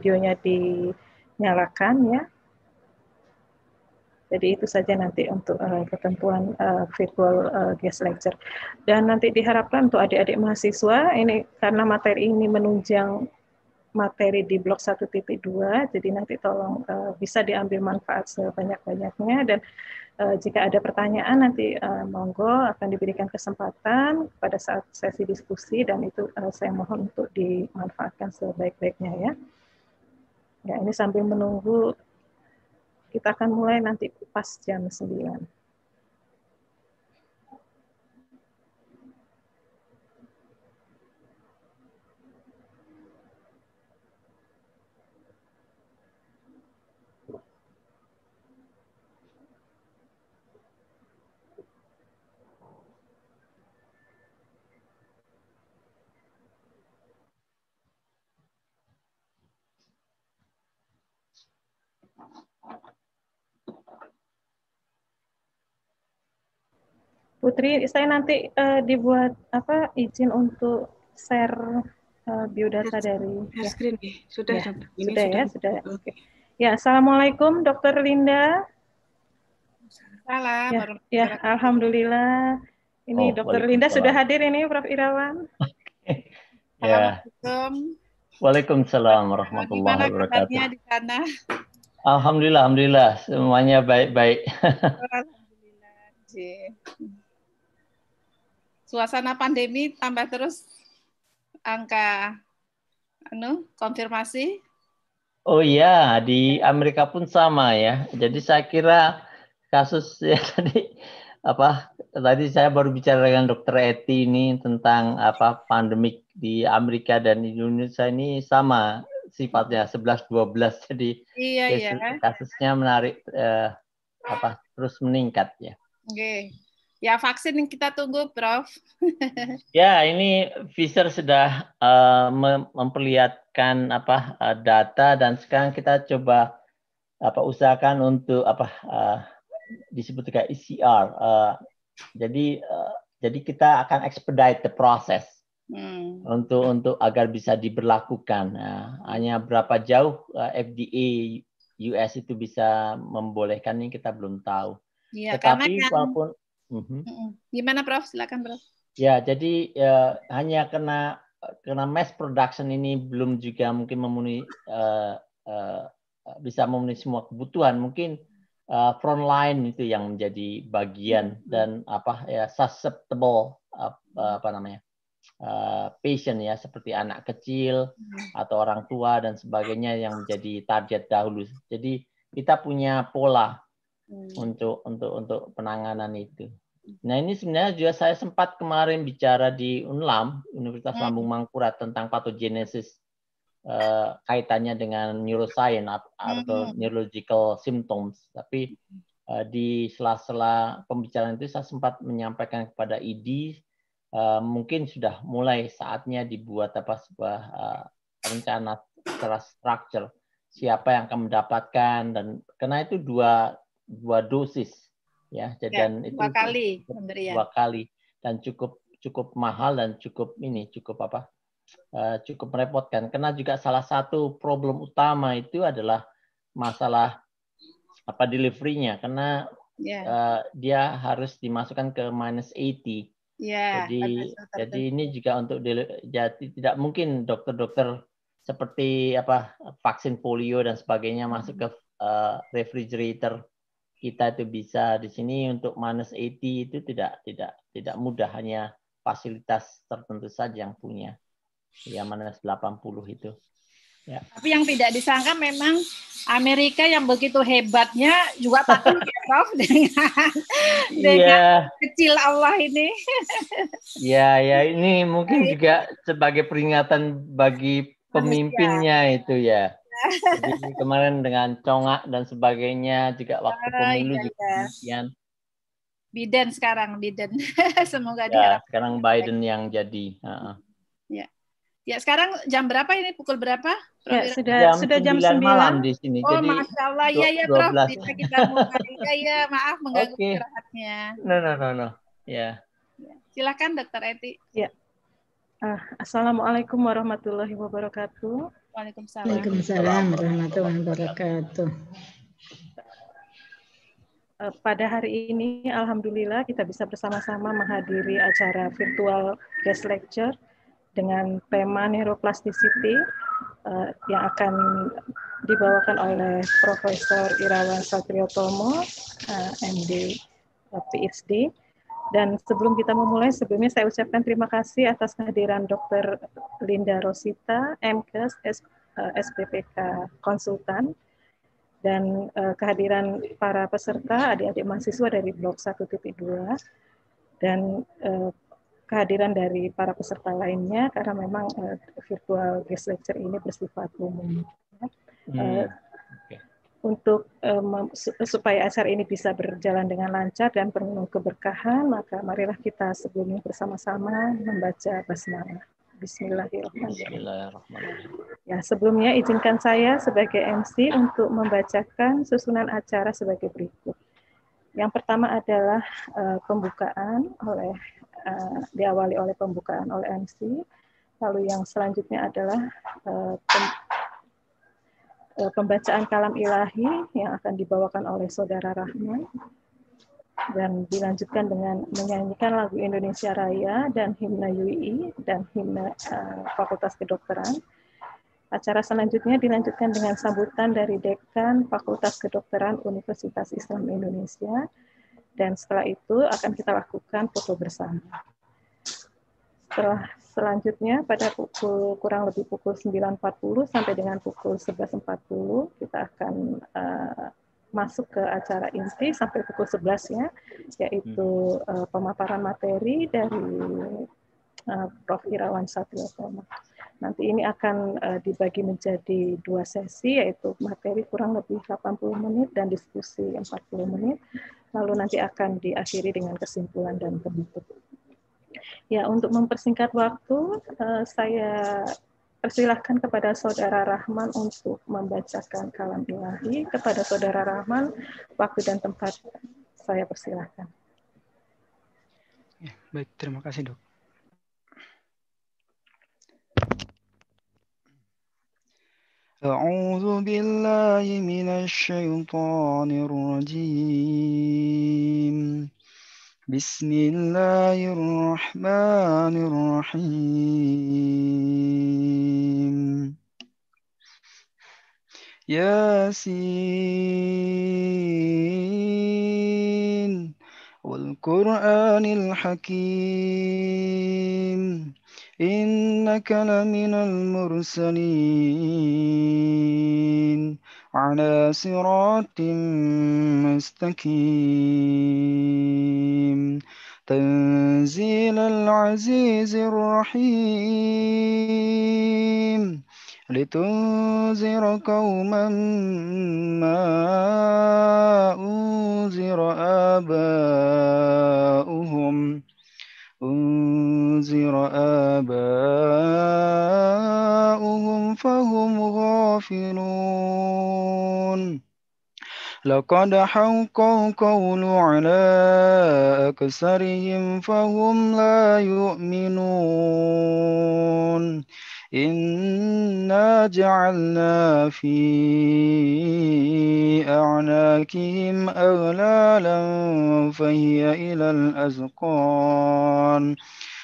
videonya dinyalakan ya. Jadi itu saja nanti untuk uh, ketentuan uh, virtual uh, guest lecture. Dan nanti diharapkan untuk adik-adik mahasiswa ini karena materi ini menunjang materi di blok 1.2, jadi nanti tolong uh, bisa diambil manfaat sebanyak-banyaknya dan uh, jika ada pertanyaan nanti uh, monggo akan diberikan kesempatan pada saat sesi diskusi dan itu uh, saya mohon untuk dimanfaatkan sebaik-baiknya ya. Ya, ini sambil menunggu kita akan mulai nanti pas jam 9. Putri, saya nanti uh, dibuat apa izin untuk share uh, biodata dari ya. screen ya, nih. Sudah, ya. Sudah, sudah, ya, sudah. Oke. Okay. Ya, assalamualaikum, Dokter Linda. Salam. Ya, ya alhamdulillah. Ini oh, Dokter Linda sudah hadir ini, Prof Irawan. ya. Assalamualaikum. Waalaikumsalam warahmatullahi wabarakatuh. di sana? Alhamdulillah, alhamdulillah semuanya baik-baik. alhamdulillah suasana pandemi tambah terus angka anu konfirmasi? Oh iya, di Amerika pun sama ya. Jadi saya kira kasus ya tadi apa tadi saya baru bicara dengan dokter Eti ini tentang apa pandemik di Amerika dan di Indonesia ini sama sifatnya 11 12 jadi iya, kasus, iya. kasusnya menarik eh, apa terus meningkat ya. Oke. Okay. Ya vaksin yang kita tunggu, Prof. ya ini Pfizer sudah uh, memperlihatkan apa uh, data dan sekarang kita coba apa usahakan untuk apa uh, disebut kayak ECR. Uh, jadi uh, jadi kita akan expedite the process hmm. untuk untuk agar bisa diberlakukan. Nah, hanya berapa jauh uh, FDA US itu bisa membolehkan ini kita belum tahu. Ya, Tetapi kan, walaupun -hmm. Gimana Prof? Silakan Prof. Ya, jadi ya, hanya kena karena mass production ini belum juga mungkin memenuhi uh, uh, bisa memenuhi semua kebutuhan mungkin uh, line itu yang menjadi bagian mm-hmm. dan apa ya susceptible uh, apa namanya uh, patient ya seperti anak kecil mm-hmm. atau orang tua dan sebagainya yang menjadi target dahulu jadi kita punya pola Hmm. untuk untuk untuk penanganan itu. Nah ini sebenarnya juga saya sempat kemarin bicara di Unlam Universitas hmm. Lambung Mangkurat tentang patogenesis eh, kaitannya dengan neuroscience atau hmm. neurological symptoms. Tapi eh, di sela-sela pembicaraan itu saya sempat menyampaikan kepada ID eh, mungkin sudah mulai saatnya dibuat apa sebuah eh, rencana secara structure siapa yang akan mendapatkan dan karena itu dua dua dosis ya, ya dan dua itu kali pemberian. dua kali dan cukup cukup mahal dan cukup ini cukup apa uh, cukup merepotkan karena juga salah satu problem utama itu adalah masalah apa deliverynya karena yeah. Ya. uh, dia harus dimasukkan ke minus 80 yeah, jadi jadi ini juga untuk jadi tidak mungkin dokter-dokter seperti apa vaksin polio dan sebagainya masuk hmm. ke uh, refrigerator kita itu bisa di sini untuk minus 80 itu tidak tidak tidak mudah hanya fasilitas tertentu saja yang punya ya minus 80 itu ya. tapi yang tidak disangka memang Amerika yang begitu hebatnya juga takut ya Prof dengan dengan yeah. kecil Allah ini ya ya ini mungkin juga sebagai peringatan bagi pemimpinnya itu ya jadi, kemarin dengan congak dan sebagainya juga waktu oh, pemilu iya, juga iya. demikian. Iya. Biden sekarang Biden semoga ya, sekarang Biden baik. yang jadi. uh huh Ya. Ya, sekarang jam berapa ini? Pukul berapa? Ya, sudah jam sudah 9 jam sembilan malam di sini. Oh, jadi Masya Allah. Ya, ya, Prof. Kita, kita Ya, ya, maaf mengganggu okay. istirahatnya. No, no, no, no. Ya. Yeah. Silakan Dokter Eti. Ya. Ah, assalamualaikum warahmatullahi wabarakatuh. Waalaikumsalam. Waalaikumsalam warahmatullahi wabarakatuh. Eh, pada hari ini, Alhamdulillah kita bisa bersama-sama menghadiri acara virtual guest lecture dengan tema neuroplasticity eh, yang akan dibawakan oleh Profesor Irawan Satriotomo, eh, MD, uh, PhD. Dan sebelum kita memulai, sebelumnya saya ucapkan terima kasih atas kehadiran Dr. Linda Rosita, MKes, eh, SPPK Konsultan, dan eh, kehadiran para peserta adik-adik mahasiswa dari Blok 1.2 dan eh, kehadiran dari para peserta lainnya karena memang virtual guest lecture ini bersifat umum. Hmm untuk eh, supaya acara ini bisa berjalan dengan lancar dan penuh keberkahan, maka marilah kita sebelumnya bersama-sama membaca basmalah. Bismillahirrahmanirrahim. Bismillahirrahmanirrahim. Ya, sebelumnya izinkan saya sebagai MC untuk membacakan susunan acara sebagai berikut. Yang pertama adalah uh, pembukaan oleh uh, diawali oleh pembukaan oleh MC. Lalu yang selanjutnya adalah uh, Eh, pembacaan kalam ilahi yang akan dibawakan oleh Saudara Rahman dan dilanjutkan dengan menyanyikan lagu Indonesia Raya dan himne UI dan himne uh, Fakultas Kedokteran. Acara selanjutnya dilanjutkan dengan sambutan dari Dekan Fakultas Kedokteran Universitas Islam Indonesia dan setelah itu akan kita lakukan foto bersama. Setelah selanjutnya pada pukul kurang lebih pukul 9.40 sampai dengan pukul 11.40 kita akan uh, masuk ke acara inti sampai pukul 11 ya, yaitu uh, pemaparan materi dari uh, Prof. Irawan Satriatoma. Nanti ini akan uh, dibagi menjadi dua sesi, yaitu materi kurang lebih 80 menit dan diskusi 40 menit, lalu nanti akan diakhiri dengan kesimpulan dan penutup. Ya, untuk mempersingkat waktu, eh, saya persilahkan kepada Saudara Rahman untuk membacakan kalam ilahi. Kepada Saudara Rahman, waktu dan tempat saya persilahkan. Ya, baik, terima kasih dok. أعوذ بالله من الشيطان الرجيم بسم الله الرحمن الرحيم ياسين والقرآن الحكيم إنك لمن المرسلين على صراط مستقيم تنزيل العزيز الرحيم لتنذر قوما ما أنذر آباؤهم أنذر آباؤهم فهم غافلون لقد حق القول على أكثرهم فهم لا يؤمنون إنا جعلنا في أماكنهم فَهِيَ إِلَى الْأَذْقَانِ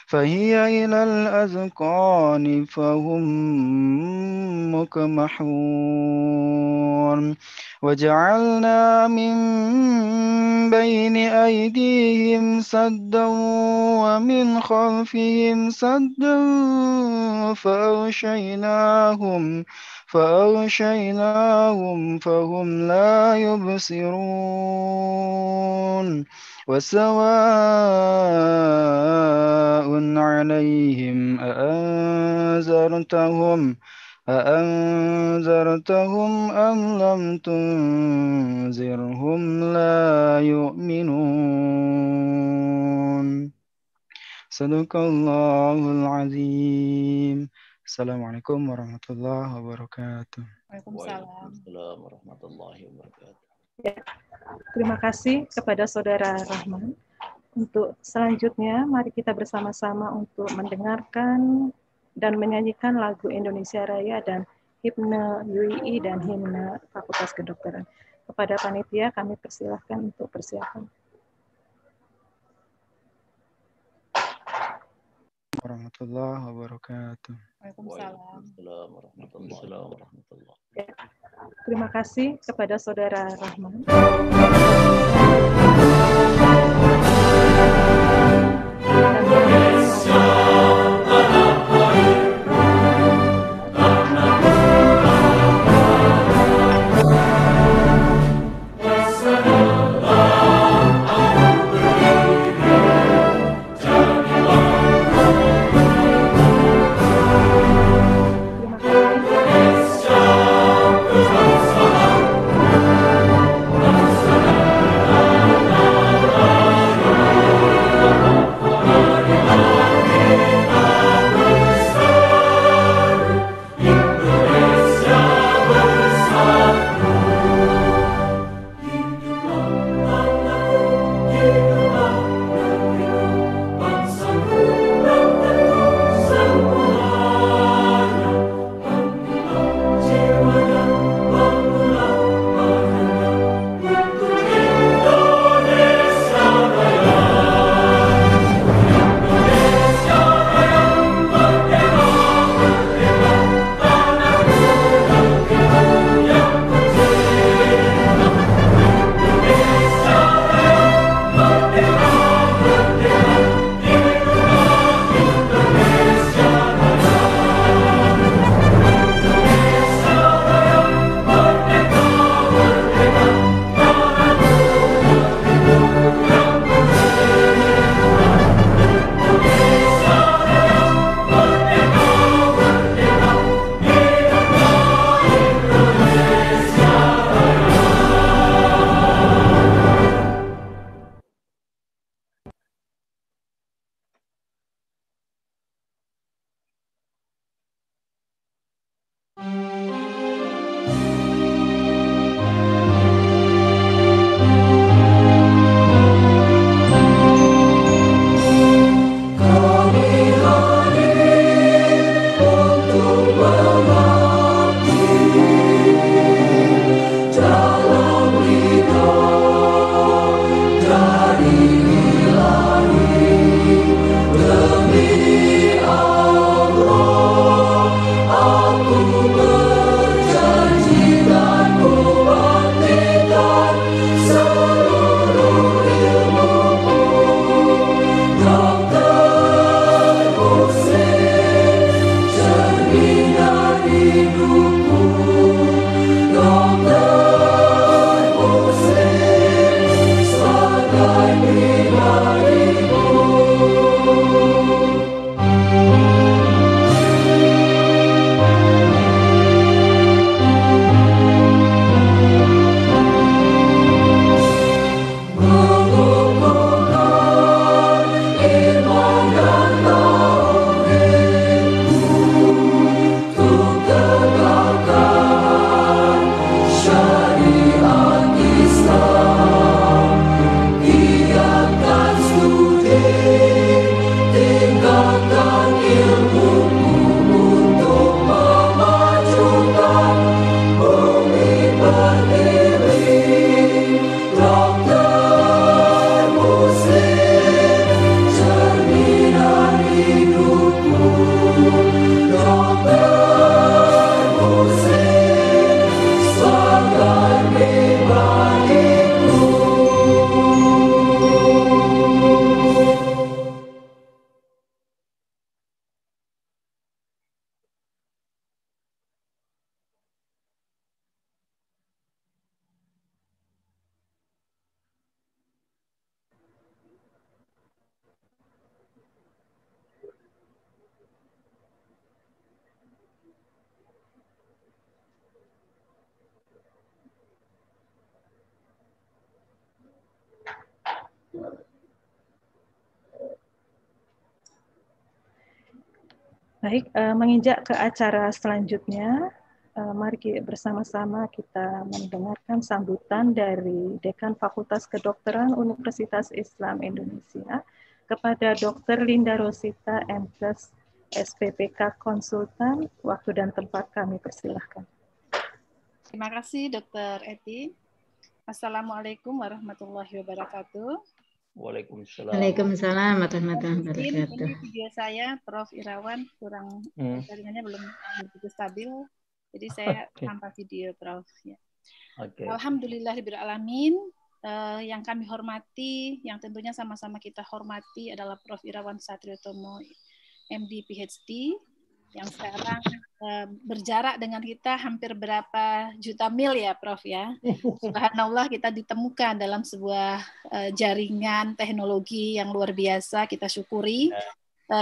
فهي الي الأزقان فهي الأذقان فهم مكمحون وجعلنا من بين أيديهم سدا ومن خلفهم سدا فأغشيناهم فأغشيناهم فهم لا يبصرون وسواء عليهم أأنذرتهم أأنذرتهم أم لم تنذرهم لا يؤمنون صدق الله العظيم Assalamualaikum warahmatullahi wabarakatuh. Waalaikumsalam warahmatullahi wabarakatuh. Ya, terima kasih kepada saudara Rahman. Untuk selanjutnya, mari kita bersama-sama untuk mendengarkan dan menyanyikan lagu Indonesia Raya dan himne UII dan himne Fakultas Kedokteran. Kepada panitia, kami persilahkan untuk persiapan. warahmatullahi wabarakatuh. Waalaikumsalam warahmatullahi wabarakatuh. Terima kasih kepada saudara Rahman. Baik, eh, menginjak ke acara selanjutnya, eh, mari bersama-sama kita mendengarkan sambutan dari Dekan Fakultas Kedokteran Universitas Islam Indonesia kepada Dr. Linda Rosita M. SPPK Konsultan. Waktu dan tempat kami persilahkan. Terima kasih Dr. Eti. Assalamualaikum warahmatullahi wabarakatuh. Waalaikumsalam. Waalaikumsalam warahmatullahi wabarakatuh. video saya Prof Irawan kurang hmm. jaringannya belum begitu stabil. Jadi saya ah, okay. tanpa video Prof ya. Okay. Alhamdulillahirabbil alamin. Uh, yang kami hormati, yang tentunya sama-sama kita hormati adalah Prof Irawan Satriotomo MD PhD yang sekarang berjarak dengan kita hampir berapa juta mil ya Prof ya. Subhanallah kita ditemukan dalam sebuah eh, jaringan teknologi yang luar biasa kita syukuri. Ya.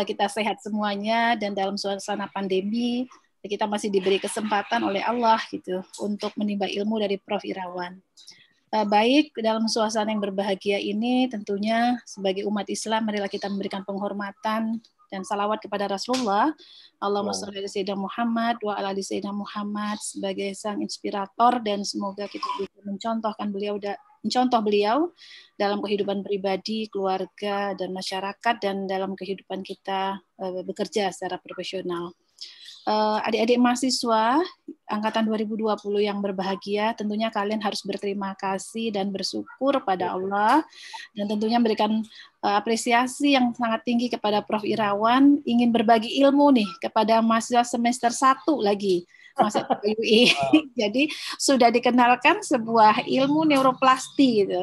Eh, kita sehat semuanya dan dalam suasana pandemi kita masih diberi kesempatan oleh Allah gitu untuk menimba ilmu dari Prof Irawan. Eh, baik dalam suasana yang berbahagia ini tentunya sebagai umat Islam marilah kita memberikan penghormatan dan salawat kepada Rasulullah. Allahumma salli ala Sayyidina Muhammad wa ala Sayyidina Muhammad sebagai sang inspirator dan semoga kita bisa mencontohkan beliau mencontoh beliau dalam kehidupan pribadi, keluarga dan masyarakat dan dalam kehidupan kita eh, bekerja secara profesional eh, adik-adik mahasiswa angkatan 2020 yang berbahagia, tentunya kalian harus berterima kasih dan bersyukur pada Allah dan tentunya memberikan Eh, apresiasi yang sangat tinggi kepada Prof. Irawan, ingin berbagi ilmu nih kepada mahasiswa semester 1 lagi masa UI. Jadi sudah dikenalkan sebuah ilmu neuroplasti gitu.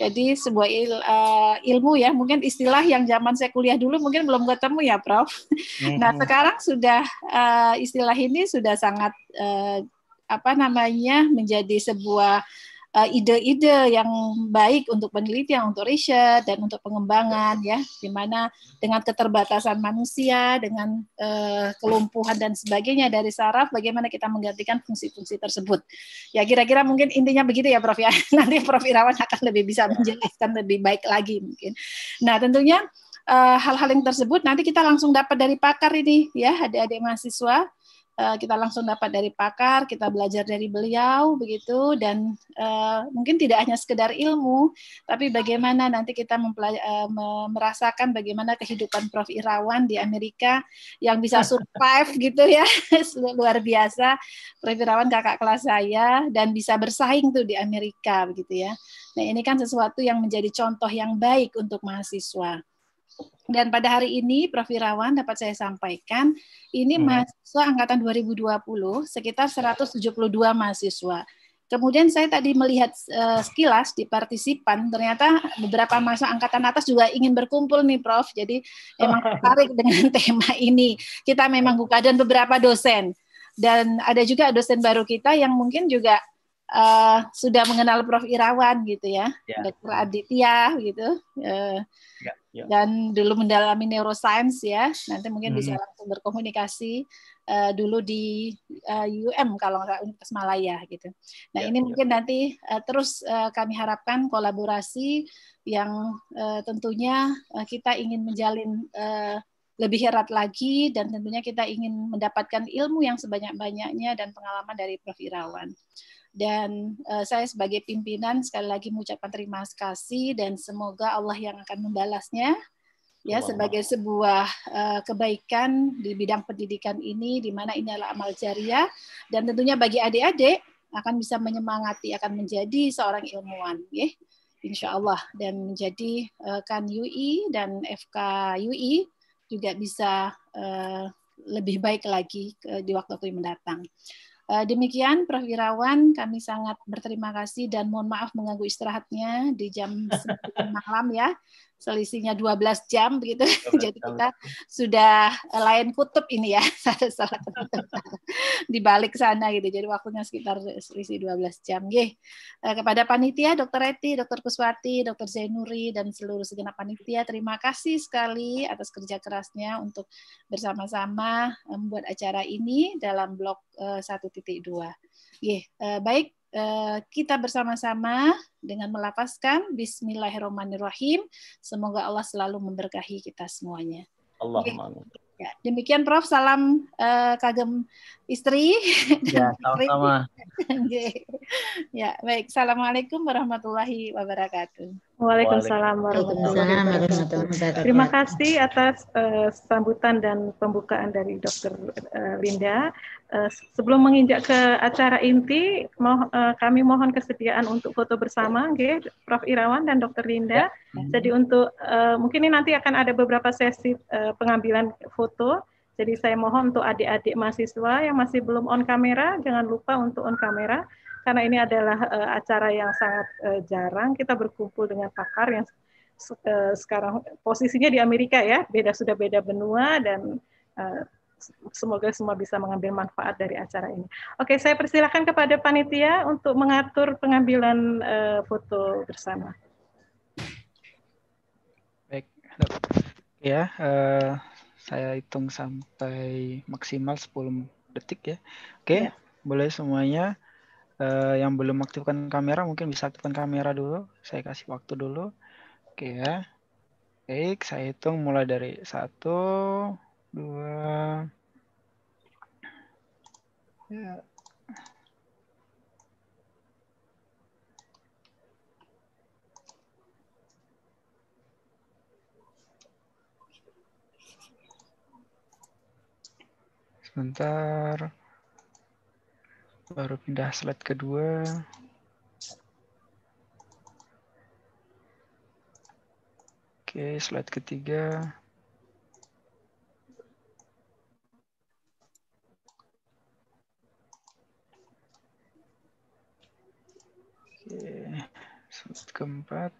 Jadi sebuah il, uh, ilmu ya, mungkin istilah yang zaman saya kuliah dulu mungkin belum ketemu ya, Prof. Nah sekarang sudah uh, istilah ini sudah sangat uh, apa namanya menjadi sebuah Eh, ide-ide yang baik untuk penelitian, untuk riset dan untuk pengembangan ya, di mana dengan keterbatasan manusia, dengan uh, kelumpuhan dan sebagainya dari saraf, bagaimana kita menggantikan fungsi-fungsi tersebut. Ya kira-kira mungkin intinya begitu ya Prof ya. Nanti Prof Irawan akan lebih bisa ya. menjelaskan lebih baik lagi mungkin. Nah tentunya eh, hal-hal uh, yang tersebut nanti kita langsung dapat dari pakar ini ya adik-adik mahasiswa Eh, kita langsung dapat dari pakar, kita belajar dari beliau begitu dan uh, mungkin tidak hanya sekedar ilmu, tapi bagaimana nanti kita uh, merasakan bagaimana kehidupan Prof Irawan di Amerika yang bisa survive gitu ya. Luar biasa Prof Irawan kakak kelas saya dan bisa bersaing tuh di Amerika begitu ya. Nah, ini kan sesuatu yang menjadi contoh yang baik untuk mahasiswa. Dan pada hari ini, Prof. Irawan dapat saya sampaikan, ini hmm. mahasiswa angkatan 2020 sekitar 172 mahasiswa. Kemudian saya tadi melihat uh, sekilas di partisipan, ternyata beberapa mahasiswa angkatan atas juga ingin berkumpul nih, Prof. Jadi oh. emang tertarik dengan tema ini. Kita memang buka dan beberapa dosen dan ada juga dosen baru kita yang mungkin juga uh, sudah mengenal Prof Irawan gitu ya, ya. Dr. Aditya gitu, uh, ya, ya. dan dulu mendalami neuroscience ya. Nanti mungkin hmm. bisa langsung berkomunikasi uh, dulu di uh, UM kalau nggak Universitas Malaya gitu. Nah ya, ini ya. mungkin nanti uh, terus uh, kami harapkan kolaborasi yang uh, tentunya uh, kita ingin menjalin uh, lebih erat lagi dan tentunya kita ingin mendapatkan ilmu yang sebanyak-banyaknya dan pengalaman dari Prof Irawan dan uh, saya sebagai pimpinan sekali lagi mengucapkan terima kasih dan semoga Allah yang akan membalasnya ya wow. sebagai sebuah uh, kebaikan di bidang pendidikan ini di mana ini adalah amal jariah dan tentunya bagi adik-adik akan bisa menyemangati akan menjadi seorang ilmuwan ya Insya Allah dan menjadi uh, kan UI dan FK UI juga bisa uh, lebih baik lagi uh, di waktu-waktu mendatang. Eh, demikian Prof. Wirawan, kami sangat berterima kasih dan mohon maaf mengganggu istirahatnya di jam sembilan malam ya selisihnya 12 jam begitu. Jadi kita sudah eh, lain kutub ini ya, salah di balik sana gitu. Jadi waktunya sekitar selisih 12 jam. Gih. Eh, kepada panitia, Dr. Eti, Dr. Kuswati, Dr. Zainuri, dan seluruh segenap panitia, terima kasih sekali atas kerja kerasnya untuk bersama-sama eh, membuat acara ini dalam blok 1.2. Gih. Baik, Eh, kita bersama-sama dengan melapaskan Bismillahirrahmanirrahim. Semoga Allah selalu memberkahi kita semuanya. Allah Ya, demikian Prof. Salam uh, kagem istri. Ya, sama-sama. ya, baik. Assalamualaikum warahmatullahi wabarakatuh. Waalaikumsalam warahmatullahi wabarakatuh. Terima kasih atas uh, sambutan dan pembukaan dari Dr. Uh, eh, Linda. Uh, sebelum menginjak ke acara inti, mo uh, kami mohon kesediaan untuk foto bersama, okay, Prof. Irawan dan Dr. Linda. Ya. Jadi untuk uh, mungkin ini nanti akan ada beberapa sesi uh, pengambilan foto. Jadi saya mohon untuk adik-adik mahasiswa yang masih belum on kamera, jangan lupa untuk on kamera karena ini adalah uh, acara yang sangat uh, jarang kita berkumpul dengan pakar yang uh, sekarang posisinya di Amerika ya beda sudah beda benua dan uh, semoga semua bisa mengambil manfaat dari acara ini. Oke, saya persilahkan kepada panitia untuk mengatur pengambilan uh, foto bersama. Baik, ya uh, saya hitung sampai maksimal 10 detik ya. Oke, ya. boleh semuanya uh, yang belum aktifkan kamera mungkin bisa aktifkan kamera dulu. Saya kasih waktu dulu. Oke okay, ya. Baik, saya hitung mulai dari 1, 2, ya. Sebentar. Baru pindah slide kedua. Oke, slide ketiga. Oke, slide keempat.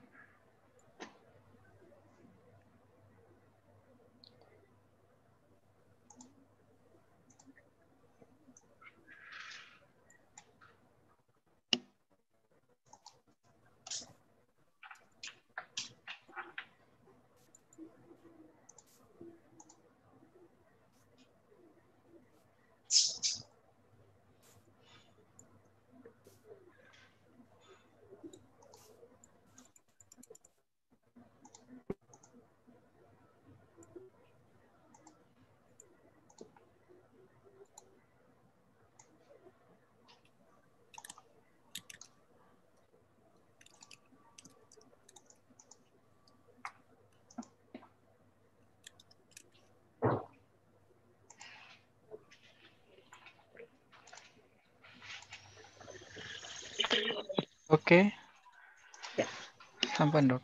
Oke. Okay. Ya. Sampai dok.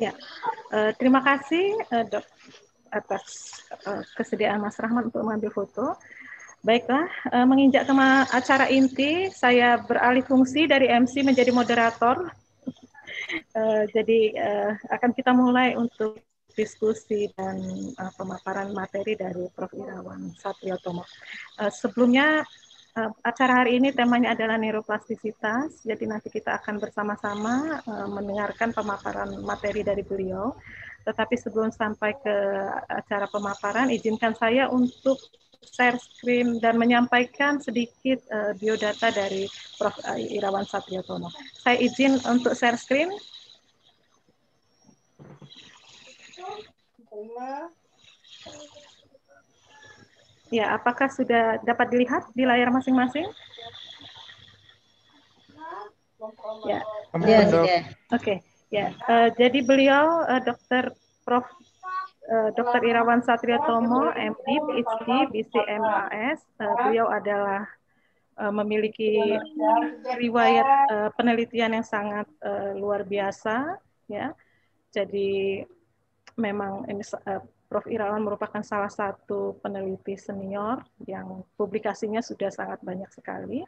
Ya, uh, terima kasih uh, dok atas uh, kesediaan Mas Rahmat untuk mengambil foto. Baiklah, uh, menginjak ke acara inti, saya beralih fungsi dari MC menjadi moderator. Uh, jadi uh, akan kita mulai untuk diskusi dan uh, pemaparan materi dari Prof. Irawan Satriotomo. Uh, sebelumnya Uh, acara hari ini temanya adalah neuroplastisitas, jadi nanti kita akan bersama-sama uh, mendengarkan pemaparan materi dari beliau. Tetapi sebelum sampai ke acara pemaparan, izinkan saya untuk share screen dan menyampaikan sedikit uh, biodata dari Prof. Irawan Satriotono. Saya izin untuk share screen. Terima. Ya, apakah sudah dapat dilihat di layar masing-masing? Ya, iya, iya, ya Oke, okay. ya. Uh, jadi beliau uh, eh, Dr. Prof. Eh, Dr. Irawan Satria Tomo, MD, PhD, BCMAS. Uh, eh, beliau adalah memiliki riwayat penelitian yang sangat luar biasa, ya. Jadi memang ini Prof. Irawan merupakan salah satu peneliti senior yang publikasinya sudah sangat banyak sekali.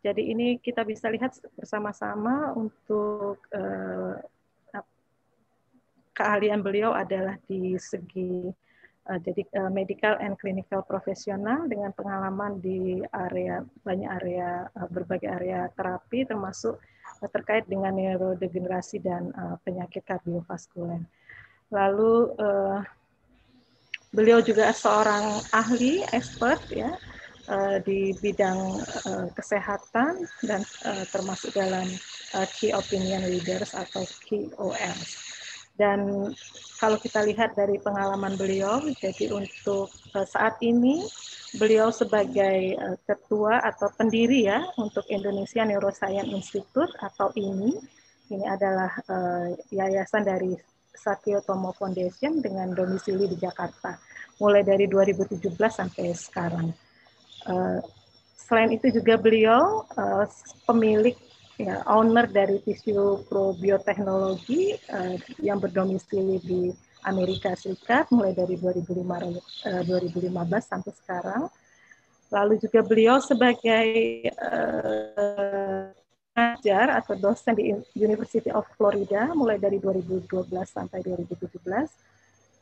Jadi ini kita bisa lihat bersama-sama untuk eh, keahlian beliau adalah di segi eh, jadi eh, medical and clinical profesional dengan pengalaman di area banyak area eh, berbagai area terapi termasuk terkait dengan neurodegenerasi dan penyakit kardiovaskuler. Lalu Beliau juga seorang ahli expert ya eh, di bidang eh, kesehatan dan eh, termasuk dalam key opinion leaders atau KOL. Dan kalau kita lihat dari pengalaman beliau, jadi untuk saat ini beliau sebagai ketua atau pendiri ya untuk Indonesia Neuroscience Institute atau INI. Ini adalah yayasan dari Satyo Tomo Foundation dengan domisili di Jakarta, mulai dari 2017 sampai sekarang. Eh, selain itu juga beliau eh, pemilik ya, owner dari tisu probioteknologi eh, yang berdomisili di Amerika Serikat mulai dari 2015 sampai sekarang. Lalu juga beliau sebagai pengajar atau dosen di University of Florida mulai dari 2012 sampai 2017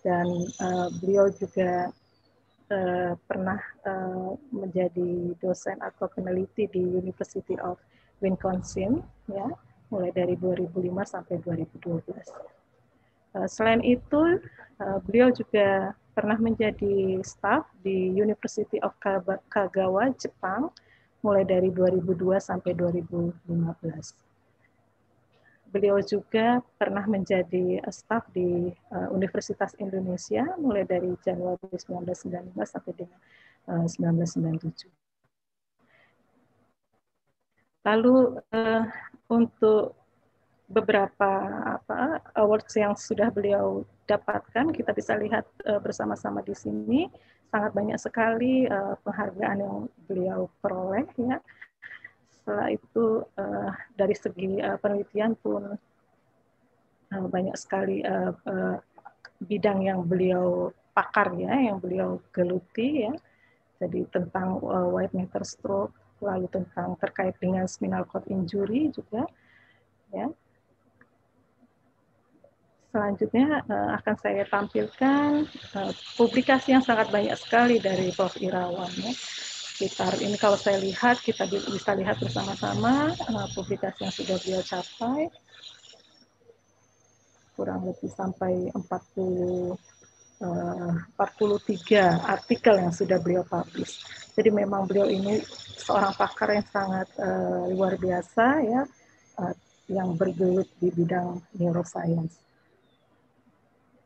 dan uh, beliau juga uh, pernah uh, menjadi dosen atau peneliti di University of Wisconsin ya mulai dari 2005 sampai 2012. Uh, selain itu uh, beliau juga pernah menjadi staf di University of Kagawa Jepang mulai dari 2002 sampai 2015. Beliau juga pernah menjadi staf di eh, Universitas Indonesia mulai dari Januari lima sampai dengan eh, uh, 1997. Lalu eh, untuk beberapa apa awards yang sudah beliau dapatkan kita bisa lihat bersama-sama di sini sangat banyak sekali uh, penghargaan yang beliau peroleh ya. Setelah itu uh, dari segi uh, penelitian pun uh, banyak sekali uh, uh, bidang yang beliau pakar ya, yang beliau geluti ya. Jadi tentang uh, white matter stroke, lalu tentang terkait dengan spinal cord injury juga ya selanjutnya eh, akan saya tampilkan eh, publikasi yang sangat banyak sekali dari Prof. Irawan. Kita ya. Sekitar ini kalau saya lihat, kita bisa lihat bersama-sama eh, publikasi yang sudah beliau capai. Kurang lebih sampai 40 43 artikel yang sudah beliau publish. Jadi memang beliau ini seorang pakar yang sangat uh, luar biasa ya, uh, yang bergelut di bidang neuroscience.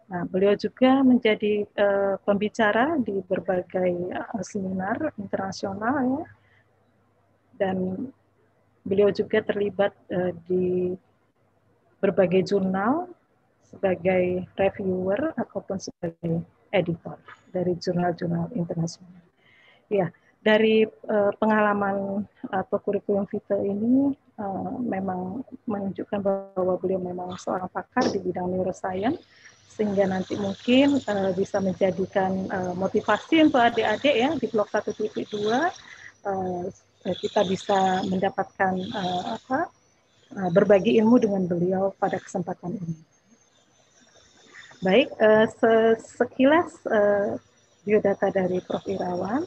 Nah, beliau juga menjadi uh, pembicara di berbagai uh, seminar internasional ya. Dan beliau juga terlibat uh, di berbagai jurnal sebagai reviewer ataupun sebagai editor dari jurnal-jurnal internasional. Ya, dari uh, pengalaman atau kurikulum vitae ini uh, memang menunjukkan bahwa beliau memang seorang pakar di bidang neuroscience sehingga nanti mungkin uh, bisa menjadikan uh, motivasi untuk adik-adik ya di blok 1.2 uh, eh, kita bisa mendapatkan uh, apa uh, berbagi ilmu dengan beliau pada kesempatan ini. Baik, uh, sekilas uh, biodata dari Prof. Irawan.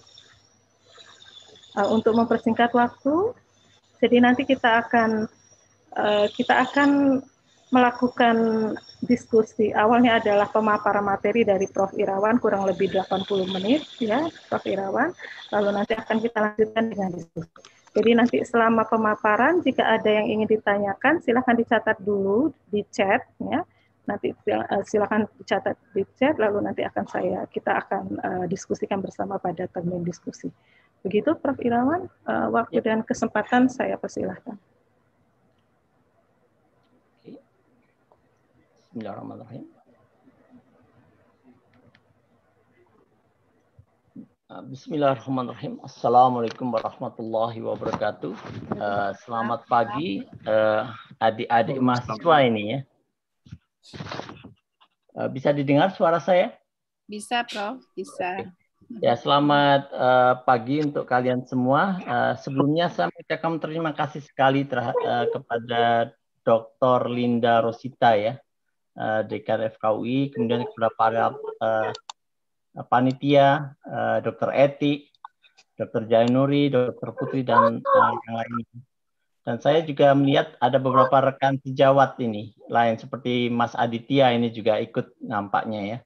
Uh, untuk mempersingkat waktu, jadi nanti kita akan uh, kita akan melakukan diskusi. Awalnya adalah pemaparan materi dari Prof. Irawan kurang lebih 80 menit ya, Prof. Irawan. Lalu nanti akan kita lanjutkan dengan diskusi. Jadi nanti selama pemaparan jika ada yang ingin ditanyakan silahkan dicatat dulu di chat ya. Nanti eh, silahkan dicatat di chat lalu nanti akan saya kita akan uh, diskusikan bersama pada termin diskusi. Begitu Prof. Irawan, uh, waktu ya. dan kesempatan saya persilahkan. Bismillahirrahmanirrahim. Ah, Bismillahirrahmanirrahim. Assalamualaikum warahmatullahi wabarakatuh. Uh, selamat pagi ah, adik-adik uh, mahasiswa ini ya. Uh, bisa didengar suara saya? Bisa, Prof. Bisa. Okay. Ya, selamat uh, pagi untuk kalian semua. Uh, sebelumnya saya mengucapkan terima kasih sekali terhadap uh, kepada Dr. Linda Rosita ya Eh, dekan FKUI, kemudian kepada para uh, panitia, uh, dokter Eti, dokter Jainuri, dokter Putri dan uh, yang lainnya. Dan saya juga melihat ada beberapa rekan sejawat ini lain seperti Mas Aditya ini juga ikut nampaknya ya.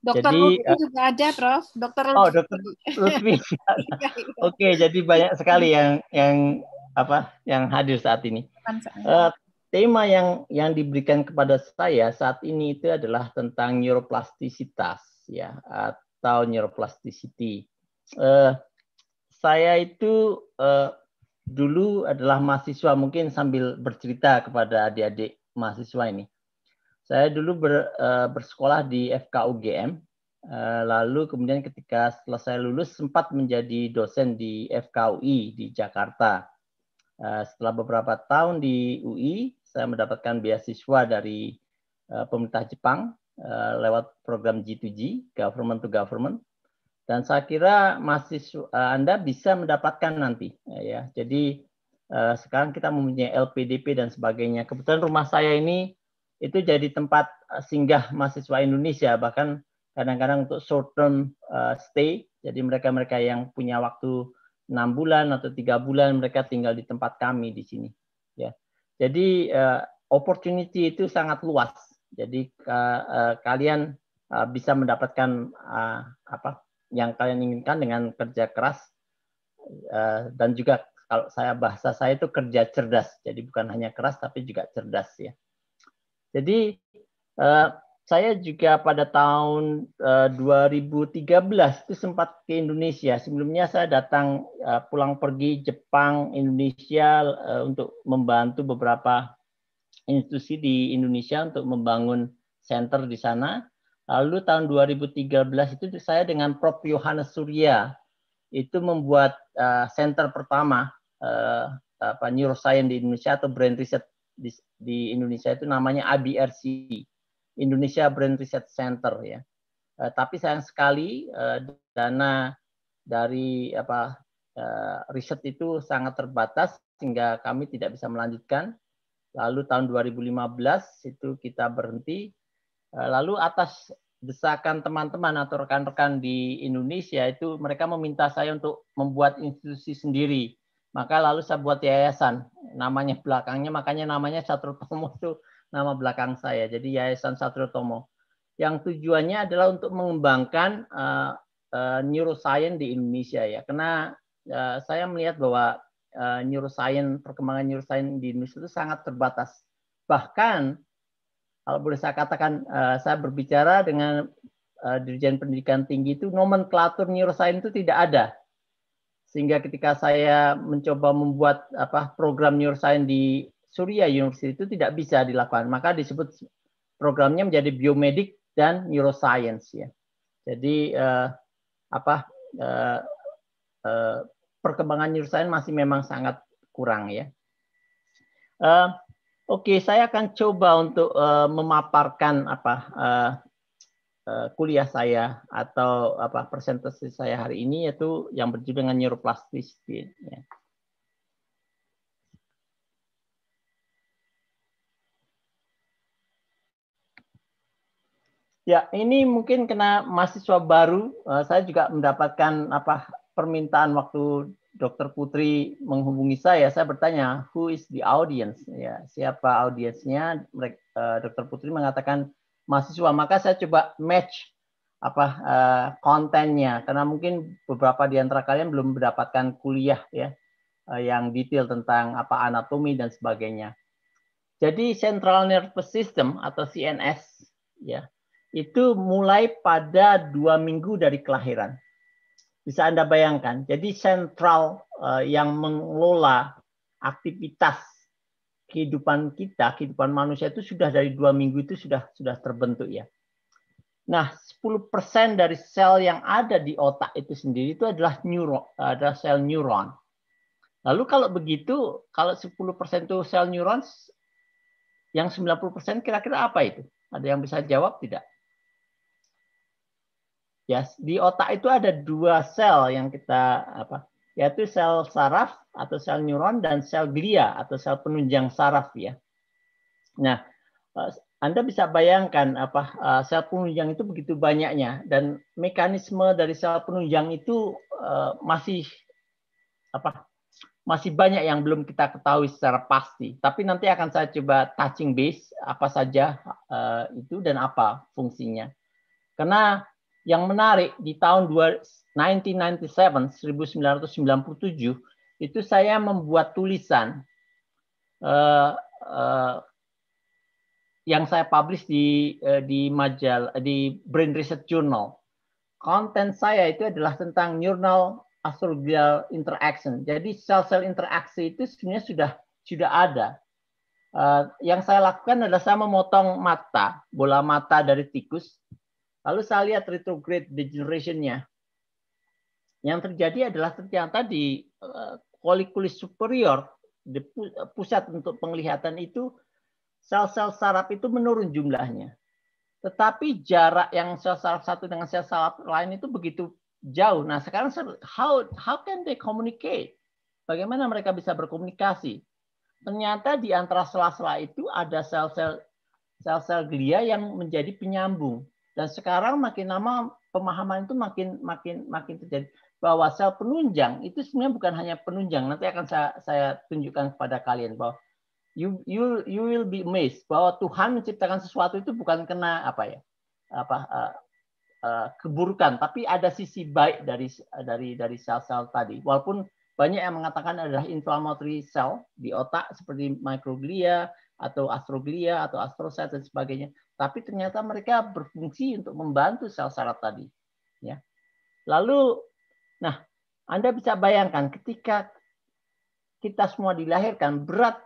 Dokter jadi, Lutfi juga ada, Prof. Dokter oh, Lutfi. Oh, Dokter Lutfi. Iya, iya. Oke, okay, jadi banyak sekali yang yang apa yang hadir saat ini. Uh, tema yang yang diberikan kepada saya saat ini itu adalah tentang neuroplastisitas ya atau neuroplasticity. Uh, saya itu uh, dulu adalah mahasiswa mungkin sambil bercerita kepada adik-adik mahasiswa ini. Saya dulu ber, uh, bersekolah di FKUGM uh, lalu kemudian ketika selesai lulus sempat menjadi dosen di FKUI di Jakarta. setelah beberapa tahun di UI saya mendapatkan beasiswa dari uh, pemerintah Jepang uh, lewat program G2G, government to government. Dan saya kira mahasiswa uh, Anda bisa mendapatkan nanti ya. Jadi uh, sekarang kita mempunyai LPDP dan sebagainya. Kebetulan rumah saya ini itu jadi tempat singgah mahasiswa Indonesia bahkan kadang-kadang untuk short term uh, stay. Jadi mereka-mereka yang punya waktu enam bulan atau tiga bulan mereka tinggal di tempat kami di sini. Jadi uh, opportunity itu sangat luas. Jadi uh, uh, kalian uh, bisa mendapatkan uh, apa yang kalian inginkan dengan kerja keras uh, dan juga kalau saya bahasa saya itu kerja cerdas. Jadi bukan hanya keras tapi juga cerdas ya. Jadi uh, saya juga pada tahun uh, eh, 2013 itu sempat ke Indonesia. Sebelumnya saya datang uh, pulang pergi Jepang, Indonesia uh, untuk membantu beberapa institusi di Indonesia untuk membangun center di sana. Lalu tahun 2013 itu saya dengan Prof. Yohanes Surya itu membuat uh, center pertama uh, apa neuroscience di Indonesia atau brain research di, di Indonesia itu namanya ABRC Indonesia Brand Research Center ya. Uh, tapi sayang sekali uh, dana dari apa uh, riset itu sangat terbatas sehingga kami tidak bisa melanjutkan. Lalu tahun 2015 itu kita berhenti. Uh, lalu atas desakan teman-teman atau rekan-rekan di Indonesia itu mereka meminta saya untuk membuat institusi sendiri. Maka lalu saya buat yayasan, namanya belakangnya, makanya namanya Catur Tomo itu nama belakang saya. Jadi Yayasan Satrio Tomo. Yang tujuannya adalah untuk mengembangkan uh, uh, neuroscience di Indonesia ya. Karena uh, saya melihat bahwa uh, neuroscience, perkembangan neuroscience di Indonesia itu sangat terbatas. Bahkan kalau boleh saya katakan, uh, saya berbicara dengan uh, Dirjen Pendidikan Tinggi itu nomenklatur neuroscience itu tidak ada. Sehingga ketika saya mencoba membuat apa program neuroscience di Surya University itu tidak bisa dilakukan. Maka disebut programnya menjadi biomedik dan neuroscience ya. Jadi eh, apa eh, eh, perkembangan neuroscience masih memang sangat kurang ya. Uh, Oke, okay, saya akan coba untuk uh, memaparkan apa uh, kuliah saya atau apa presentasi saya hari ini yaitu yang berjudul dengan neuroplasticity. Ya. Ya, ini mungkin kena mahasiswa baru. Eh, saya juga mendapatkan apa permintaan waktu Dokter Putri menghubungi saya. Saya bertanya, who is the audience? Ya, siapa audiensnya? Eh, dokter Putri mengatakan mahasiswa. Maka saya coba match apa eh, kontennya karena mungkin beberapa di antara kalian belum mendapatkan kuliah ya yang detail tentang apa anatomi dan sebagainya. Jadi central nervous system atau CNS ya itu mulai pada dua minggu dari kelahiran. Bisa Anda bayangkan, jadi sentral eh, yang mengelola aktivitas kehidupan kita, kehidupan manusia itu sudah dari dua minggu itu sudah sudah terbentuk ya. Nah, 10% dari sel yang ada di otak itu sendiri itu adalah neuron, adalah sel neuron. Lalu kalau begitu, kalau 10% itu sel neuron, yang 90% kira-kira apa itu? Ada yang bisa jawab tidak? ya di otak itu ada dua sel yang kita apa yaitu sel saraf atau sel neuron dan sel glia atau sel penunjang saraf ya. Nah, eh, Anda bisa bayangkan apa eh, sel penunjang itu begitu banyaknya dan mekanisme dari sel penunjang itu eh, masih apa masih banyak yang belum kita ketahui secara pasti. Tapi nanti akan saya coba touching base apa saja itu dan apa fungsinya. Karena yang menarik di tahun 1997 1997 itu saya membuat tulisan uh, uh, yang saya publish di uh, di majalah di Brain Research Journal. Konten saya itu adalah tentang neural astrogial interaction. Jadi sel-sel interaksi itu sebenarnya sudah sudah ada. Uh, yang saya lakukan adalah saya memotong mata, bola mata dari tikus, Lalu saya lihat retrograde degeneration-nya. Yang terjadi adalah ternyata di eh, kolikulis superior, di pusat untuk penglihatan itu, sel-sel saraf itu menurun jumlahnya. Tetapi jarak yang sel saraf satu dengan sel saraf lain itu begitu jauh. Nah sekarang how how can they communicate? Bagaimana mereka bisa berkomunikasi? Ternyata di antara sela-sela itu ada sel-sel sel-sel glia yang menjadi penyambung dan sekarang makin lama pemahaman itu makin makin makin terjadi bahwa sel penunjang itu sebenarnya bukan hanya penunjang. Nanti akan saya, saya tunjukkan kepada kalian bahwa you you you will be amazed bahwa Tuhan menciptakan sesuatu itu bukan kena apa ya apa uh, uh, keburukan, tapi ada sisi baik dari dari dari sel-sel tadi. Walaupun banyak yang mengatakan adalah inflammatory cell di otak seperti microglia, atau astroglia atau astrocyte dan sebagainya. Tapi ternyata mereka berfungsi untuk membantu sel saraf tadi. Ya. Lalu, nah Anda bisa bayangkan ketika kita semua dilahirkan berat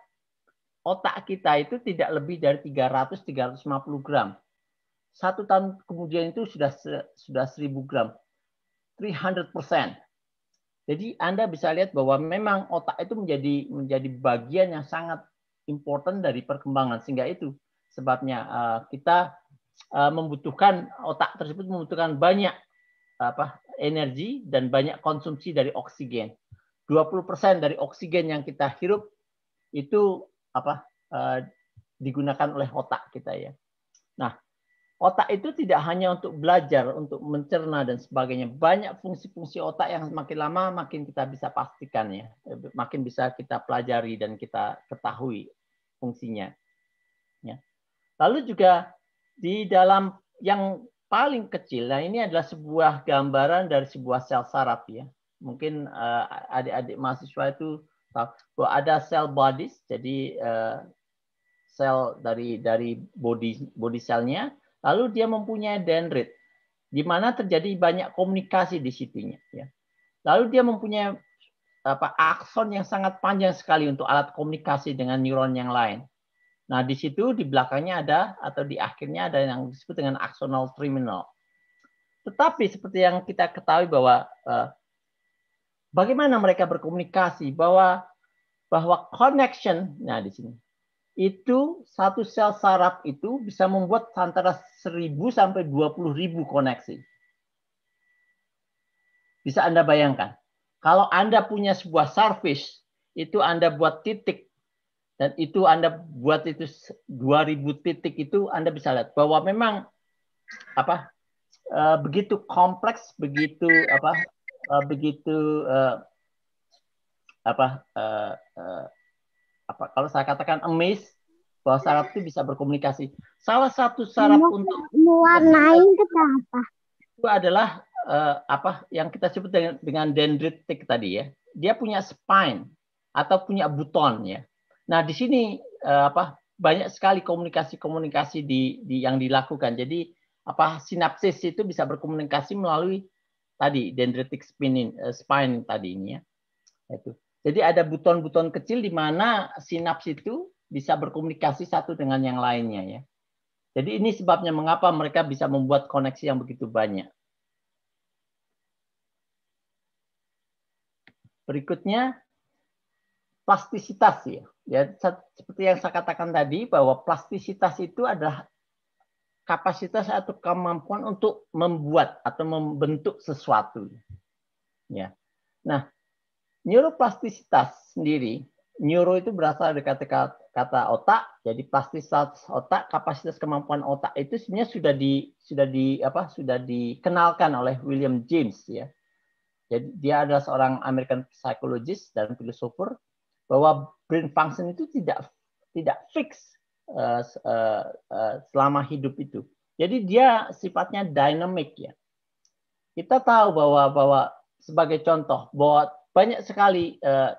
otak kita itu tidak lebih dari 300-350 gram. Satu tahun kemudian itu sudah sudah 1000 gram. 300 persen. Jadi Anda bisa lihat bahwa memang otak itu menjadi menjadi bagian yang sangat important dari perkembangan sehingga itu sebabnya uh, kita uh, membutuhkan otak tersebut membutuhkan banyak apa energi dan banyak konsumsi dari oksigen. 20% dari oksigen yang kita hirup itu apa uh, digunakan oleh otak kita ya. Nah, otak itu tidak hanya untuk belajar, untuk mencerna dan sebagainya. Banyak fungsi-fungsi otak yang semakin lama makin kita bisa pastikan ya, makin bisa kita pelajari dan kita ketahui fungsinya. Ya. Lalu juga di dalam yang paling kecil, nah ini adalah sebuah gambaran dari sebuah sel saraf ya. Mungkin eh, adik-adik mahasiswa itu tahu bahwa ada sel bodies, jadi uh, sel dari dari body body selnya Lalu dia mempunyai dendrit, di mana terjadi banyak komunikasi di situnya. Ya. Lalu dia mempunyai apa akson yang sangat panjang sekali untuk alat komunikasi dengan neuron yang lain. Nah, di situ di belakangnya ada atau di akhirnya ada yang disebut dengan axonal terminal. Tetapi seperti yang kita ketahui bahwa eh, bagaimana mereka berkomunikasi bahwa bahwa connection nah di sini itu satu sel saraf itu bisa membuat antara 1000 sampai 20.000 koneksi. Bisa Anda bayangkan. Kalau Anda punya sebuah surface, itu Anda buat titik dan itu Anda buat itu 2000 titik itu Anda bisa lihat bahwa memang apa eh, begitu kompleks, begitu apa eh, begitu eh, apa apa kalau saya katakan emis bahwa saraf itu bisa berkomunikasi. Salah satu saraf untuk mewarnai itu apa? Itu adalah uh, apa yang kita sebut dengan, dengan dendritik tadi ya. Dia punya spine atau punya buton ya. Nah, di sini uh, apa banyak sekali komunikasi-komunikasi di, di yang dilakukan. Jadi apa sinapsis itu bisa berkomunikasi melalui tadi dendritic spine uh, spine tadinya. Itu. Jadi ada buton-buton kecil di mana sinaps itu bisa berkomunikasi satu dengan yang lainnya ya. Jadi ini sebabnya mengapa mereka bisa membuat koneksi yang begitu banyak. Berikutnya plastisitas ya. Ya seperti yang saya katakan tadi bahwa plastisitas itu adalah kapasitas atau kemampuan untuk membuat atau membentuk sesuatu. Ya. Nah, Neuroplastisitas sendiri, neuro itu berasal dari kata, kata otak, jadi plastisitas otak, kapasitas kemampuan otak itu sebenarnya sudah di sudah di apa sudah dikenalkan oleh William James ya. Jadi dia adalah seorang American psychologist dan filosofer bahwa brain function itu tidak tidak fix uh, uh, uh, selama hidup itu. Jadi dia sifatnya dynamic ya. Kita tahu bahwa bahwa sebagai contoh bahwa banyak sekali eh,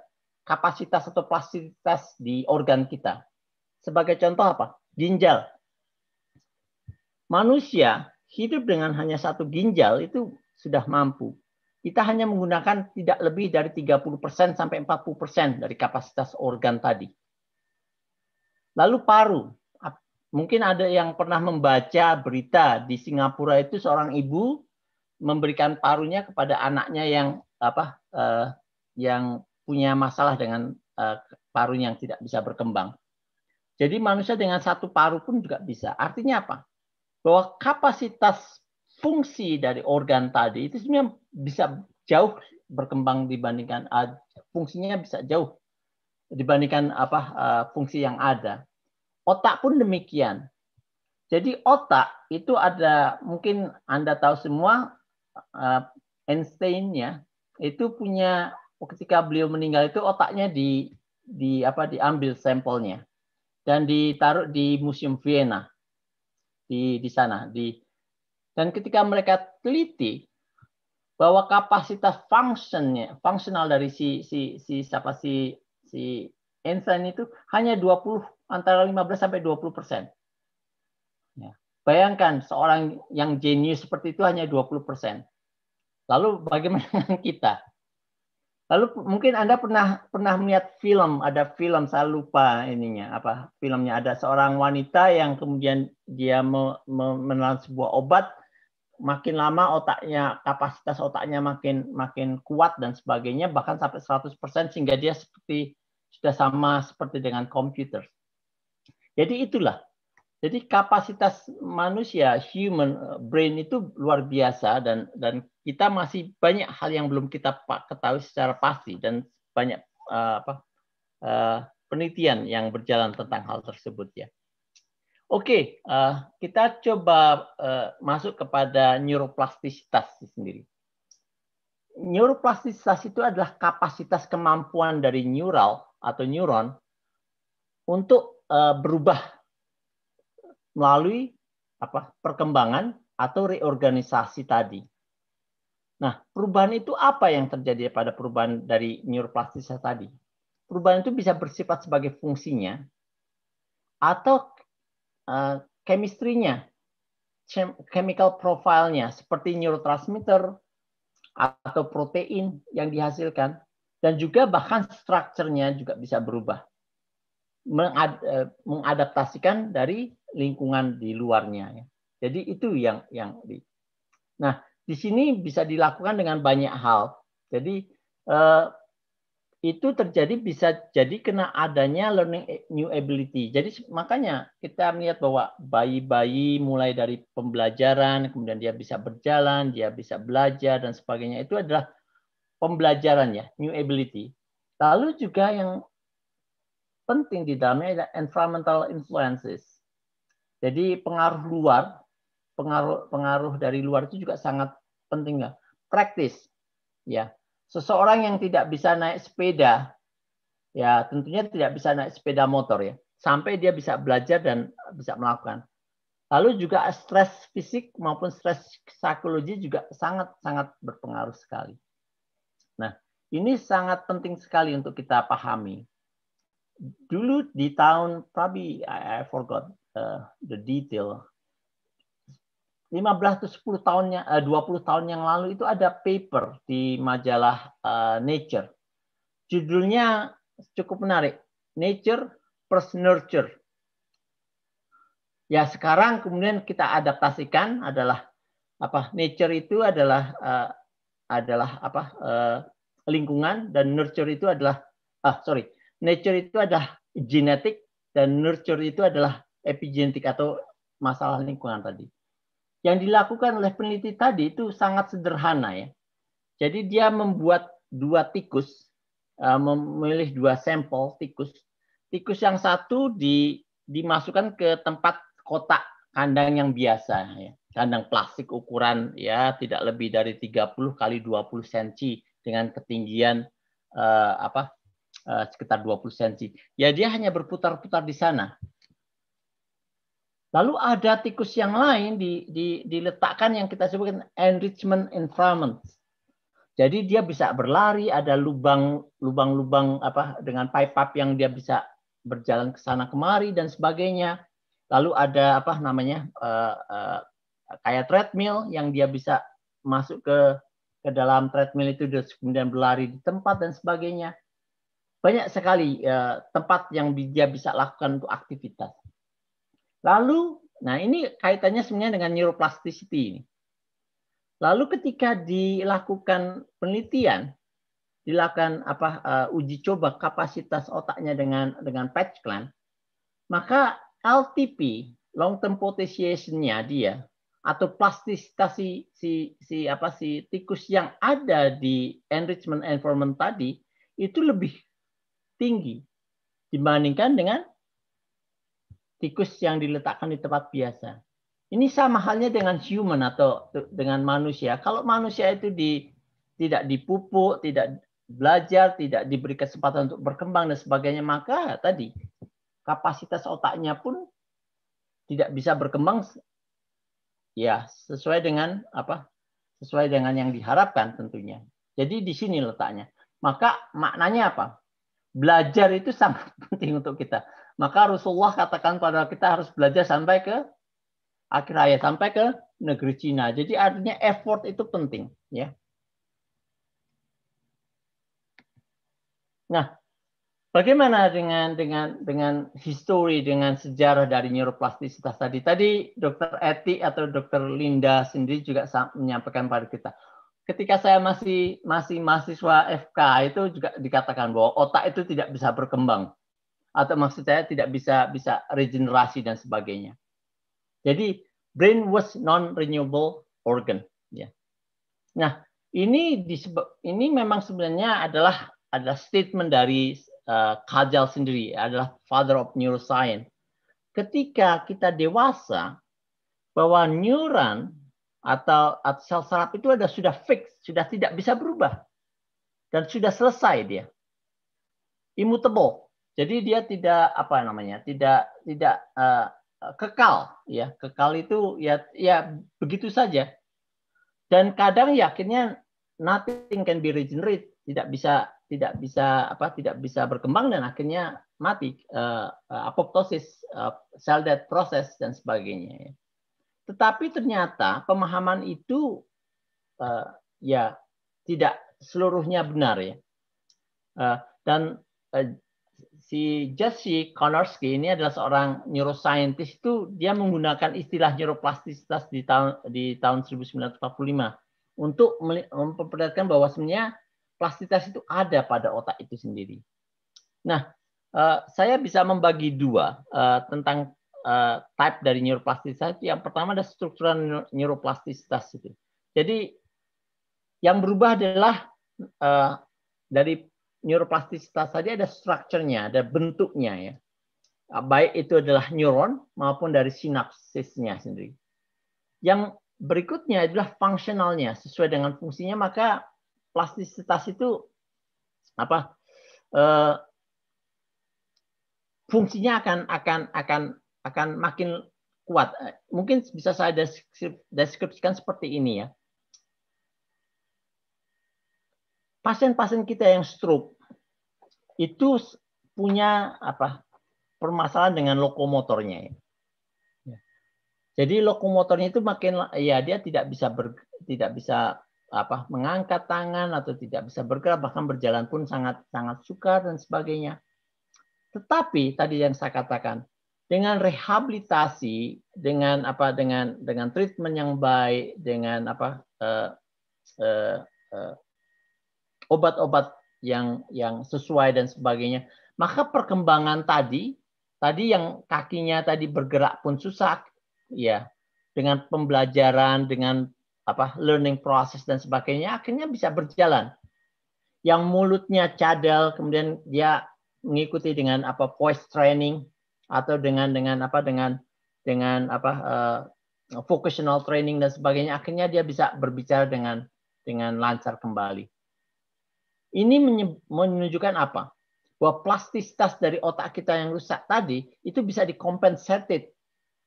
kapasitas atau plastisitas di organ kita. Sebagai contoh apa? Ginjal. Manusia hidup dengan hanya satu ginjal itu sudah mampu. Kita hanya menggunakan tidak lebih dari 30% sampai 40% dari kapasitas organ tadi. Lalu paru. Mungkin ada yang pernah membaca berita di Singapura itu seorang ibu memberikan parunya kepada anaknya yang apa eh, yang punya masalah dengan uh, paru yang tidak bisa berkembang. Jadi manusia dengan satu paru pun juga bisa. Artinya apa? Bahwa kapasitas fungsi dari organ tadi itu sebenarnya bisa jauh berkembang dibandingkan uh, fungsinya bisa jauh dibandingkan apa uh, fungsi yang ada. Otak pun demikian. Jadi otak itu ada mungkin Anda tahu semua uh, Einstein ya itu punya ketika beliau meninggal itu otaknya di di apa diambil sampelnya dan ditaruh di Museum Vienna di di sana di dan ketika mereka teliti bahwa kapasitas fungsinya fungsional dari si si si siapa si si Einstein itu hanya 20 antara 15 sampai 20 persen. Ya. Bayangkan seorang yang jenius seperti itu hanya 20 persen. Lalu bagaimana dengan kita? Lalu mungkin Anda pernah pernah melihat film, ada film saya lupa ininya apa filmnya ada seorang wanita yang kemudian dia me, me, menelan sebuah obat makin lama otaknya kapasitas otaknya makin makin kuat dan sebagainya bahkan sampai 100% sehingga dia seperti sudah sama seperti dengan komputer. Jadi itulah jadi kapasitas manusia, human eh, brain itu luar biasa dan dan kita masih banyak hal yang belum kita ketahui secara pasti dan banyak uh, apa, uh, penelitian yang berjalan tentang hal tersebut ya. Oke, okay, uh, kita coba uh, masuk kepada neuroplastisitas sendiri. Neuroplastisitas itu adalah kapasitas kemampuan dari neural atau neuron untuk uh, berubah melalui apa perkembangan atau reorganisasi tadi. Nah, perubahan itu apa yang terjadi pada perubahan dari neuroplastisitas tadi? Perubahan itu bisa bersifat sebagai fungsinya atau uh, chemistry-nya, chemical profile-nya seperti neurotransmitter atau protein yang dihasilkan dan juga bahkan strukturnya juga bisa berubah eh, mengadaptasikan dari lingkungan di luarnya. Ya. Jadi itu yang yang di. Nah di sini bisa dilakukan dengan banyak hal. Jadi eh, itu terjadi bisa jadi kena adanya learning new ability. Jadi makanya kita melihat bahwa bayi-bayi mulai dari pembelajaran, kemudian dia bisa berjalan, dia bisa belajar dan sebagainya itu adalah pembelajaran ya, new ability. Lalu juga yang penting di dalamnya adalah environmental influences. Jadi pengaruh luar, pengaruh pengaruh dari luar itu juga sangat penting ya. Praktis, ya. Seseorang yang tidak bisa naik sepeda, ya tentunya tidak bisa naik sepeda motor ya. Sampai dia bisa belajar dan bisa melakukan. Lalu juga stres fisik maupun stres psikologi juga sangat-sangat berpengaruh sekali. Nah, ini sangat penting sekali untuk kita pahami. Dulu di tahun, probably I, I forgot, Eh, the detail 15 atau 10 tahunnya 20 eh, tahun yang lalu itu ada paper di majalah eh, Nature. Judulnya cukup menarik, Nature plus Nurture. Ya, sekarang kemudian kita adaptasikan adalah apa? Nature itu adalah uh, adalah apa? Uh, lingkungan dan nurture itu adalah ah sorry, nature itu adalah genetik dan nurture itu adalah epigenetik atau masalah lingkungan tadi. Yang dilakukan oleh peneliti tadi itu sangat sederhana ya. Jadi dia membuat dua tikus, eh, memilih dua sampel tikus. Tikus yang satu di, dimasukkan ke tempat kotak kandang yang biasa ya. Kandang plastik ukuran ya tidak lebih dari 30 kali 20 cm dengan ketinggian uh, apa uh, sekitar 20 cm. Ya dia hanya berputar-putar di sana Lalu ada tikus yang lain di, di, diletakkan yang kita sebutkan enrichment environment. Jadi dia bisa berlari, ada lubang lubang lubang apa dengan pipe-pipe yang dia bisa berjalan ke sana kemari dan sebagainya. Lalu ada apa namanya uh, uh, kayak treadmill yang dia bisa masuk ke ke dalam treadmill itu dan kemudian berlari di tempat dan sebagainya. Banyak sekali uh, tempat yang dia bisa lakukan untuk aktivitas. Lalu, nah ini kaitannya sebenarnya dengan neuroplasticity ini. Lalu ketika dilakukan penelitian, dilakukan apa uh, uji coba kapasitas otaknya dengan dengan patch clamp, maka LTP long term potentiation-nya dia atau plastisitas si, si si apa si tikus yang ada di enrichment environment tadi itu lebih tinggi dibandingkan dengan tikus yang diletakkan di tempat biasa. Ini sama halnya dengan human atau dengan manusia. Kalau manusia itu di, tidak dipupuk, tidak belajar, tidak diberi kesempatan untuk berkembang dan sebagainya, maka tadi kapasitas otaknya pun tidak bisa berkembang ya sesuai dengan apa sesuai dengan yang diharapkan tentunya jadi di sini letaknya maka maknanya apa belajar itu sangat penting untuk kita maka Rasulullah katakan pada kita harus belajar sampai ke akhir hayat, sampai ke negeri Cina. Jadi artinya effort itu penting. ya. Nah, bagaimana dengan dengan dengan history dengan sejarah dari neuroplastisitas tadi? Tadi Dr. Eti atau Dr. Linda sendiri juga menyampaikan pada kita ketika saya masih masih mahasiswa FK itu juga dikatakan bahwa otak itu tidak bisa berkembang atau maksud saya tidak bisa bisa regenerasi dan sebagainya. Jadi brain was non renewable organ ya. Nah, ini disebab ini memang sebenarnya adalah ada statement dari uh, Kajal sendiri adalah father of neuroscience. Ketika kita dewasa bahwa neuron atau, atau sel saraf itu ada sudah fix, sudah tidak bisa berubah dan sudah selesai dia. Immutable jadi dia tidak apa namanya, tidak tidak uh, kekal ya. Kekal itu ya ya begitu saja. Dan kadang yakinnya nothing can be regenerate, tidak bisa tidak bisa apa tidak bisa berkembang dan akhirnya mati uh, apoptosis uh, sel death proses dan sebagainya ya. Tetapi ternyata pemahaman itu uh, ya tidak seluruhnya benar ya. Uh, dan si Jesse Konorski ini adalah seorang neuroscientist itu dia menggunakan istilah neuroplastisitas di tahun di tahun 1945 untuk memperlihatkan bahwa sebenarnya plastisitas itu ada pada otak itu sendiri. Nah, eh, saya bisa membagi dua eh, tentang eh, type dari neuroplastisitas. Yang pertama adalah struktural neuroplastisitas itu. Jadi yang berubah adalah dari neuroplastisitas tadi ada strukturnya, ada bentuknya ya. Baik itu adalah neuron maupun dari sinapsisnya sendiri. Yang berikutnya adalah fungsionalnya sesuai dengan fungsinya maka plastisitas itu apa eh, fungsinya akan akan akan akan makin kuat. Mungkin bisa saya deskripsikan seperti ini ya. Pasien-pasien kita yang stroke itu punya apa permasalahan dengan lokomotornya. Ya. Jadi lokomotornya itu makin ya dia tidak bisa ber, tidak bisa apa mengangkat tangan atau tidak bisa bergerak bahkan berjalan pun sangat sangat sukar dan sebagainya. Tetapi tadi yang saya katakan dengan rehabilitasi dengan apa dengan dengan treatment yang baik dengan apa uh, uh, uh, obat-obat yang yang sesuai dan sebagainya. Maka perkembangan tadi, tadi yang kakinya tadi bergerak pun susah, ya dengan pembelajaran, dengan apa learning process dan sebagainya, akhirnya bisa berjalan. Yang mulutnya cadel, kemudian dia mengikuti dengan apa voice training atau dengan dengan apa dengan dengan apa uh, vocational training dan sebagainya akhirnya dia bisa berbicara dengan dengan lancar kembali ini menunjukkan apa? Bahwa plastisitas dari otak kita yang rusak tadi itu bisa dikompensated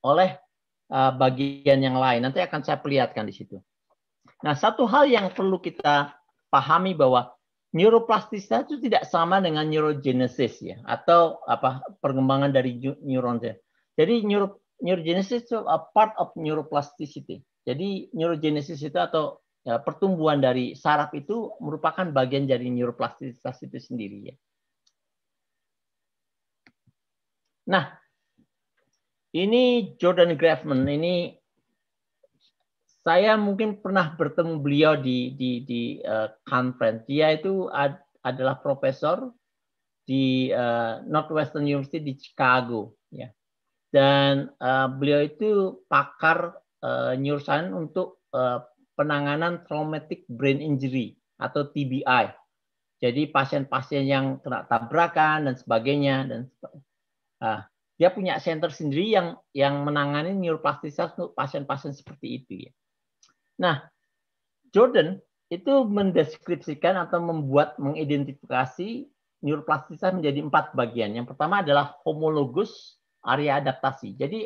oleh uh, bagian yang lain. Nanti akan saya perlihatkan di situ. Nah, satu hal yang perlu kita pahami bahwa neuroplastisitas itu tidak sama dengan neurogenesis ya atau apa perkembangan dari neuron. Ya. Jadi neuro, neurogenesis itu a part of neuroplasticity. Jadi neurogenesis itu atau Ya, pertumbuhan dari saraf itu merupakan bagian dari neuroplastisitas itu sendiri ya. Nah, ini Jordan Grafman ini saya mungkin pernah bertemu beliau di di di uh, conference. Dia itu ad, adalah profesor di uh, Northwestern University di Chicago ya. Dan uh, beliau itu pakar uh, neuroscience untuk uh, penanganan traumatic brain injury atau TBI. Jadi pasien-pasien yang kena tabrakan dan sebagainya dan uh, dia punya center sendiri yang yang menangani neuroplastisitas untuk pasien-pasien seperti itu ya. Nah, Jordan itu mendeskripsikan atau membuat mengidentifikasi neuroplastisitas menjadi empat bagian. Yang pertama adalah homologus area adaptasi. Jadi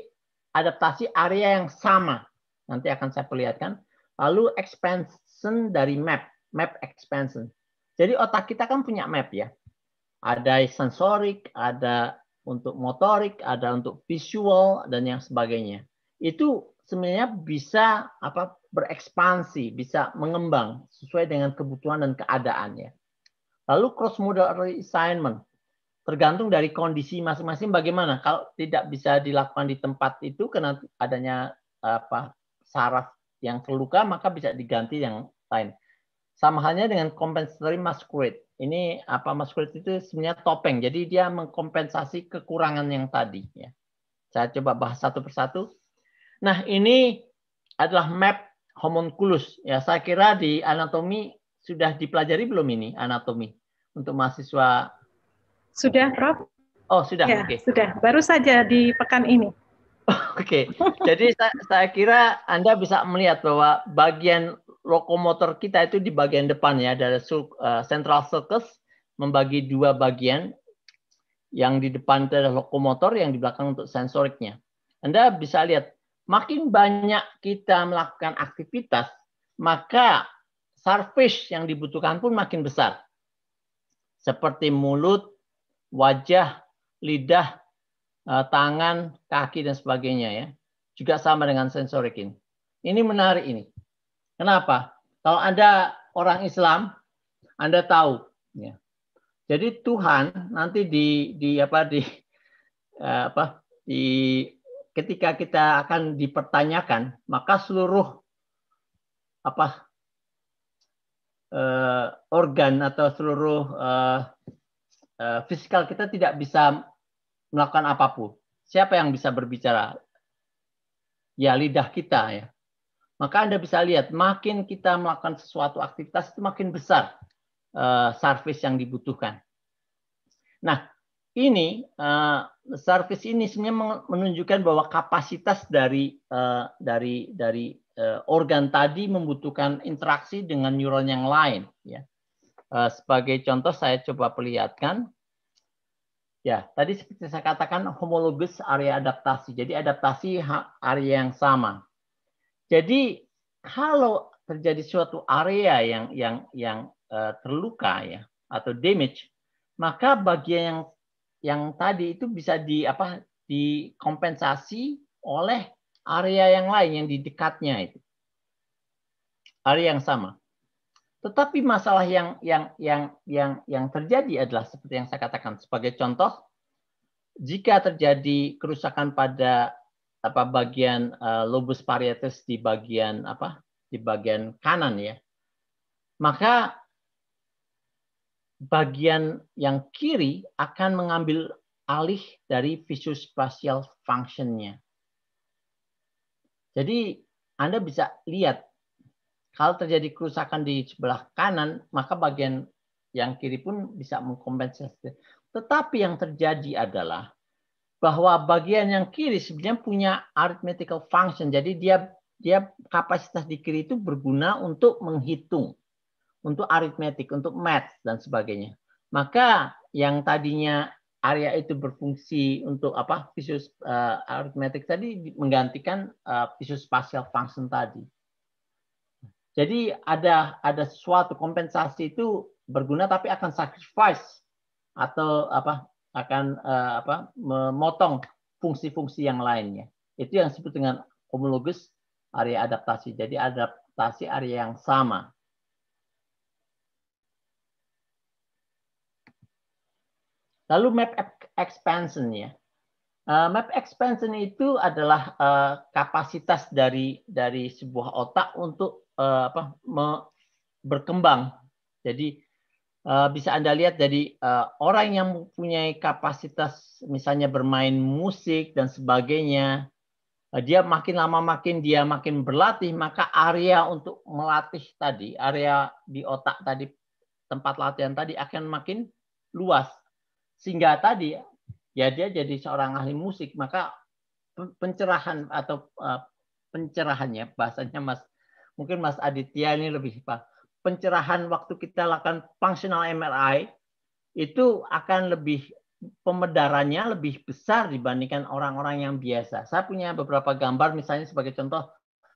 adaptasi area yang sama. Nanti akan saya perlihatkan Lalu expansion dari map, map expansion. Jadi otak kita kan punya map ya. Ada sensorik, ada untuk motorik, ada untuk visual dan yang sebagainya. Itu sebenarnya bisa apa berekspansi, bisa mengembang sesuai dengan kebutuhan dan keadaannya. Lalu cross modal reassignment tergantung dari kondisi masing-masing bagaimana. Kalau tidak bisa dilakukan di tempat itu karena adanya apa saraf yang terluka maka bisa diganti yang lain. Sama halnya dengan compensatory masquerade. Ini apa masquerade itu sebenarnya topeng. Jadi dia mengkompensasi kekurangan yang tadi. Ya. Saya coba bahas satu persatu. Nah ini adalah map homunculus. Ya saya kira di anatomi sudah dipelajari belum ini anatomi untuk mahasiswa? Sudah, Prof. Oh sudah. Ya, okay. Sudah. Baru saja di pekan ini. Oke, jadi saya, saya kira Anda bisa melihat bahwa bagian lokomotor kita itu di bagian depan ya dari uh, eh, central circus membagi dua bagian yang di depan itu adalah lokomotor yang di belakang untuk sensoriknya. Anda bisa lihat makin banyak kita melakukan aktivitas maka surface yang dibutuhkan pun makin besar seperti mulut, wajah, lidah Eh, tangan, kaki, dan sebagainya ya. Juga sama dengan sensorikin. ini. menarik ini. Kenapa? Kalau Anda orang Islam, Anda tahu. Ya. Jadi Tuhan nanti di, di apa di eh, apa di ketika kita akan dipertanyakan, maka seluruh apa uh, organ atau seluruh uh, uh, fisikal kita tidak bisa melakukan apapun. Siapa yang bisa berbicara? Ya lidah kita ya. Maka Anda bisa lihat, makin kita melakukan sesuatu aktivitas itu makin besar uh, service yang dibutuhkan. Nah, ini uh, service ini sebenarnya menunjukkan bahwa kapasitas dari uh, dari dari uh, organ tadi membutuhkan interaksi dengan neuron yang lain ya. Uh, sebagai contoh saya coba perlihatkan Ya, tadi seperti saya katakan homologus area adaptasi. Jadi adaptasi area yang sama. Jadi kalau terjadi suatu area yang yang yang uh, terluka ya atau damage, maka bagian yang yang tadi itu bisa di apa dikompensasi oleh area yang lain yang di dekatnya itu. Area yang sama. Tetapi masalah yang yang yang yang yang terjadi adalah seperti yang saya katakan sebagai contoh jika terjadi kerusakan pada apa bagian uh, eh, lobus parietis di bagian apa di bagian kanan ya maka bagian yang kiri akan mengambil alih dari visuospatial functionnya. Jadi Anda bisa lihat kalau terjadi kerusakan di sebelah kanan, maka bagian yang kiri pun bisa mengkompensasi. Tetapi yang terjadi adalah bahwa bagian yang kiri sebenarnya punya arithmetical function. Jadi dia dia kapasitas di kiri itu berguna untuk menghitung, untuk aritmetik, untuk math dan sebagainya. Maka yang tadinya area itu berfungsi untuk apa? visus uh, eh, aritmetik tadi menggantikan uh, eh, visual spatial function tadi. Jadi ada ada suatu kompensasi itu berguna tapi akan sacrifice atau apa akan uh, apa memotong fungsi-fungsi yang lainnya. Itu yang disebut dengan homologus area adaptasi. Jadi adaptasi area yang sama. Lalu map expansion ya. Uh, map expansion itu adalah uh, kapasitas dari dari sebuah otak untuk uh, apa me, berkembang. Jadi uh, bisa Anda lihat jadi uh, eh, orang yang mempunyai kapasitas misalnya bermain musik dan sebagainya, uh, dia makin lama makin dia makin berlatih, maka area untuk melatih tadi, area di otak tadi tempat latihan tadi akan makin luas. Sehingga tadi ya dia jadi seorang ahli musik, maka pencerahan atau uh, pencerahannya bahasanya Mas mungkin Mas Aditya ini lebih paham. pencerahan waktu kita lakukan fungsional MRI itu akan lebih pemedarannya lebih besar dibandingkan orang-orang yang biasa. Saya punya beberapa gambar misalnya sebagai contoh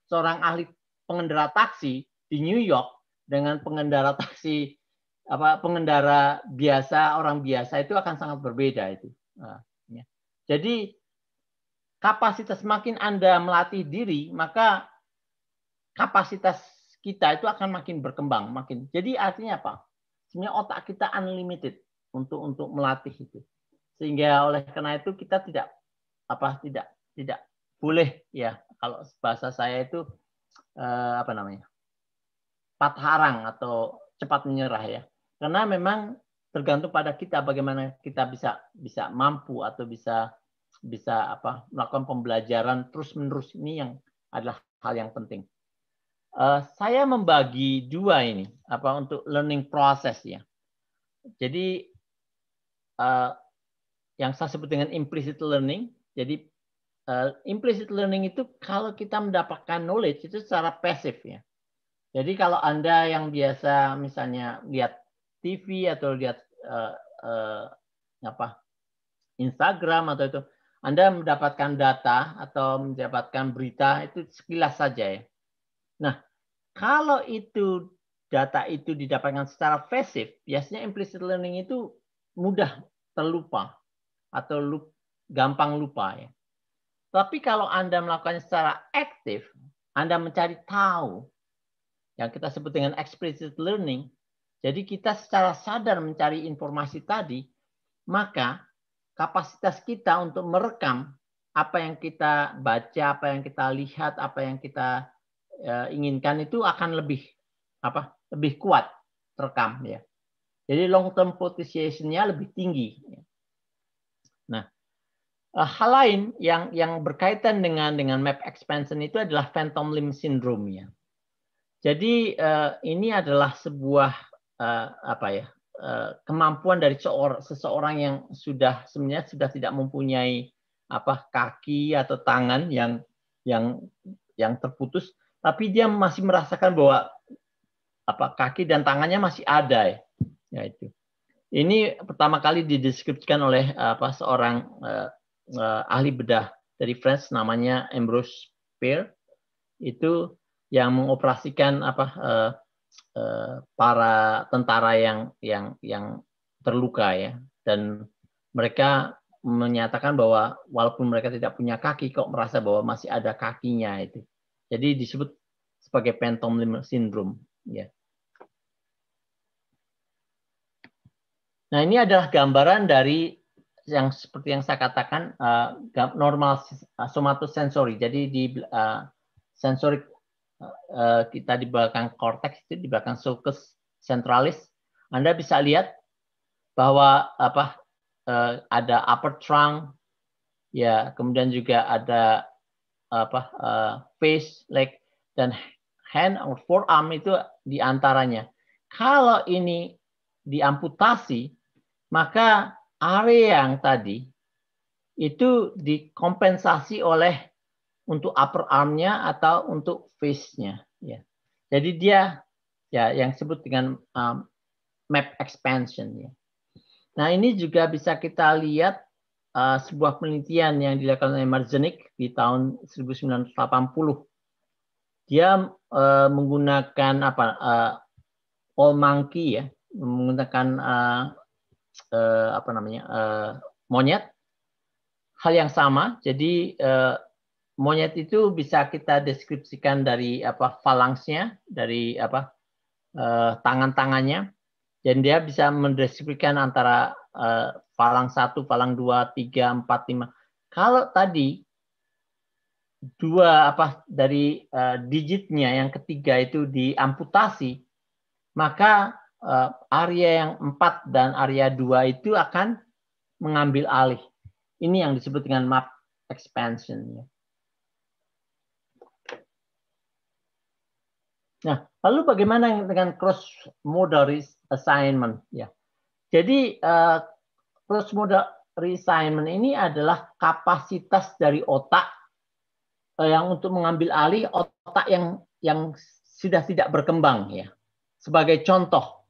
seorang ahli pengendara taksi di New York dengan pengendara taksi apa pengendara biasa orang biasa itu akan sangat berbeda itu. Nah, ya. Jadi kapasitas makin Anda melatih diri maka kapasitas kita itu akan makin berkembang, makin. Jadi artinya apa? Sebenarnya otak kita unlimited untuk untuk melatih itu. Sehingga oleh karena itu kita tidak apa tidak tidak boleh ya kalau bahasa saya itu eh, apa namanya? patharang atau cepat menyerah ya. Karena memang tergantung pada kita bagaimana kita bisa bisa mampu atau bisa bisa apa melakukan pembelajaran terus menerus ini yang adalah hal yang penting uh, saya membagi dua ini apa untuk learning process ya. Jadi uh, yang saya sebut dengan implicit learning. Jadi uh, implicit learning itu kalau kita mendapatkan knowledge itu secara pasif ya. Jadi kalau anda yang biasa misalnya lihat TV atau lihat uh, uh, apa Instagram atau itu, anda mendapatkan data atau mendapatkan berita itu sekilas saja ya. Nah, kalau itu data itu didapatkan secara pasif, biasanya implicit learning itu mudah terlupa atau lup, gampang lupa ya. Tapi kalau Anda melakukannya secara aktif, Anda mencari tahu yang kita sebut dengan explicit learning, jadi kita secara sadar mencari informasi tadi, maka kapasitas kita untuk merekam apa yang kita baca, apa yang kita lihat, apa yang kita Ya, inginkan itu akan lebih apa lebih kuat terekam ya jadi long term potentiationnya lebih tinggi ya. nah eh, hal lain yang yang berkaitan dengan dengan map expansion itu adalah phantom limb syndrome ya jadi eh, ini adalah sebuah eh, apa ya kemampuan dari seseorang yang sudah sebenarnya sudah tidak mempunyai apa kaki atau tangan yang yang yang terputus tapi dia masih merasakan bahwa apa kaki dan tangannya masih ada ya, ya itu. Ini pertama kali dideskripsikan oleh apa seorang uh, uh, ahli bedah dari France namanya Ambrose Peer itu yang mengoperasikan apa uh, uh, para tentara yang yang yang terluka ya dan mereka menyatakan bahwa walaupun mereka tidak punya kaki kok merasa bahwa masih ada kakinya itu. Jadi disebut sebagai phantom limb syndrome ya. Nah, ini adalah gambaran dari yang seperti yang saya katakan uh, normal eh, somatosensory. Jadi di uh, eh, sensorik uh, kita di belakang korteks itu di belakang sulcus centralis, Anda bisa lihat bahwa apa uh, ada upper trunk ya, kemudian juga ada apa uh, face, leg dan hand or forearm itu diantaranya. Kalau ini diamputasi, maka area yang tadi itu dikompensasi oleh untuk upper arm-nya atau untuk face-nya. Ya. Jadi dia ya yang disebut dengan um, map expansion. Ya. Nah ini juga bisa kita lihat uh, sebuah penelitian yang dilakukan oleh Marzenik di tahun 1980 dia uh, menggunakan apa uh, eh, all monkey ya menggunakan uh, uh, apa namanya uh, monyet hal yang sama jadi uh, monyet itu bisa kita deskripsikan dari apa falangsnya dari apa uh, tangan tangannya dan dia bisa mendeskripsikan antara uh, falang satu falang dua tiga empat lima kalau tadi dua apa dari uh, digitnya yang ketiga itu diamputasi, maka uh, area yang empat dan area dua itu akan mengambil alih. Ini yang disebut dengan map expansion. Nah, lalu bagaimana dengan cross modal reassignment? Ya, jadi uh, cross modal reassignment ini adalah kapasitas dari otak Eh, yang untuk mengambil alih otak yang yang sudah tidak berkembang ya. Sebagai contoh,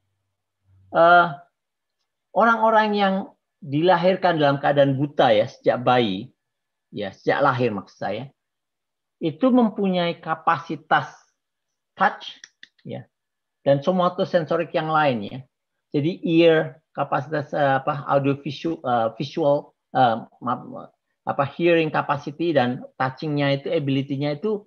eh, orang-orang yang dilahirkan dalam keadaan buta ya sejak bayi, ya sejak lahir maksud saya, itu mempunyai kapasitas touch ya dan semua sensorik yang lain ya. Jadi ear kapasitas eh, apa audio visual, uh, visual uh, apa hearing capacity dan touchingnya itu ability-nya itu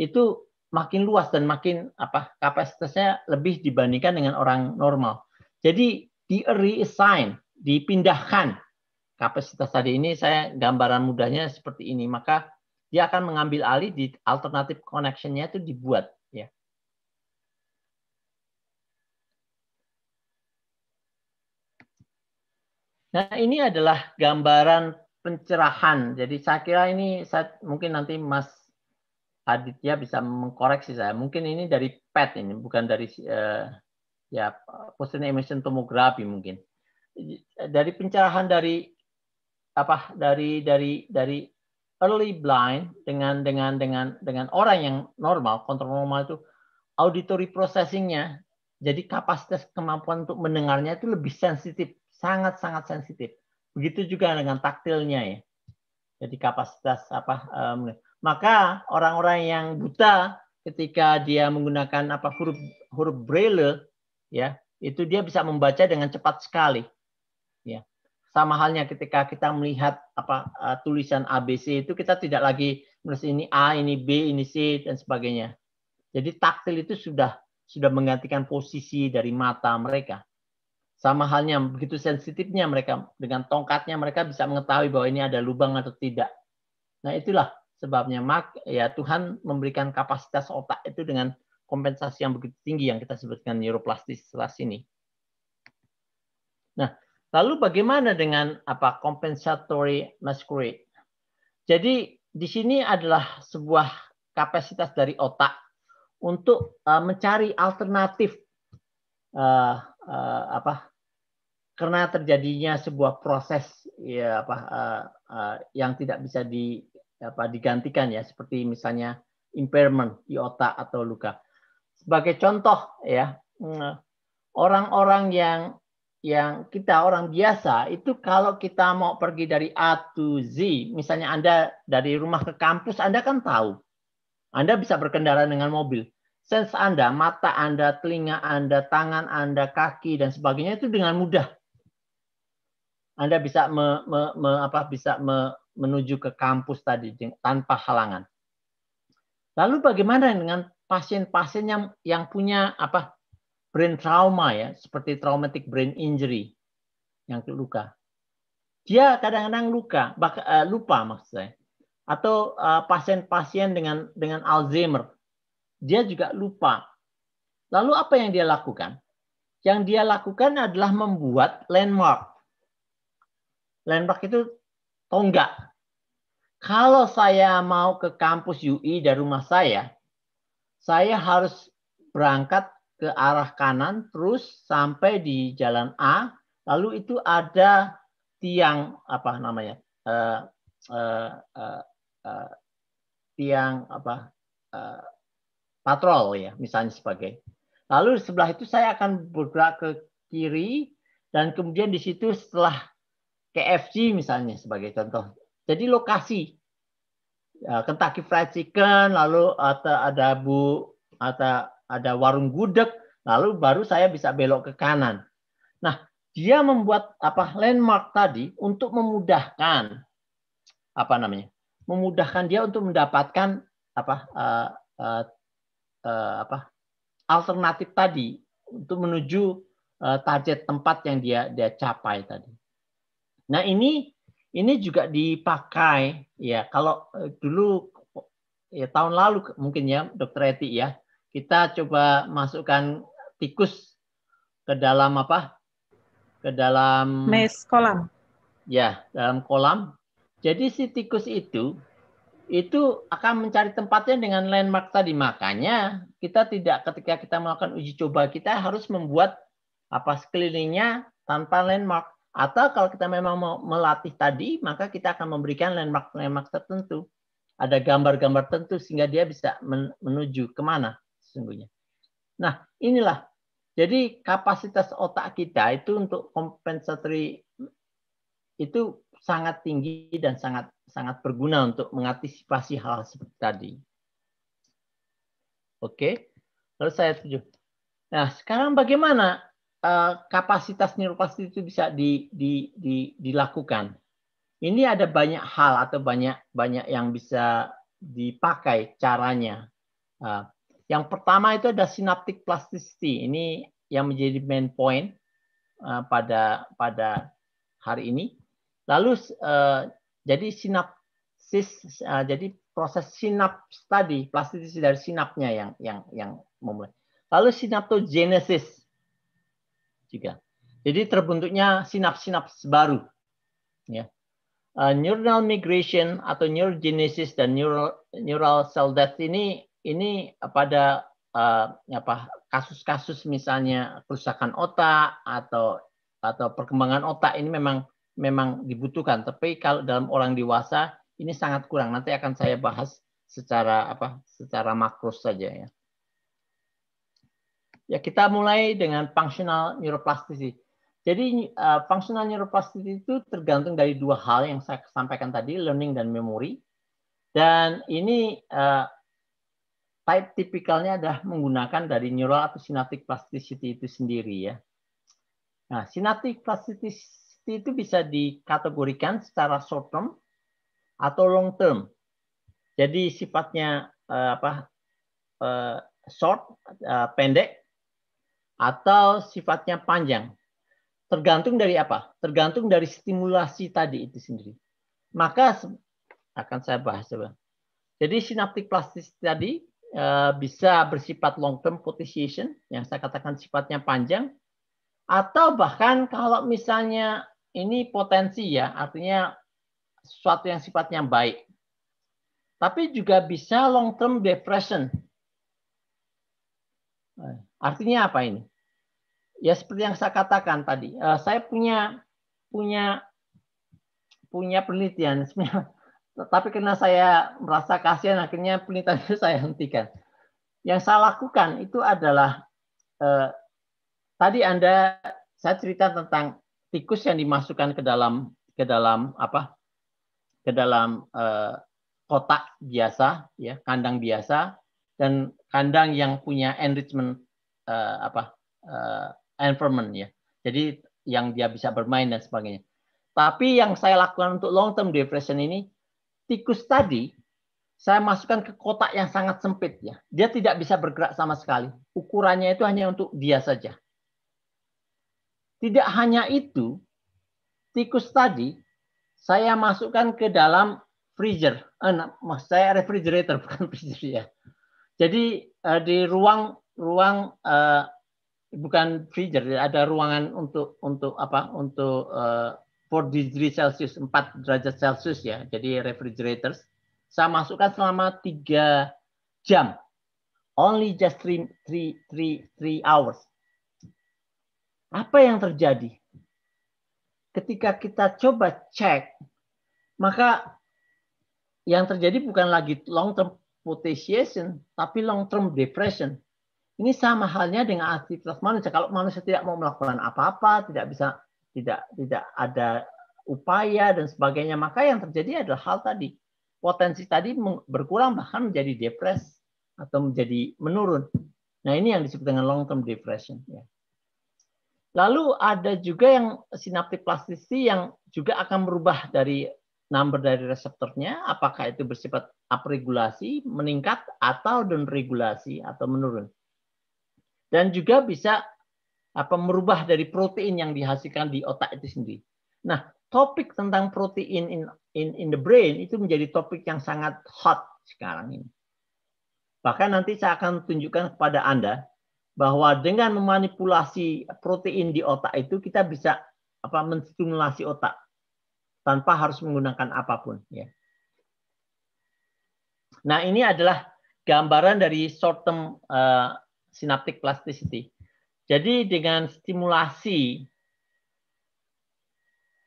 itu makin luas dan makin apa kapasitasnya lebih dibandingkan dengan orang normal. Jadi di reassign, dipindahkan kapasitas tadi ini saya gambaran mudahnya seperti ini maka dia akan mengambil alih di alternatif connectionnya itu dibuat ya. Nah ini adalah gambaran pencerahan. Jadi saya kira ini saya, mungkin nanti Mas Aditya bisa mengkoreksi saya. Mungkin ini dari PET ini, bukan dari uh, ya postingan emission tomografi mungkin. Dari pencerahan dari apa dari dari dari early blind dengan dengan dengan dengan orang yang normal, kontrol normal itu auditory processingnya, jadi kapasitas kemampuan untuk mendengarnya itu lebih sensitif, sangat sangat sensitif Begitu juga dengan taktilnya ya. Jadi kapasitas apa um, maka orang-orang yang buta ketika dia menggunakan apa huruf huruf braille ya, itu dia bisa membaca dengan cepat sekali. Ya. Sama halnya ketika kita melihat apa uh, tulisan ABC itu kita tidak lagi menulis ini A, ini B, ini C dan sebagainya. Jadi taktil itu sudah sudah menggantikan posisi dari mata mereka. Sama halnya begitu sensitifnya mereka dengan tongkatnya mereka bisa mengetahui bahwa ini ada lubang atau tidak. Nah, itulah sebabnya mak ya Tuhan memberikan kapasitas otak itu dengan kompensasi yang begitu tinggi yang kita sebutkan neuroplastisitas ini. Nah, lalu bagaimana dengan apa compensatory masquerade? Jadi di sini adalah sebuah kapasitas dari otak untuk uh, mencari alternatif uh, uh, apa karena terjadinya sebuah proses ya apa uh, uh, yang tidak bisa di apa digantikan ya seperti misalnya impairment di otak atau luka. Sebagai contoh ya eh, orang-orang yang yang kita orang biasa itu kalau kita mau pergi dari A to Z, misalnya Anda dari rumah ke kampus Anda kan tahu. Anda bisa berkendara dengan mobil. Sense Anda, mata Anda, telinga Anda, tangan Anda, kaki dan sebagainya itu dengan mudah anda bisa me, me, me, apa bisa me, menuju ke kampus tadi tanpa halangan. Lalu bagaimana dengan pasien-pasien yang yang punya apa brain trauma ya, seperti traumatic brain injury yang luka. Dia kadang-kadang luka, bak, uh, lupa maksud saya. Atau eh, pasien-pasien uh, dengan dengan Alzheimer, dia juga lupa. Lalu apa yang dia lakukan? Yang dia lakukan adalah membuat landmark Landmark itu tonggak. Kalau saya mau ke kampus UI dari rumah saya, saya harus berangkat ke arah kanan terus sampai di jalan A, lalu itu ada tiang apa namanya? Uh, uh, uh, uh, tiang apa? Uh, patrol ya, misalnya sebagai. Lalu di sebelah itu saya akan bergerak ke kiri dan kemudian di situ setelah KFC misalnya sebagai contoh. Jadi lokasi uh, Kentucky Fried Chicken, lalu atau ada Bu atau ada warung gudeg, lalu baru saya bisa belok ke kanan. Nah, dia membuat apa landmark tadi untuk memudahkan apa namanya? memudahkan dia untuk mendapatkan apa uh, uh, uh, apa alternatif tadi untuk menuju uh, target tempat yang dia dia capai tadi. Nah ini ini juga dipakai ya kalau eh, dulu ya tahun lalu mungkin ya dokter Eti ya kita coba masukkan tikus ke dalam apa ke dalam mes kolam ya dalam kolam jadi si tikus itu itu akan mencari tempatnya dengan landmark tadi. Makanya kita tidak ketika kita melakukan uji coba kita harus membuat apa sekelilingnya tanpa landmark. Atau kalau kita memang mau melatih tadi, maka kita akan memberikan landmark-landmark tertentu. Ada gambar-gambar tertentu sehingga dia bisa menuju kemana sesungguhnya. Nah, inilah. Jadi kapasitas otak kita itu untuk compensatory itu sangat tinggi dan sangat sangat berguna untuk mengantisipasi hal, -hal seperti tadi. Oke, lalu saya setuju. Nah, sekarang bagaimana Eh, kapasitas neuroplastis itu bisa di, di, di, dilakukan. Ini ada banyak hal atau banyak banyak yang bisa dipakai caranya. Eh, yang pertama itu ada synaptic plasticity. Ini yang menjadi main point eh, pada pada hari ini. Lalu jadi sinapsis jadi proses sinaps tadi plastisisi dari sinapnya yang yang yang memulai. Lalu sinaptogenesis juga. Jadi terbentuknya sinaps-sinaps baru. Ya. Uh, eh, neural migration atau neurogenesis dan neural, neural cell death ini ini pada uh, apa kasus-kasus misalnya kerusakan otak atau atau perkembangan otak ini memang memang dibutuhkan. Tapi kalau dalam orang dewasa ini sangat kurang. Nanti akan saya bahas secara apa secara makro saja ya. Ya kita mulai dengan functional neuroplasticity. Jadi uh, functional neuroplasticity itu tergantung dari dua hal yang saya sampaikan tadi, learning dan memory. Dan ini uh, type tipikalnya adalah menggunakan dari neural atau synaptic plasticity itu sendiri ya. Nah, synaptic plasticity itu bisa dikategorikan secara short term atau long term. Jadi sifatnya uh, apa uh, short uh, pendek atau sifatnya panjang. Tergantung dari apa? Tergantung dari stimulasi tadi itu sendiri. Maka akan saya bahas coba. Jadi sinaptik plastis tadi eh, bisa bersifat long term potentiation yang saya katakan sifatnya panjang atau bahkan kalau misalnya ini potensi ya, artinya sesuatu yang sifatnya baik. Tapi juga bisa long term depression. Eh, artinya apa ini? ya seperti yang saya katakan tadi, uh, saya punya punya punya penelitian sebenarnya tapi karena saya merasa kasihan akhirnya penelitian itu saya hentikan. Yang saya lakukan itu adalah uh, tadi Anda saya cerita tentang tikus yang dimasukkan ke dalam ke dalam apa? ke dalam uh, kotak biasa ya, kandang biasa dan kandang yang punya enrichment uh, apa? Uh, environment ya. Jadi yang dia bisa bermain dan sebagainya. Tapi yang saya lakukan untuk long term depression ini, tikus tadi saya masukkan ke kotak yang sangat sempit ya. Dia tidak bisa bergerak sama sekali. Ukurannya itu hanya untuk dia saja. Tidak hanya itu, tikus tadi saya masukkan ke dalam freezer. Eh, saya refrigerator bukan freezer ya. Jadi eh, di ruang ruang eh, bukan freezer ada ruangan untuk untuk apa untuk uh, eh, 4 degree celcius 4 derajat celcius ya jadi refrigerators saya masukkan selama 3 jam only just 3 3 3 3 hours apa yang terjadi ketika kita coba cek maka yang terjadi bukan lagi long term potentiation tapi long term depression ini sama halnya dengan aktivitas manusia. Kalau manusia tidak mau melakukan apa-apa, tidak bisa, tidak tidak ada upaya dan sebagainya, maka yang terjadi adalah hal tadi. Potensi tadi berkurang bahkan menjadi depres atau menjadi menurun. Nah ini yang disebut dengan long term depression. Ya. Lalu ada juga yang sinaptik plastisi yang juga akan berubah dari number dari reseptornya, apakah itu bersifat upregulasi, meningkat, atau downregulasi, atau menurun dan juga bisa apa merubah dari protein yang dihasilkan di otak itu sendiri. Nah, topik tentang protein in in in the brain itu menjadi topik yang sangat hot sekarang ini. Bahkan nanti saya akan tunjukkan kepada Anda bahwa dengan memanipulasi protein di otak itu kita bisa apa menstimulasi otak tanpa harus menggunakan apapun ya. Nah, ini adalah gambaran dari short term uh, synaptic plasticity. Jadi dengan stimulasi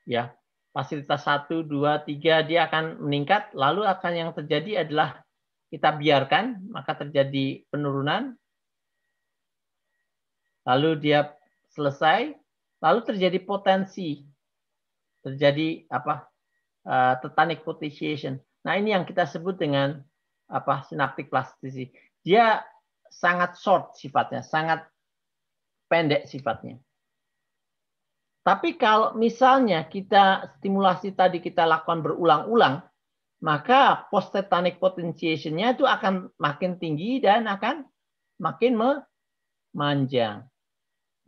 ya, fasilitas 1 2 3 dia akan meningkat lalu akan yang terjadi adalah kita biarkan maka terjadi penurunan. Lalu dia selesai, lalu terjadi potensi. Terjadi apa? Uh, tetanic potentiation. Nah, ini yang kita sebut dengan apa? synaptic plasticity. Dia sangat short sifatnya, sangat pendek sifatnya. Tapi kalau misalnya kita stimulasi tadi kita lakukan berulang-ulang, maka posttetanic potentiation-nya itu akan makin tinggi dan akan makin memanjang.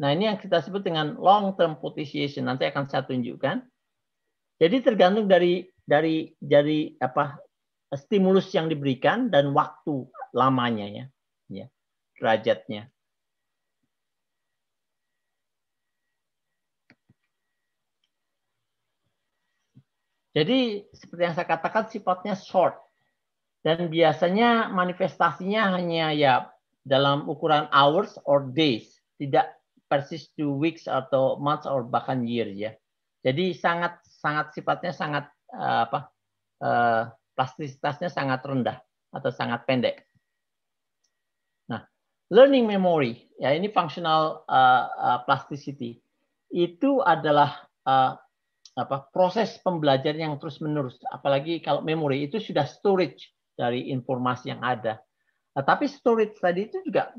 Nah, ini yang kita sebut dengan long term potentiation. Nanti akan saya tunjukkan. Jadi tergantung dari dari dari apa stimulus yang diberikan dan waktu lamanya ya derajatnya. Jadi seperti yang saya katakan sifatnya short dan biasanya manifestasinya hanya ya dalam ukuran hours or days, tidak persis to weeks atau months or bahkan year ya. Jadi sangat sangat sifatnya sangat eh, apa? Eh, plastisitasnya sangat rendah atau sangat pendek learning memory ya ini functional uh, uh, plasticity itu adalah uh, apa proses pembelajaran yang terus menerus apalagi kalau memory itu sudah storage dari informasi yang ada nah, tapi storage tadi itu juga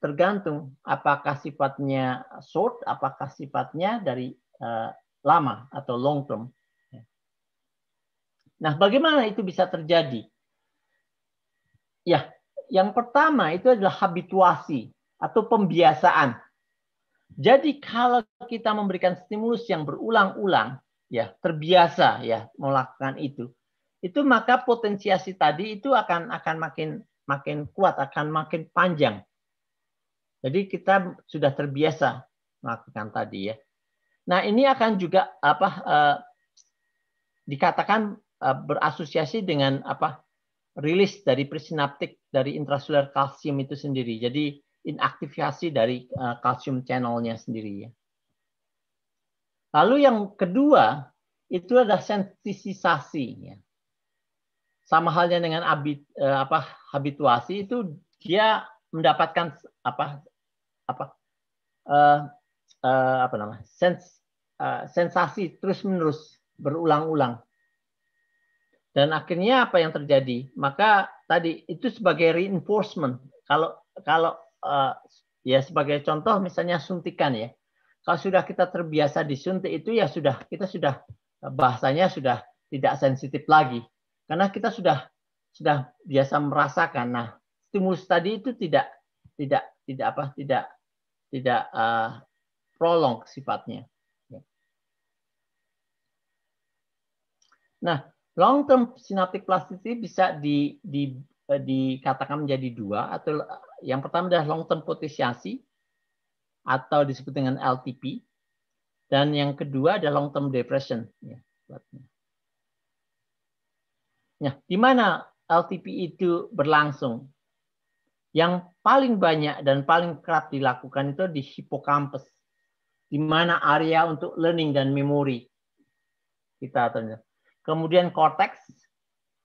tergantung apakah sifatnya short apakah sifatnya dari uh, lama atau long term nah bagaimana itu bisa terjadi ya yang pertama itu adalah habituasi atau pembiasaan. Jadi kalau kita memberikan stimulus yang berulang-ulang, ya terbiasa ya melakukan itu, itu maka potensiasi tadi itu akan akan makin makin kuat, akan makin panjang. Jadi kita sudah terbiasa melakukan tadi ya. Nah ini akan juga apa eh, dikatakan eh, berasosiasi dengan apa rilis dari presinaptik dari intrasular kalsium itu sendiri. Jadi inaktivasi dari kalsium eh, uh, channelnya sendiri ya. Lalu yang kedua itu adalah sensitisasi ya. Sama halnya dengan habit, uh, apa habituasi itu dia mendapatkan apa apa uh, uh, apa nama sens uh, sensasi terus menerus berulang-ulang dan akhirnya apa yang terjadi maka tadi itu sebagai reinforcement. Kalau kalau uh, ya sebagai contoh misalnya suntikan ya. Kalau sudah kita terbiasa disuntik itu ya sudah kita sudah bahasanya sudah tidak sensitif lagi karena kita sudah sudah biasa merasakan. Nah, stimulus tadi itu tidak tidak tidak apa tidak tidak uh, prolong sifatnya. Nah, Long term synaptic plasticity bisa di, di, eh, dikatakan menjadi dua atau eh, yang pertama adalah long term potensiasi atau disebut dengan LTP dan yang kedua adalah long term depression ya Nah, di mana LTP itu berlangsung? Yang paling banyak dan paling kerap dilakukan itu di hipokampus, di mana area untuk learning dan memori kita ternyata. Kemudian korteks,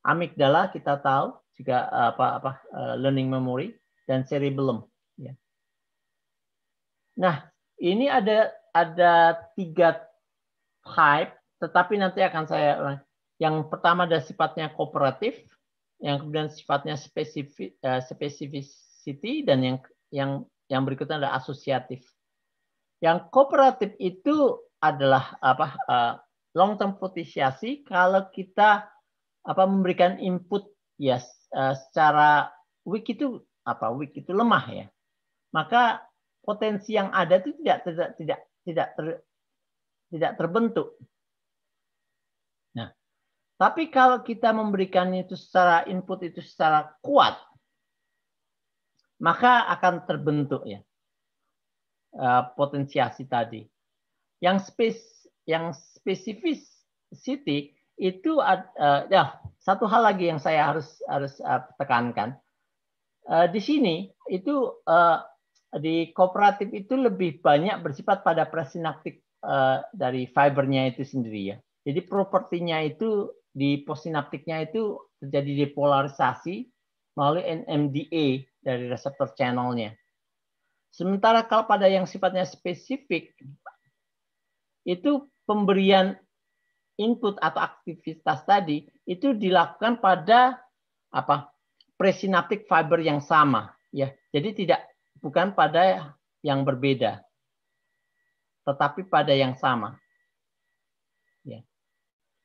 amigdala kita tahu juga eh, apa apa eh, learning memory dan cerebellum. Ya. Nah, ini ada ada tiga type, tetapi nanti akan saya yang pertama ada sifatnya kooperatif, yang kemudian sifatnya spesifik eh, spesifisiti dan yang yang yang berikutnya ada asosiatif. Yang kooperatif itu adalah apa long term potensiasi kalau kita apa memberikan input ya uh, secara weak itu apa weak itu lemah ya maka potensi yang ada itu tidak tidak tidak tidak ter, tidak terbentuk nah tapi kalau kita memberikan itu secara input itu secara kuat maka akan terbentuk ya uh, potensiasi tadi yang space yang city itu uh, ya satu hal lagi yang saya harus harus uh, tekankan uh, di sini itu uh, di kooperatif itu lebih banyak bersifat pada presinaptik uh, dari fibernya itu sendiri ya jadi propertinya itu di postsinaptiknya itu terjadi depolarisasi melalui NMDA dari reseptor channelnya. Sementara kalau pada yang sifatnya spesifik, itu pemberian input atau aktivitas tadi itu dilakukan pada apa presinaptik fiber yang sama ya jadi tidak bukan pada yang berbeda tetapi pada yang sama ya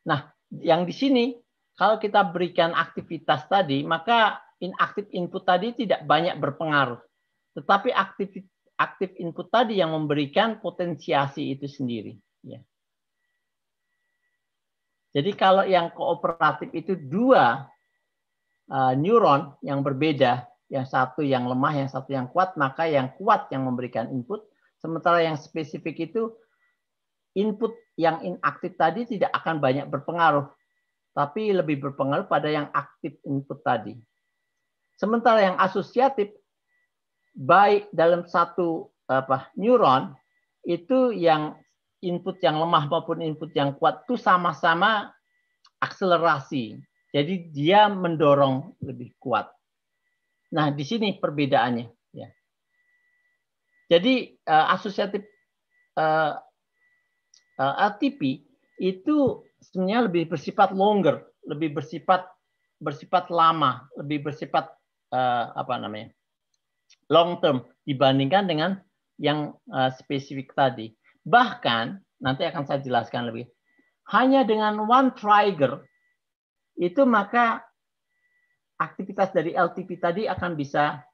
nah yang di sini kalau kita berikan aktivitas tadi maka inaktif input tadi tidak banyak berpengaruh tetapi aktif aktif input tadi yang memberikan potensiasi itu sendiri ya jadi kalau yang kooperatif itu dua uh, neuron yang berbeda, yang satu yang lemah, yang satu yang kuat, maka yang kuat yang memberikan input, sementara yang spesifik itu input yang inaktif tadi tidak akan banyak berpengaruh, tapi lebih berpengaruh pada yang aktif input tadi. Sementara yang asosiatif baik dalam satu apa neuron itu yang input yang lemah maupun input yang kuat itu sama-sama akselerasi. Jadi dia mendorong lebih kuat. Nah, di sini perbedaannya. Ya. Jadi uh, asosiatif uh, eh, uh, eh, ATP itu sebenarnya lebih bersifat longer, lebih bersifat bersifat lama, lebih bersifat uh, apa namanya long term dibandingkan dengan yang uh, spesifik tadi. Bahkan nanti akan saya jelaskan lebih. Hanya dengan one trigger itu maka aktivitas dari LTP tadi akan bisa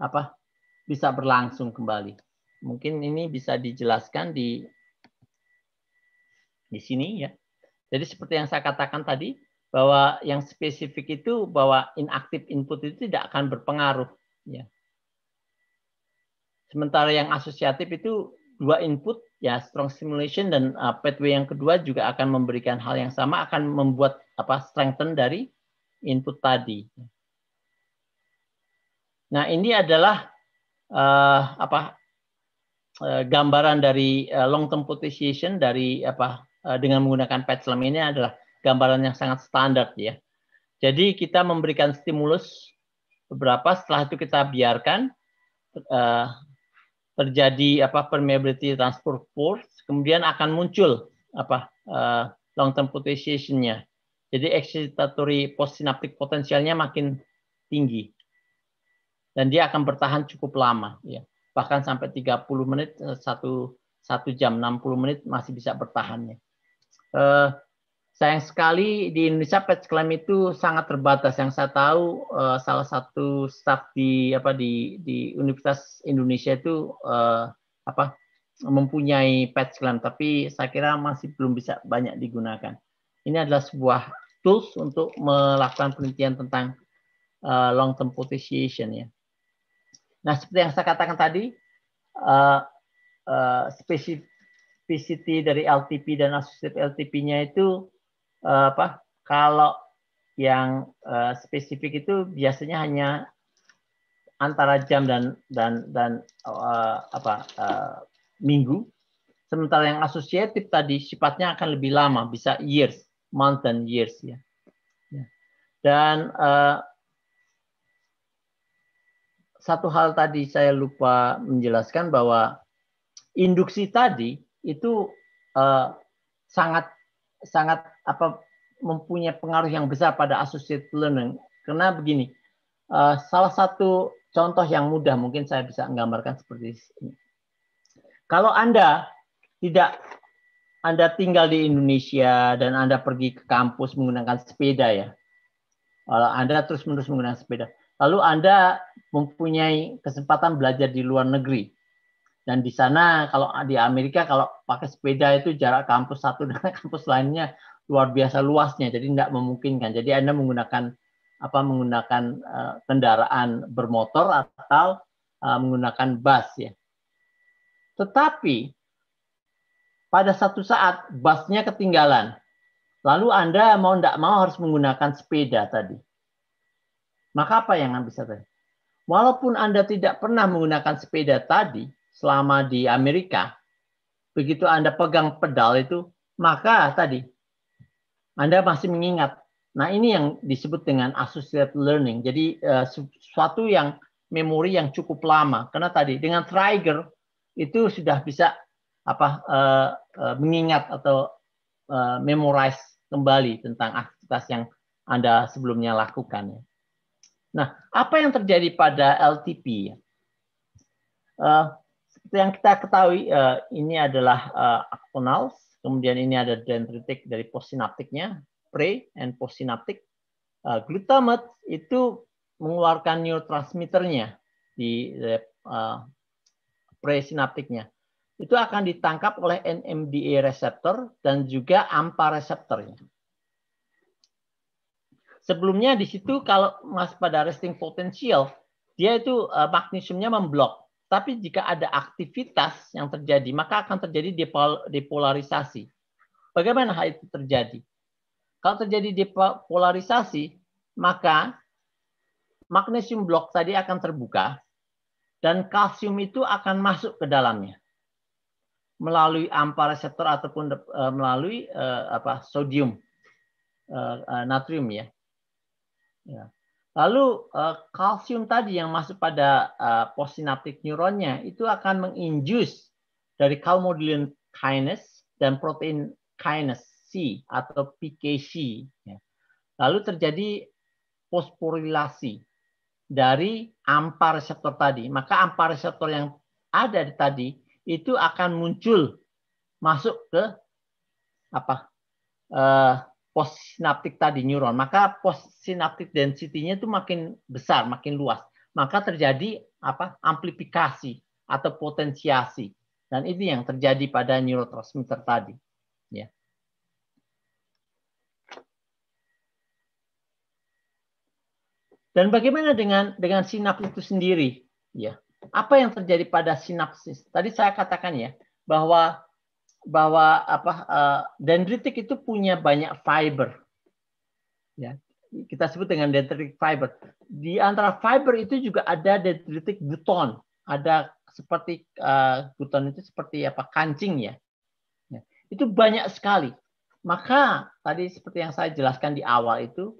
apa? bisa berlangsung kembali. Mungkin ini bisa dijelaskan di di sini ya. Jadi seperti yang saya katakan tadi bahwa yang spesifik itu bahwa inactive input itu tidak akan berpengaruh ya. Sementara yang asosiatif itu dua input ya strong stimulation dan uh, pathway yang kedua juga akan memberikan hal yang sama akan membuat apa strengthen dari input tadi. Nah ini adalah uh, apa uh, gambaran dari uh, long term potentiation dari apa uh, dengan menggunakan PET selama ini adalah gambaran yang sangat standar ya. Jadi kita memberikan stimulus beberapa setelah itu kita biarkan uh, terjadi apa permeability transfer force, kemudian akan muncul apa uh, eh, long term potentiation-nya. Jadi excitatory postsynaptic potensialnya makin tinggi. Dan dia akan bertahan cukup lama ya. Bahkan sampai 30 menit eh, satu satu jam 60 menit masih bisa bertahannya. Uh, sayang sekali di Indonesia patch claim itu sangat terbatas. Yang saya tahu uh, salah satu staff di apa di di Universitas Indonesia itu uh, apa mempunyai patch claim, tapi saya kira masih belum bisa banyak digunakan. Ini adalah sebuah tools untuk melakukan penelitian tentang uh, long term potentiation ya. Nah seperti yang saya katakan tadi, uh, uh, spesifik PCT dari LTP dan associated LTP-nya itu Eh, apa kalau yang uh, spesifik itu biasanya hanya antara jam dan dan dan uh, apa uh, minggu sementara yang asosiatif tadi sifatnya akan lebih lama bisa years month and years ya, ya. dan uh, satu hal tadi saya lupa menjelaskan bahwa induksi tadi itu uh, sangat sangat apa mempunyai pengaruh yang besar pada associate learning. Karena begini, uh, salah satu contoh yang mudah mungkin saya bisa menggambarkan seperti ini. Kalau Anda tidak Anda tinggal di Indonesia dan Anda pergi ke kampus menggunakan sepeda ya. Kalau Anda terus-menerus menggunakan sepeda, lalu Anda mempunyai kesempatan belajar di luar negeri. Dan di sana kalau di Amerika kalau pakai sepeda itu jarak kampus satu dengan kampus lainnya luar biasa luasnya, jadi tidak memungkinkan. Jadi Anda menggunakan apa menggunakan uh, kendaraan bermotor atau uh, menggunakan bus ya. Tetapi pada satu saat busnya ketinggalan, lalu Anda mau tidak mau harus menggunakan sepeda tadi. Maka apa yang bisa tadi? Walaupun Anda tidak pernah menggunakan sepeda tadi selama di Amerika, begitu Anda pegang pedal itu, maka tadi anda masih mengingat. Nah, ini yang disebut dengan associated learning. Jadi uh, yang memori yang cukup lama. Karena tadi dengan trigger itu sudah bisa apa uh, uh, mengingat atau uh, memorize kembali tentang aktivitas yang Anda sebelumnya lakukan. Ya. Nah, apa yang terjadi pada LTP? Uh, ya? seperti yang kita ketahui, uh, ini adalah uh, aktonals. Kemudian ini ada dendritik dari postsinaptiknya, pre and postsinaptik. Uh, eh, glutamate itu mengeluarkan neurotransmitternya di uh, presinaptiknya. Itu akan ditangkap oleh NMDA reseptor dan juga AMPA reseptornya. Sebelumnya di situ kalau mas pada resting potential, dia itu uh, magnesiumnya memblok tapi jika ada aktivitas yang terjadi, maka akan terjadi depolarisasi. Bagaimana hal itu terjadi? Kalau terjadi depolarisasi, maka magnesium blok tadi akan terbuka dan kalsium itu akan masuk ke dalamnya melalui ampa reseptor ataupun e, melalui e, apa sodium e, natrium ya. ya. Lalu uh, kalsium tadi yang masuk pada uh, eh, postsinaptik neuronnya itu akan menginjus dari calmodulin kinase dan protein kinase C atau PKC. Ya. Lalu terjadi fosforilasi dari AMPA reseptor tadi. Maka AMPA reseptor yang ada di tadi itu akan muncul masuk ke apa? Uh, postsinaptik tadi neuron, maka postsinaptik density-nya itu makin besar, makin luas. Maka terjadi apa? amplifikasi atau potensiasi. Dan ini yang terjadi pada neurotransmitter tadi. Ya. Dan bagaimana dengan dengan sinaps itu sendiri? Ya. Apa yang terjadi pada sinapsis? Tadi saya katakan ya, bahwa bahwa apa uh, dendritik itu punya banyak fiber. Ya, kita sebut dengan dendritik fiber. Di antara fiber itu juga ada dendritik buton. Ada seperti uh, buton itu seperti apa kancing ya. ya. Itu banyak sekali. Maka tadi seperti yang saya jelaskan di awal itu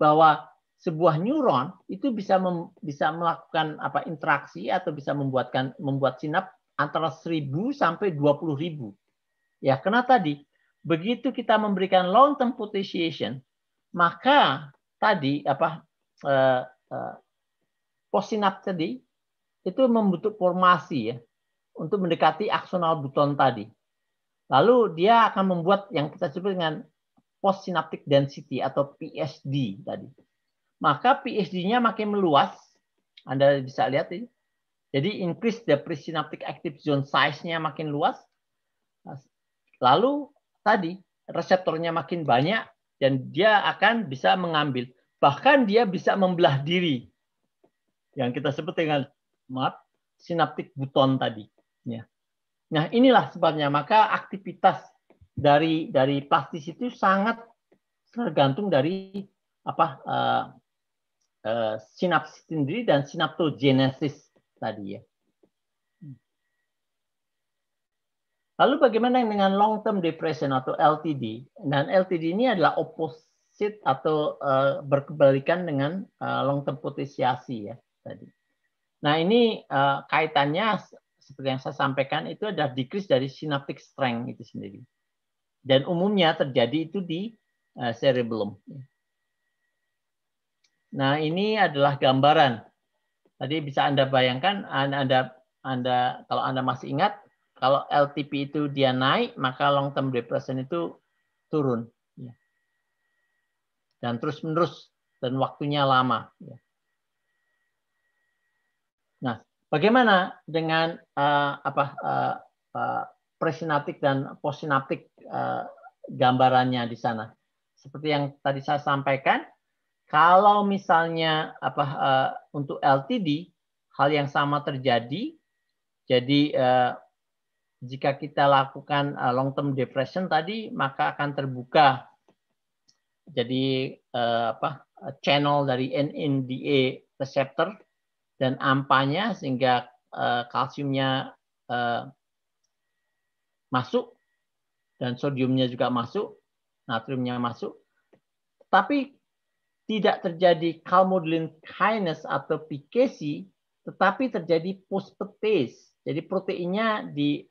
bahwa sebuah neuron itu bisa mem, bisa melakukan apa interaksi atau bisa membuatkan membuat sinap antara 1000 sampai 20.000 Ya, karena tadi begitu kita memberikan long term potentiation, maka tadi apa eh, eh, posinap tadi itu membentuk formasi ya untuk mendekati aksonal buton tadi. Lalu dia akan membuat yang kita sebut dengan postsynaptic density atau PSD tadi. Maka PSD-nya makin meluas. Anda bisa lihat ini. Jadi increase the presynaptic active zone size-nya makin luas. Lalu tadi reseptornya makin banyak dan dia akan bisa mengambil. Bahkan dia bisa membelah diri. Yang kita sebut dengan maaf, sinaptik buton tadi. Ya. Nah inilah sebabnya. Maka aktivitas dari dari plastis itu sangat tergantung dari apa uh, eh, uh, eh, sinaps sendiri dan sinaptogenesis tadi ya. Lalu bagaimana dengan long term depression atau LTD? Dan LTD ini adalah opposite atau uh, berkebalikan dengan uh, eh, long term potensiasi ya tadi. Nah ini uh, kaitannya seperti yang saya sampaikan itu adalah decrease dari synaptic strength itu sendiri. Dan umumnya terjadi itu di uh, cerebellum. Nah ini adalah gambaran. Tadi bisa anda bayangkan, anda, anda, anda kalau anda masih ingat kalau LTP itu dia naik, maka long term depression itu turun. Ya. Dan terus-menerus, dan waktunya lama. Ya. Nah, bagaimana dengan uh, apa uh, eh, uh, eh, presinaptik dan postsinaptik uh, gambarannya di sana? Seperti yang tadi saya sampaikan, kalau misalnya apa uh, untuk LTD hal yang sama terjadi, jadi jika kita lakukan uh, eh, long term depression tadi maka akan terbuka jadi uh, apa channel dari NMDA receptor dan ampanya sehingga uh, kalsiumnya uh, masuk dan sodiumnya juga masuk, natriumnya masuk. Tapi tidak terjadi calmodulin kinase atau PKC, tetapi terjadi postpetase jadi proteinnya di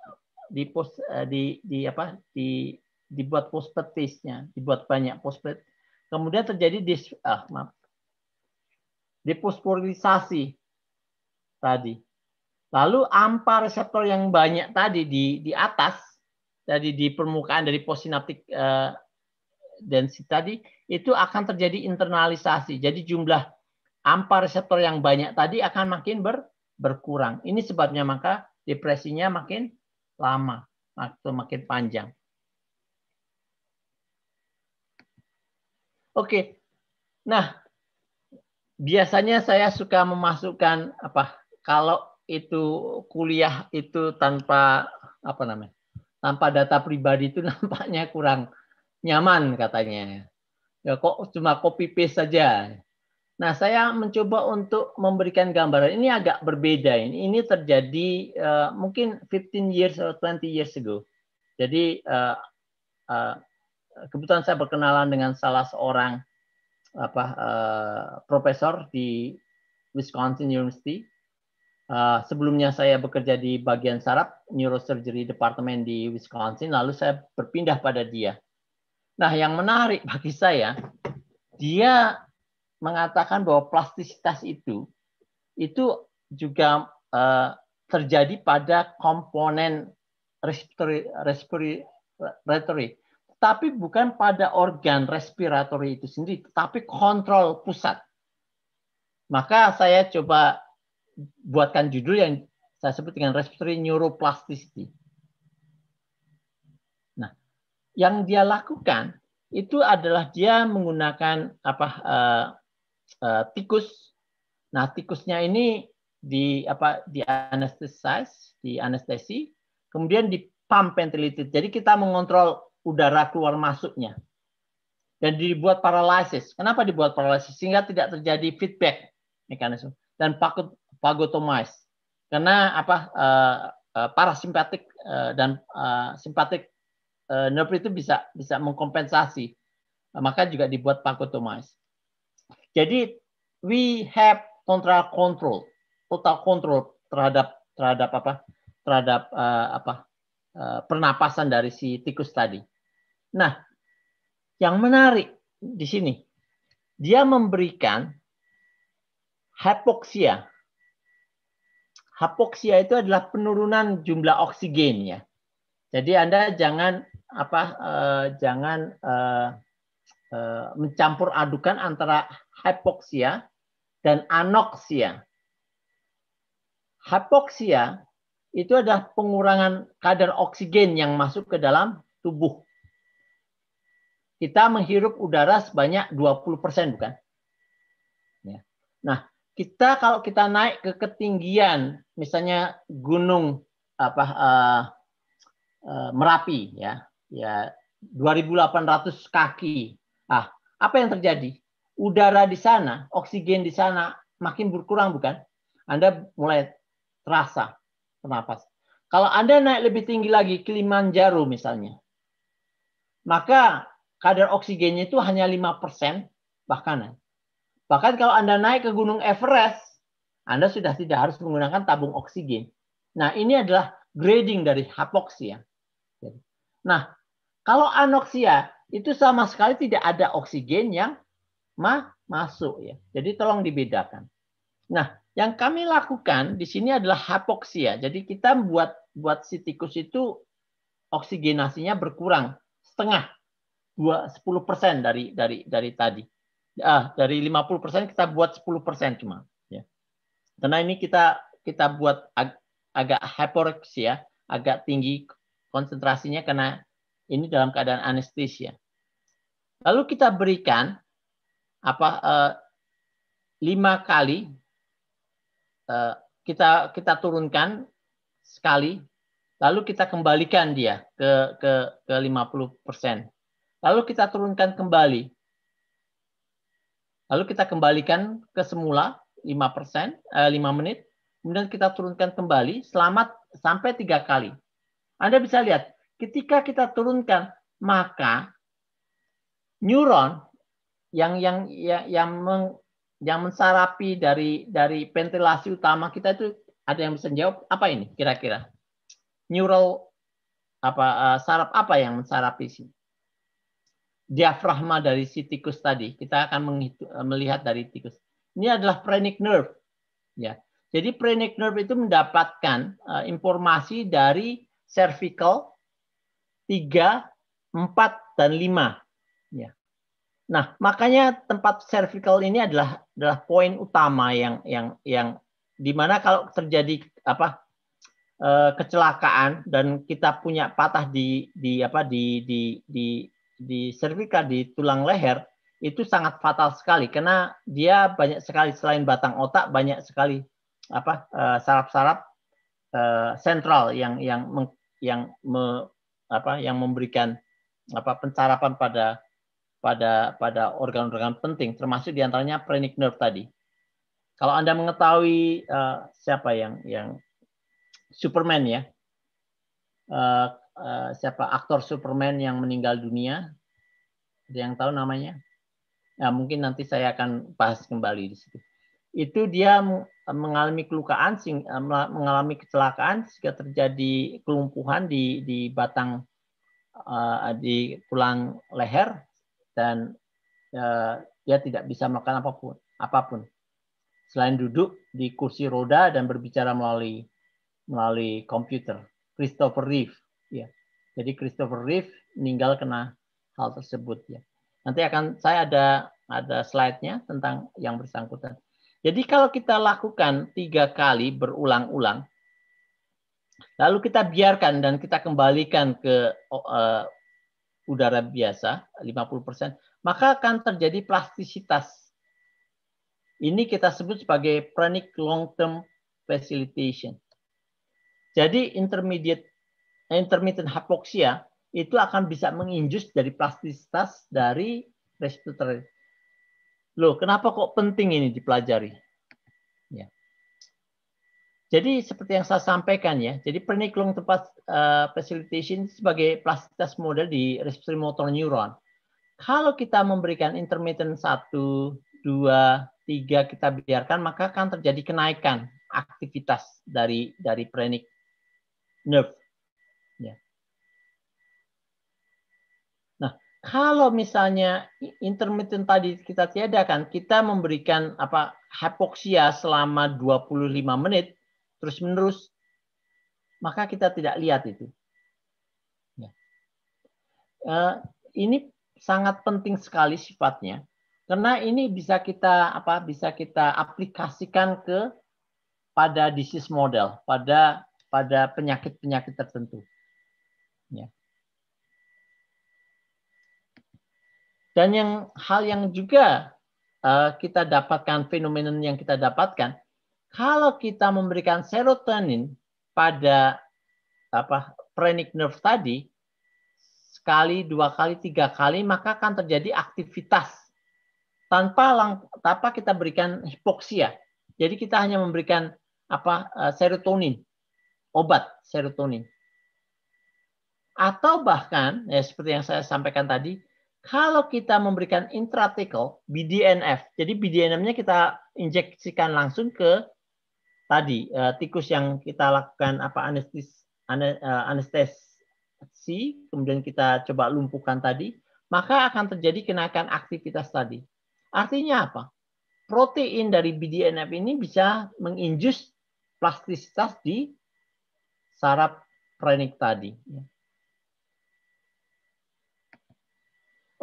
di post eh, di di apa di dibuat fosfatase-nya, dibuat banyak fosfat. Kemudian terjadi dis, ah, maaf. tadi. Lalu ampa reseptor yang banyak tadi di di atas tadi di permukaan dari postsinaptik uh, eh, density tadi itu akan terjadi internalisasi. Jadi jumlah ampa reseptor yang banyak tadi akan makin ber berkurang. Ini sebabnya maka depresinya makin lama atau makin panjang. Oke. Nah, biasanya saya suka memasukkan apa? Kalau itu kuliah itu tanpa apa namanya? Tanpa data pribadi itu nampaknya kurang nyaman katanya. Ya kok cuma copy paste saja. Nah, saya mencoba untuk memberikan gambaran. Ini agak berbeda. Ini, ini terjadi uh, mungkin 15 years atau 20 years ago. Jadi uh, uh, kebetulan saya berkenalan dengan salah seorang apa uh, profesor di Wisconsin University. Uh, sebelumnya saya bekerja di bagian saraf neurosurgery department di Wisconsin. Lalu saya berpindah pada dia. Nah, yang menarik bagi saya, dia mengatakan bahwa plastisitas itu itu juga uh, terjadi pada komponen respiratory, tapi bukan pada organ respiratory itu sendiri, tapi kontrol pusat. Maka saya coba buatkan judul yang saya sebut dengan respiratory neuroplasticity. Nah, yang dia lakukan itu adalah dia menggunakan apa eh, Eh, tikus. Nah, tikusnya ini di apa di anestesis, di anestesi, kemudian di pump ventilated. Jadi kita mengontrol udara keluar masuknya. Dan dibuat paralisis. Kenapa dibuat paralisis? Sehingga tidak terjadi feedback mekanisme dan pagotomis. Karena apa uh, uh, parasimpatik uh, dan uh, simpatik uh, nerve itu bisa bisa mengkompensasi. Uh, maka juga dibuat pagotomis. Jadi we have total control, total control terhadap terhadap apa? terhadap uh, apa? Uh, pernapasan dari si tikus tadi. Nah, yang menarik di sini dia memberikan hypoxia. Hypoxia itu adalah penurunan jumlah oksigen ya. Jadi Anda jangan apa uh, jangan uh, Eh, mencampur adukan antara hypoxia dan anoksia. Hypoxia itu adalah pengurangan kadar oksigen yang masuk ke dalam tubuh. Kita menghirup udara sebanyak 20% bukan? Ya. Nah, kita kalau kita naik ke ketinggian, misalnya gunung apa uh, uh, Merapi ya, ya 2800 kaki Ah, apa yang terjadi? Udara di sana, oksigen di sana makin berkurang bukan? Anda mulai terasa bernapas. Kalau Anda naik lebih tinggi lagi, Kilimanjaro misalnya, maka kadar oksigennya itu hanya 5% bahkan. Bahkan kalau Anda naik ke Gunung Everest, Anda sudah tidak harus menggunakan tabung oksigen. Nah, ini adalah grading dari hapoksia. Nah, kalau anoksia, itu sama sekali tidak ada oksigen yang ma masuk ya. Jadi tolong dibedakan. Nah, yang kami lakukan di sini adalah hipoksia Jadi kita buat buat si tikus itu oksigenasinya berkurang setengah dua sepuluh persen dari dari dari tadi. Ah, dari 50 persen kita buat 10 persen cuma. Ya. Karena ini kita kita buat ag agak hipoksia agak tinggi konsentrasinya karena ini dalam keadaan anestesia. Ya. Lalu kita berikan apa eh, lima kali eh, kita kita turunkan sekali, lalu kita kembalikan dia ke ke ke persen. Lalu kita turunkan kembali. Lalu kita kembalikan ke semula lima eh, 5 menit, kemudian kita turunkan kembali selamat sampai tiga kali. Anda bisa lihat Ketika kita turunkan, maka neuron yang yang yang yang, meng, yang mensarapi dari dari ventilasi utama kita itu ada yang bisa jawab apa ini kira-kira? Neural apa uh, saraf apa yang mensarapi sih Diafragma dari si tikus tadi. Kita akan eh, melihat dari tikus. Ini adalah phrenic nerve. Ya. Jadi phrenic nerve itu mendapatkan uh, informasi dari cervical 3, 4, dan 5. Ya. Nah, makanya tempat cervical ini adalah adalah poin utama yang yang yang dimana kalau terjadi apa eh, kecelakaan dan kita punya patah di di apa di di di di cervical di tulang leher itu sangat fatal sekali karena dia banyak sekali selain batang otak banyak sekali apa eh, saraf-saraf eh, sentral -saraf, yang yang yang me, apa yang memberikan apa pencarapan pada pada pada organ-organ penting termasuk diantaranya phrenic nerve tadi. Kalau Anda mengetahui uh, siapa yang yang Superman ya. Uh, uh, siapa aktor Superman yang meninggal dunia? yang tahu namanya? Nah, mungkin nanti saya akan bahas kembali di situ itu dia eh, mengalami kelukaan, eh, mengalami kecelakaan sehingga terjadi kelumpuhan di, di batang eh, di tulang leher dan dia tidak bisa melakukan apapun apapun selain duduk di kursi roda dan berbicara melalui melalui komputer Christopher Reeve ya jadi Christopher Reeve meninggal kena hal tersebut ya nanti akan saya ada ada slide-nya tentang yang bersangkutan jadi kalau kita lakukan tiga kali berulang-ulang, lalu kita biarkan dan kita kembalikan ke uh, udara biasa 50%, maka akan terjadi plastisitas. Ini kita sebut sebagai pranic long term facilitation. Jadi intermediate intermittent hypoxia itu akan bisa menginjus dari plastisitas dari respiratory Loh, kenapa kok penting ini dipelajari? Ya. Jadi seperti yang saya sampaikan ya, jadi perniklung tempat uh, facilitation sebagai plastitas model di respiratory motor neuron. Kalau kita memberikan intermittent 1, 2, 3 kita biarkan, maka akan terjadi kenaikan aktivitas dari dari prenik nerve Kalau misalnya intermittent tadi kita tiadakan, kita memberikan apa hipoksia selama 25 menit terus-menerus, maka kita tidak lihat itu. Ya. Uh, ini sangat penting sekali sifatnya karena ini bisa kita apa bisa kita aplikasikan ke pada disease model pada pada penyakit penyakit tertentu Dan yang hal yang juga uh, kita dapatkan fenomena yang kita dapatkan, kalau kita memberikan serotonin pada apa phrenic nerve tadi sekali, dua kali, tiga kali, maka akan terjadi aktivitas tanpa lang, tanpa kita berikan hipoksia. Jadi kita hanya memberikan apa eh, serotonin, obat serotonin. Atau bahkan ya seperti yang saya sampaikan tadi, kalau kita memberikan intrathecal BDNF, jadi BDNF-nya kita injeksikan langsung ke tadi uh, tikus yang kita lakukan apa anestis eh, anestesi, kemudian kita coba lumpuhkan tadi, maka akan terjadi kenaikan aktivitas tadi. Artinya apa? Protein dari BDNF ini bisa menginjus plastisitas di saraf prenik tadi.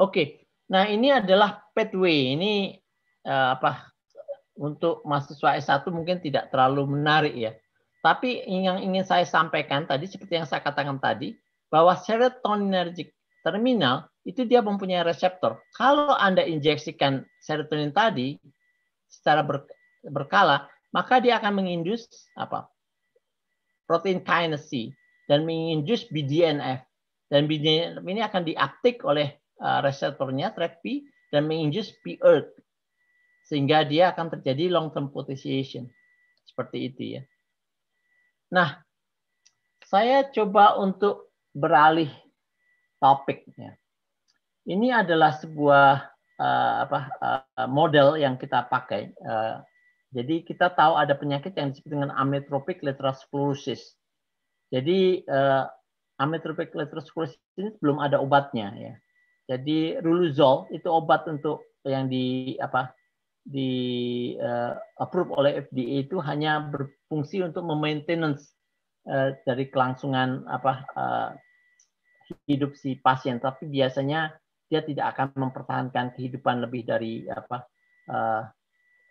Oke, nah ini adalah pathway. Ini uh, apa untuk mahasiswa S1 mungkin tidak terlalu menarik ya. Tapi yang ingin saya sampaikan tadi seperti yang saya katakan tadi bahwa serotoninergic terminal itu dia mempunyai reseptor. Kalau Anda injeksikan serotonin tadi secara ber, berkala, maka dia akan mengindus apa? protein kinase dan mengindus BDNF dan BDNF ini akan diaktif oleh uh, eh, reseptornya track P dan menginjus P earth sehingga dia akan terjadi long term potentiation seperti itu ya. Nah, saya coba untuk beralih topiknya. Ini adalah sebuah uh, apa uh, model yang kita pakai. Uh, jadi kita tahu ada penyakit yang disebut dengan amyotrophic lateral sclerosis. Jadi uh, amyotrophic lateral ini belum ada obatnya ya. Jadi ruluzol itu obat untuk yang di apa di uh, approve oleh FDA itu hanya berfungsi untuk memaintenance uh, dari kelangsungan apa uh, hidup si pasien, tapi biasanya dia tidak akan mempertahankan kehidupan lebih dari apa uh,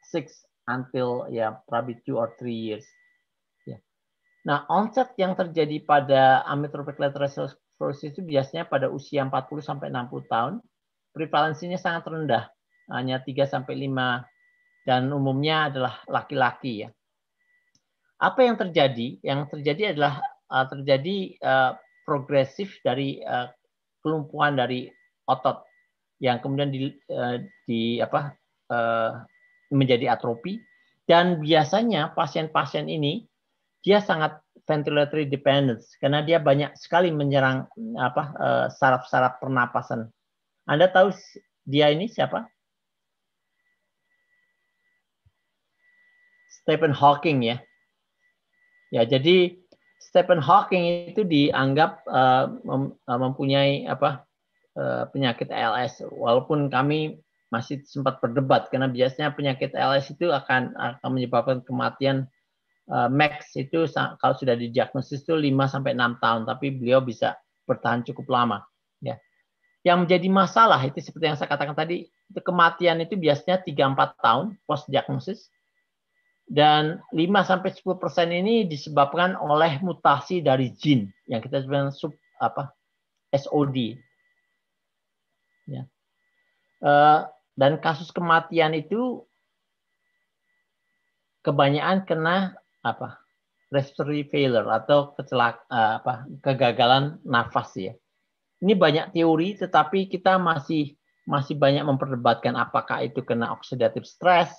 six until ya yeah, probably two or three years. Yeah. Nah onset yang terjadi pada amyotrophic lateral Sclerosis itu biasanya pada usia 40 sampai 60 tahun. Prevalensinya sangat rendah, hanya 3 sampai 5 dan umumnya adalah laki-laki ya. Apa yang terjadi? Yang terjadi adalah uh, terjadi uh, progresif dari uh, kelumpuhan dari otot yang kemudian di, uh, di apa uh, menjadi atrofi dan biasanya pasien-pasien ini dia sangat ventilatory dependence karena dia banyak sekali menyerang apa eh, saraf-saraf pernapasan. Anda tahu dia ini siapa? Stephen Hawking ya. Ya, jadi Stephen Hawking itu dianggap uh, mempunyai apa uh, penyakit ALS walaupun kami masih sempat berdebat karena biasanya penyakit ALS itu akan akan menyebabkan kematian Eh, max itu kalau sudah di diagnosis itu 5 sampai 6 tahun tapi beliau bisa bertahan cukup lama ya. Yang menjadi masalah itu seperti yang saya katakan tadi itu kematian itu biasanya 3 4 tahun post diagnosis dan 5 sampai 10% ini disebabkan oleh mutasi dari jin yang kita sebut sub apa SOD. Ya. Uh, dan kasus kematian itu kebanyakan kena apa respiratory failure atau kecelak eh, apa kegagalan nafas ya. Ini banyak teori tetapi kita masih masih banyak memperdebatkan apakah itu kena oxidative stress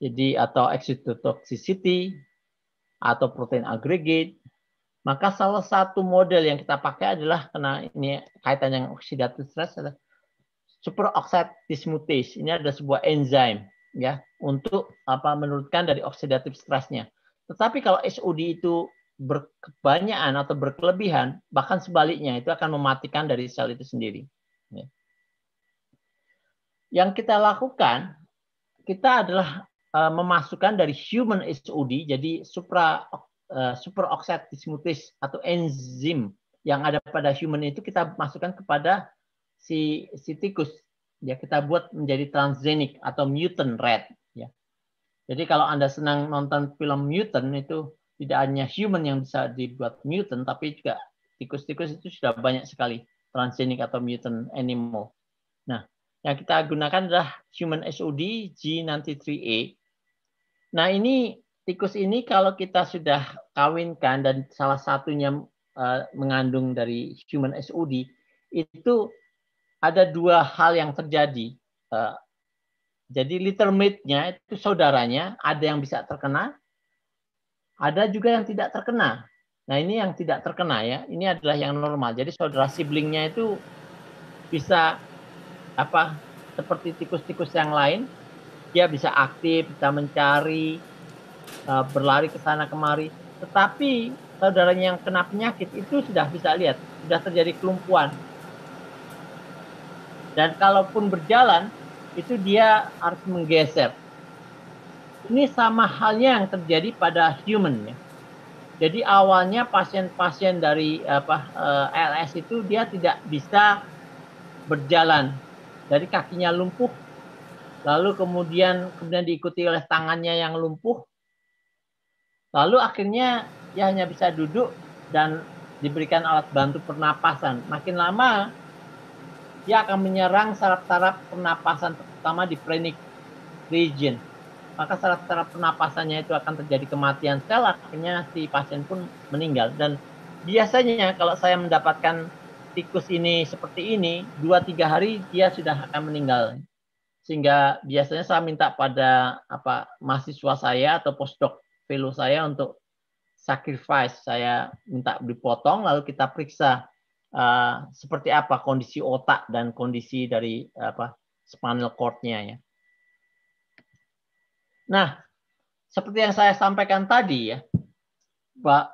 jadi atau excitotoxicity atau protein aggregate maka salah satu model yang kita pakai adalah kena ini kaitan yang oxidative stress adalah superoxide dismutase ini ada sebuah enzim ya untuk apa menurunkan dari oksidatif stresnya. Tetapi kalau SOD itu berkebanyakan atau berkelebihan, bahkan sebaliknya itu akan mematikan dari sel itu sendiri. Ya. Yang kita lakukan, kita adalah uh, memasukkan dari human SOD, jadi supra uh, superoxide dismutase atau enzim yang ada pada human itu kita masukkan kepada si, si tikus ya kita buat menjadi transgenik atau mutant rat ya. Jadi kalau Anda senang nonton film mutant itu tidak hanya human yang bisa dibuat mutant tapi juga tikus-tikus itu sudah banyak sekali transgenik atau mutant animal. Nah, yang kita gunakan adalah human SOD G93A. Nah, ini tikus ini kalau kita sudah kawinkan dan salah satunya eh, mengandung dari human SOD itu ada dua hal yang terjadi. Uh, jadi little mate-nya itu saudaranya, ada yang bisa terkena, ada juga yang tidak terkena. Nah ini yang tidak terkena ya, ini adalah yang normal. Jadi saudara siblingnya itu bisa apa seperti tikus-tikus yang lain, dia bisa aktif, bisa mencari, eh, berlari ke sana kemari. Tetapi saudaranya yang kena penyakit itu sudah bisa lihat, sudah terjadi kelumpuhan, dan kalaupun berjalan, itu dia harus menggeser. Ini sama halnya yang terjadi pada human ya. Jadi awalnya pasien-pasien dari apa eh, LS itu dia tidak bisa berjalan. jadi kakinya lumpuh, lalu kemudian kemudian diikuti oleh tangannya yang lumpuh. Lalu akhirnya dia hanya bisa duduk dan diberikan alat bantu pernapasan. Makin lama dia akan menyerang saraf-saraf pernapasan terutama di phrenic region. Maka saraf-saraf pernapasannya itu akan terjadi kematian sel, akhirnya si pasien pun meninggal. Dan biasanya kalau saya mendapatkan tikus ini seperti ini, 2-3 hari dia sudah akan meninggal. Sehingga biasanya saya minta pada apa mahasiswa saya atau postdoc fellow saya untuk sacrifice. Saya minta dipotong lalu kita periksa uh, seperti apa kondisi otak dan kondisi dari apa spinal cord-nya ya. Nah, seperti yang saya sampaikan tadi ya, Pak,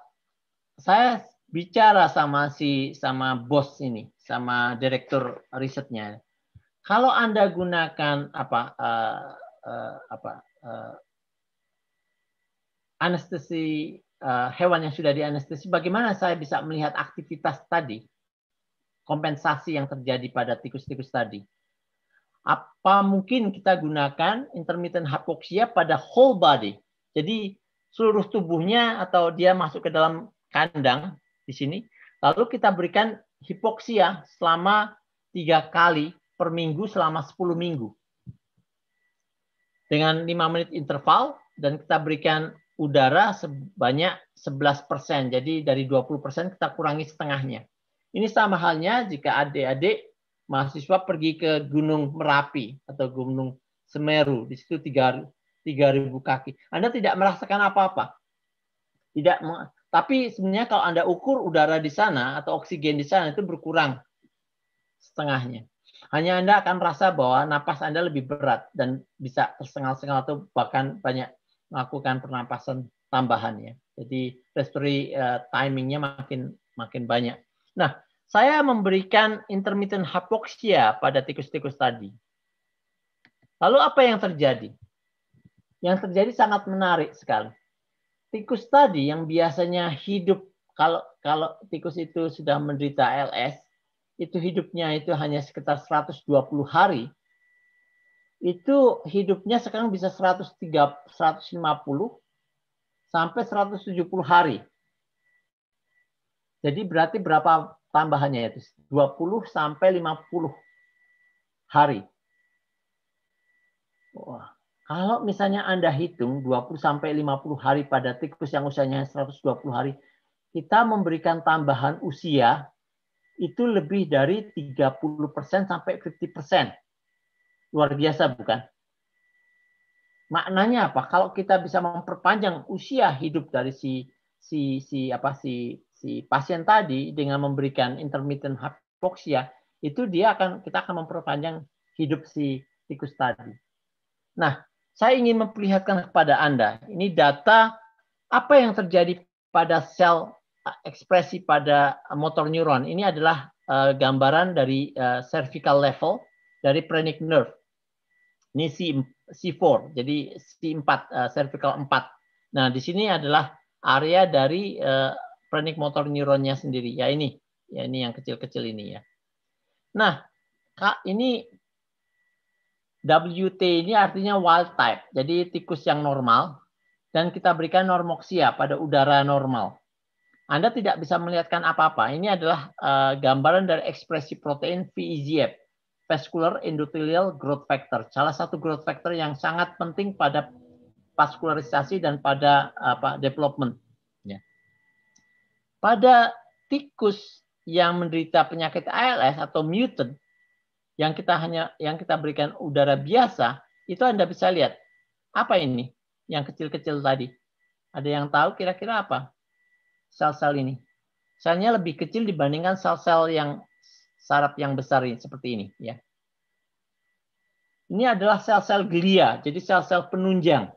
saya bicara sama si sama bos ini, sama direktur risetnya. Kalau Anda gunakan apa uh, uh, apa uh, anestesi uh, hewan yang sudah dianestesi, bagaimana saya bisa melihat aktivitas tadi? kompensasi yang terjadi pada tikus-tikus tadi. Apa mungkin kita gunakan intermittent hypoxia pada whole body? Jadi seluruh tubuhnya atau dia masuk ke dalam kandang di sini, lalu kita berikan hipoksia selama tiga kali per minggu selama 10 minggu. Dengan 5 menit interval dan kita berikan udara sebanyak 11%. Jadi dari 20% kita kurangi setengahnya. Ini sama halnya jika adik-adik mahasiswa pergi ke Gunung Merapi atau Gunung Semeru, di situ 3000 kaki. Anda tidak merasakan apa-apa. Tidak tapi sebenarnya kalau Anda ukur udara di sana atau oksigen di sana itu berkurang setengahnya. Hanya Anda akan merasa bahwa napas Anda lebih berat dan bisa tersengal-sengal atau bahkan banyak melakukan pernapasan tambahan ya. Jadi respiratory uh, timingnya makin makin banyak. Nah, saya memberikan intermittent hypoxia pada tikus-tikus tadi. Lalu apa yang terjadi? Yang terjadi sangat menarik sekali. Tikus tadi yang biasanya hidup kalau kalau tikus itu sudah menderita LS, itu hidupnya itu hanya sekitar 120 hari. Itu hidupnya sekarang bisa 130 150 sampai 170 hari. Jadi berarti berapa tambahannya yaitu 20 sampai 50 hari. Wah, kalau misalnya Anda hitung 20 sampai 50 hari pada tikus yang usianya 120 hari, kita memberikan tambahan usia itu lebih dari 30% sampai 50%. Luar biasa bukan? Maknanya apa? Kalau kita bisa memperpanjang usia hidup dari si si si apa si si pasien tadi dengan memberikan intermittent hypoxia itu dia akan kita akan memperpanjang hidup si tikus tadi. Nah, saya ingin memperlihatkan kepada Anda ini data apa yang terjadi pada sel eh, ekspresi pada motor neuron. Ini adalah uh, gambaran dari uh, cervical level dari phrenic nerve. Ini C, C4, jadi C4, uh, cervical 4. Nah, di sini adalah area dari pernik motor neuronnya sendiri. Ya ini, ya ini yang kecil-kecil ini ya. Nah, Kak, ini WT ini artinya wild type, jadi tikus yang normal, dan kita berikan normoxia pada udara normal. Anda tidak bisa melihatkan apa-apa. Ini adalah uh, gambaran dari ekspresi protein VEGF, vascular endothelial growth factor, salah satu growth factor yang sangat penting pada vaskularisasi dan pada eh, apa development. Pada tikus yang menderita penyakit ALS atau mutant yang kita hanya yang kita berikan udara biasa, itu Anda bisa lihat apa ini yang kecil-kecil tadi. Ada yang tahu kira-kira apa? Sel-sel ini. Selnya lebih kecil dibandingkan sel-sel yang saraf yang besar ini, seperti ini ya. Ini adalah sel-sel glia, jadi sel-sel penunjang.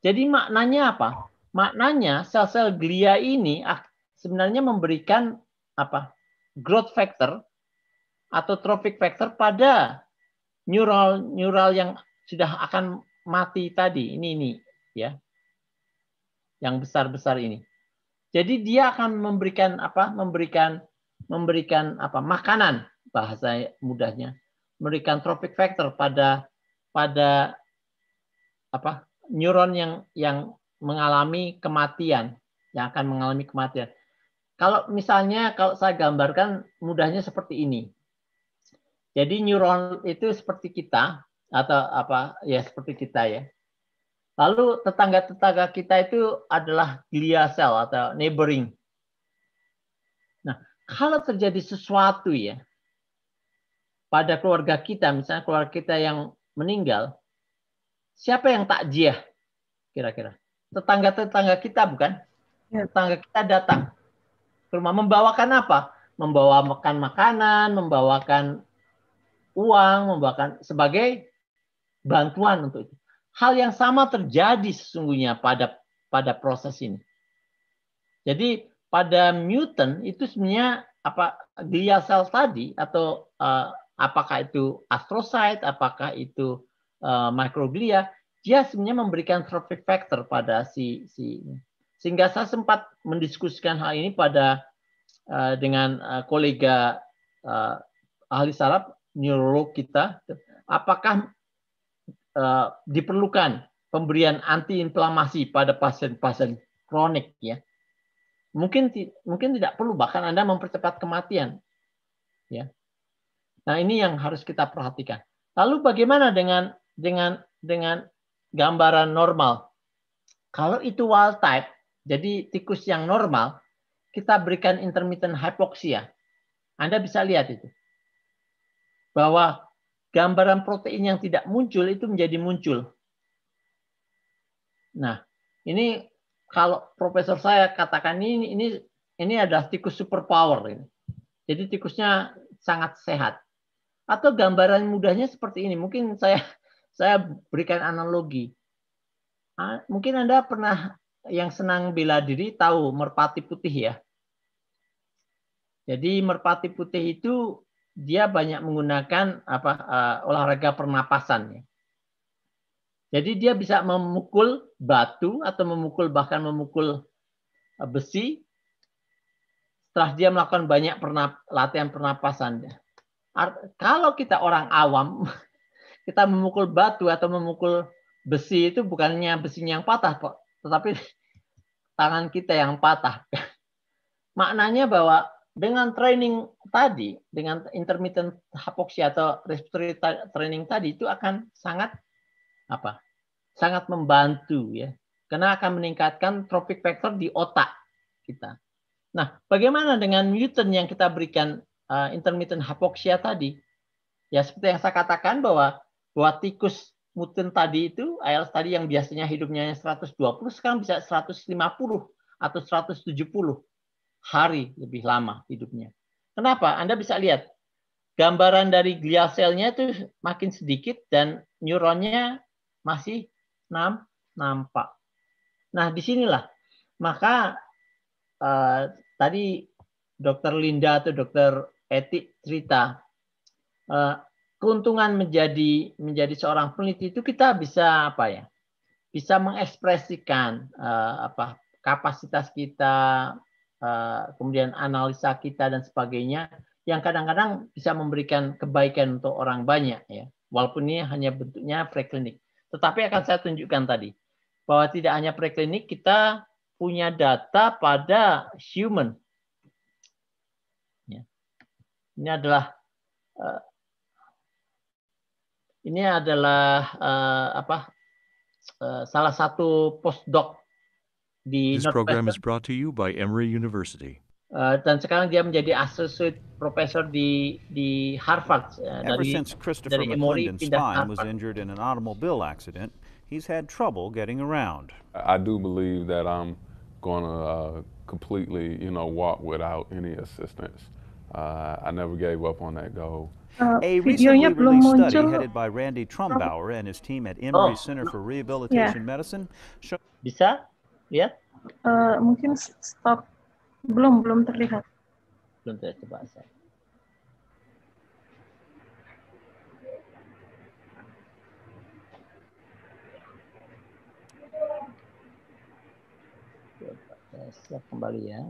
Jadi maknanya apa? Maknanya sel-sel glia ini ah, sebenarnya memberikan apa? growth factor atau trophic factor pada neural neural yang sudah akan mati tadi. Ini ini ya. Yang besar-besar ini. Jadi dia akan memberikan apa? Memberikan memberikan apa? makanan bahasa mudahnya. Memberikan trophic factor pada pada apa? neuron yang yang mengalami kematian, yang akan mengalami kematian. Kalau misalnya kalau saya gambarkan mudahnya seperti ini. Jadi neuron itu seperti kita atau apa ya seperti kita ya. Lalu tetangga-tetangga kita itu adalah glia cell atau neighboring. Nah, kalau terjadi sesuatu ya pada keluarga kita, misalnya keluarga kita yang meninggal, siapa yang takjiah kira-kira? tetangga-tetangga kita bukan? Ya. Tetangga kita datang ke rumah membawakan apa? Membawa makan makanan, membawakan uang, membawakan sebagai bantuan untuk itu. Hal yang sama terjadi sesungguhnya pada pada proses ini. Jadi pada mutant itu sebenarnya apa glial cell tadi atau uh, apakah itu astrocyte, apakah itu uh, microglia dia sebenarnya memberikan traffic factor pada si si sehingga saya sempat mendiskusikan hal ini pada uh, dengan uh, kolega uh, ahli saraf neurolog kita apakah uh, diperlukan pemberian antiinflamasi pada pasien-pasien kronik ya mungkin mungkin tidak perlu bahkan anda mempercepat kematian ya nah ini yang harus kita perhatikan lalu bagaimana dengan dengan dengan gambaran normal. Kalau itu wild type, jadi tikus yang normal, kita berikan intermittent hypoxia. Anda bisa lihat itu. Bahwa gambaran protein yang tidak muncul itu menjadi muncul. Nah, ini kalau profesor saya katakan ini ini ini adalah tikus superpower ini. Jadi tikusnya sangat sehat. Atau gambaran mudahnya seperti ini. Mungkin saya saya berikan analogi. Ah, mungkin Anda pernah yang senang bela diri tahu merpati putih ya. Jadi merpati putih itu dia banyak menggunakan apa uh, olahraga pernapasan ya. Jadi dia bisa memukul batu atau memukul bahkan memukul ah, besi setelah dia melakukan banyak pernap, latihan pernapasan. Ya. kalau kita orang awam kita memukul batu atau memukul besi itu bukannya besinya yang patah kok, tetapi tangan kita yang patah. Maknanya bahwa dengan training tadi, dengan intermittent hypoxia atau respiratory training tadi itu akan sangat apa? Sangat membantu ya. Karena akan meningkatkan trophic factor di otak kita. Nah, bagaimana dengan mutant yang kita berikan uh, intermittent hypoxia tadi? Ya seperti yang saya katakan bahwa tikus muten tadi itu, IELTS tadi yang biasanya hidupnya 120, sekarang bisa 150 atau 170 hari lebih lama hidupnya. Kenapa? Anda bisa lihat gambaran dari glial selnya itu makin sedikit dan neuronnya masih nampak. Nah, disinilah maka uh, tadi Dokter Linda atau Dokter Etik cerita uh, keuntungan menjadi menjadi seorang peneliti itu kita bisa apa ya? Bisa mengekspresikan uh, apa kapasitas kita, uh, kemudian analisa kita dan sebagainya yang kadang-kadang bisa memberikan kebaikan untuk orang banyak ya. Walaupun ini hanya bentuknya preklinik. Tetapi akan saya tunjukkan tadi bahwa tidak hanya preklinik kita punya data pada human. Ya. Ini adalah eh, ini adalah uh, apa uh, salah satu postdoc di This Northwestern. program is brought to you by Emory University. Uh, dan sekarang dia menjadi associate professor di di Harvard uh, dari since Christopher dari Emory pindah Harvard. was injured in an automobile accident, he's had trouble getting around. I do believe that I'm going to uh, completely, you know, walk without any assistance. Uh, I never gave up on that goal. Uh, videonya belum muncul. Oh. Yeah. Bisa lihat? Uh, mungkin stop belum belum terlihat. Belum terlihat coba saya. Saya kembali ya.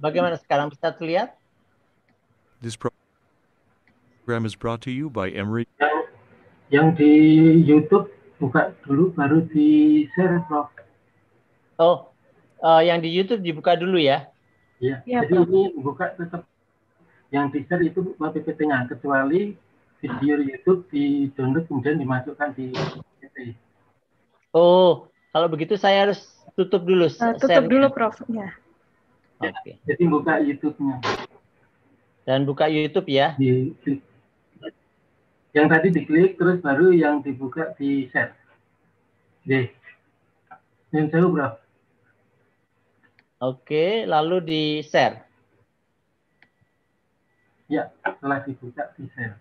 Bagaimana sekarang bisa terlihat? This program is brought to you by Emery. Yang di YouTube buka dulu baru di share, Prof. Oh, uh, yang di YouTube dibuka dulu ya? Iya. Ya, Jadi Prof. ini buka tetap yang di share itu PPT-nya kecuali video YouTube di download kemudian dimasukkan di PPT. Oh, kalau begitu saya harus tutup dulu. Uh, tutup dulu, Prof. Ya. Ya. Oke. Okay. Jadi buka YouTube-nya. Dan buka YouTube ya. Di, yang tadi diklik terus baru yang dibuka di share. Deh, Yang saya berapa? Oke, lalu di share. Ya, setelah dibuka di share.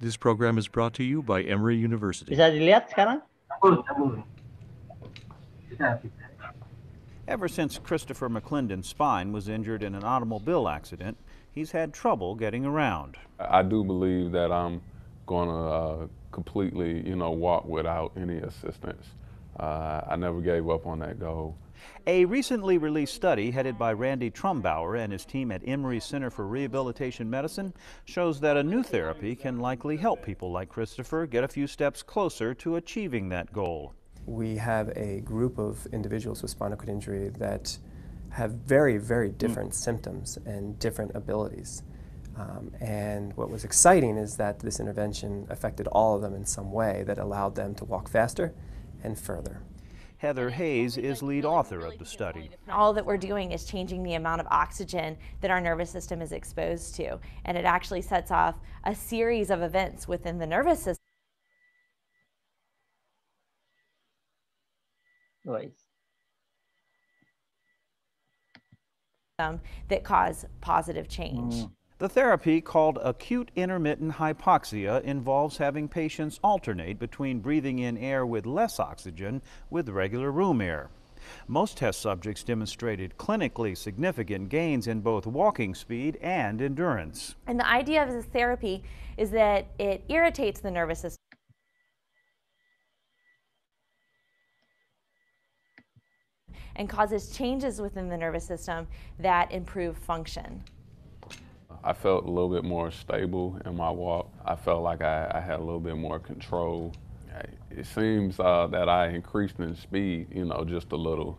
This program is brought to you by Emory University. Bisa dilihat sekarang? Jambul, jambul. Ever since Christopher McClendon's Spine was injured in an automobile accident, he's had trouble getting around. I do believe that I'm going to uh, completely, you know, walk without any assistance. Uh, I never gave up on that goal. A recently released study headed by Randy Trumbauer and his team at Emory Center for Rehabilitation Medicine shows that a new therapy can likely help people like Christopher get a few steps closer to achieving that goal we have a group of individuals with spinal cord injury that have very, very hmm. different mm. symptoms and different abilities. Um, and what was exciting is that this intervention affected all of them in some way that allowed them to walk faster and further. Heather Hayes is lead author of the study. All that we're doing is changing the amount of oxygen that our nervous system is exposed to, and it actually sets off a series of events within the nervous system. voice. Um, that cause positive change. Mm. The therapy called acute intermittent hypoxia involves having patients alternate between breathing in air with less oxygen with regular room air. Most test subjects demonstrated clinically significant gains in both walking speed and endurance. And the idea of this therapy is that it irritates the nervous system. and causes changes within the nervous system that improve function. I felt a little bit more stable in my walk. I felt like I, I had a little bit more control. It seems uh, that I increased in speed, you know, just a little.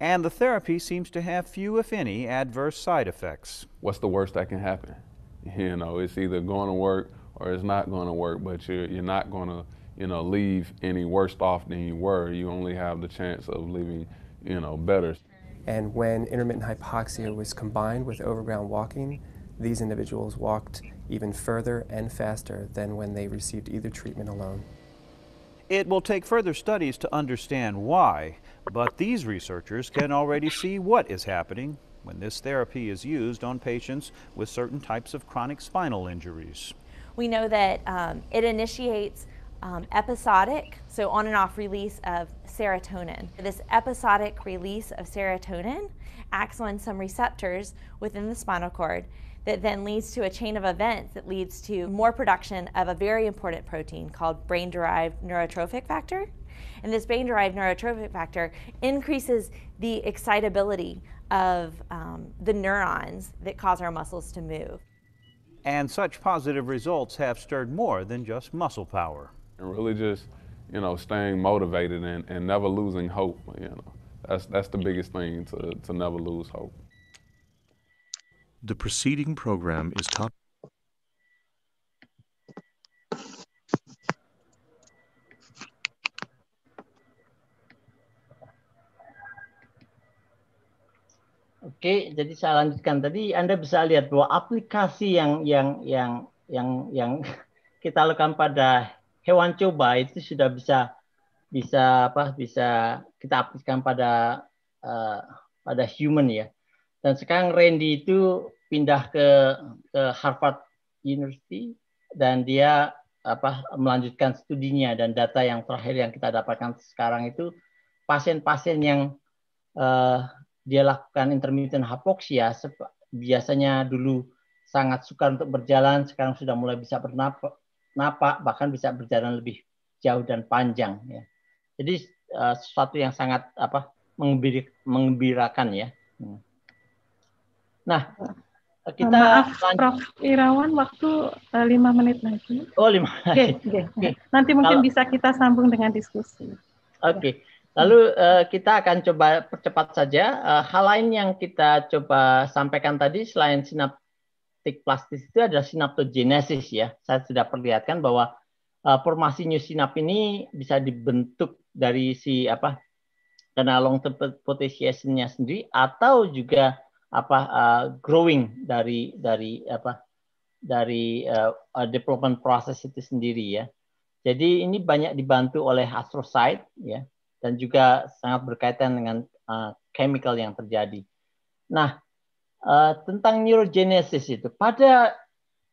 And the therapy seems to have few, if any, adverse side effects. What's the worst that can happen? You know, it's either going to work or it's not going to work, but you're, you're not going to, you know, leave any worse off than you were. You only have the chance of leaving you know, better. And when intermittent hypoxia was combined with overground walking, these individuals walked even further and faster than when they received either treatment alone. It will take further studies to understand why, but these researchers can already see what is happening when this therapy is used on patients with certain types of chronic spinal injuries. We know that um, it initiates um, episodic, so on and off release of serotonin. This episodic release of serotonin acts on some receptors within the spinal cord that then leads to a chain of events that leads to more production of a very important protein called brain derived neurotrophic factor. And this brain derived neurotrophic factor increases the excitability of um, the neurons that cause our muscles to move. And such positive results have stirred more than just muscle power and really just, you know, staying motivated and, and never losing hope. You know, that's that's the biggest thing to, to never lose hope. The preceding program is top. Oke, jadi saya lanjutkan tadi Anda bisa lihat bahwa aplikasi yang yang yang yang yang kita lakukan pada hewan coba itu sudah bisa bisa apa bisa kita aplikasikan pada uh, pada human ya. Dan sekarang Randy itu pindah ke ke Harvard University dan dia apa melanjutkan studinya dan data yang terakhir yang kita dapatkan sekarang itu pasien-pasien yang uh, dia lakukan intermittent hypoxia biasanya dulu sangat sukar untuk berjalan sekarang sudah mulai bisa bernafas napak bahkan bisa berjalan lebih jauh dan panjang ya. Jadi uh, sesuatu yang sangat apa mengembirakan ya. Hmm. Nah, eh, kita Maaf, lanjut. Prof Irawan waktu eh, lima menit lagi. Oh lima. Oke, okay, okay. okay. nanti mungkin Kalau, bisa kita sambung dengan diskusi. Oke, okay. lalu uh, kita akan coba percepat saja. Uh, hal lain yang kita coba sampaikan tadi selain sinap optik plastis itu adalah sinaptogenesis ya. Saya sudah perlihatkan bahwa uh, formasi new sinap ini bisa dibentuk dari si apa karena long term potentiation sendiri atau juga apa uh, growing dari dari apa dari uh, development process itu sendiri ya. Jadi ini banyak dibantu oleh astrocyte ya dan juga sangat berkaitan dengan uh, chemical yang terjadi. Nah, Eh, tentang neurogenesis itu pada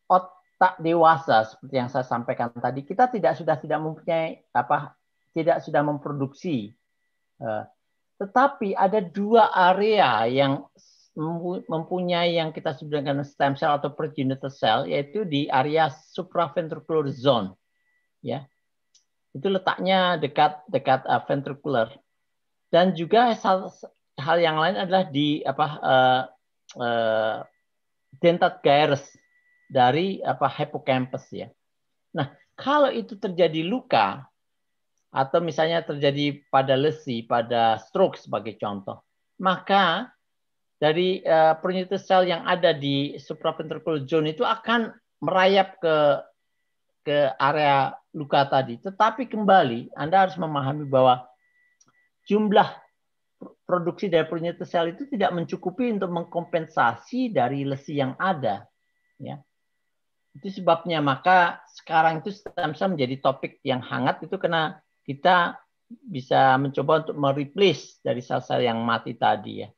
otak dewasa seperti yang saya sampaikan tadi kita tidak sudah tidak mempunyai apa tidak sudah memproduksi uh, tetapi ada dua area yang mempunyai yang kita sebut dengan stem cell atau progenitor cell yaitu di area supraventricular zone ya itu letaknya dekat dekat uh, ventricular dan juga hal yang lain adalah di apa uh, uh, eh, dentat gyrus dari apa hippocampus ya. Nah, kalau itu terjadi luka atau misalnya terjadi pada lesi, pada stroke sebagai contoh, maka dari uh, eh, sel sel yang ada di supraventricular zone itu akan merayap ke ke area luka tadi. Tetapi kembali Anda harus memahami bahwa jumlah produksi dari progenitor sel itu tidak mencukupi untuk mengkompensasi dari lesi yang ada. Ya. Itu sebabnya maka sekarang itu stem cell menjadi topik yang hangat itu karena kita bisa mencoba untuk mereplace dari sel-sel yang mati tadi ya.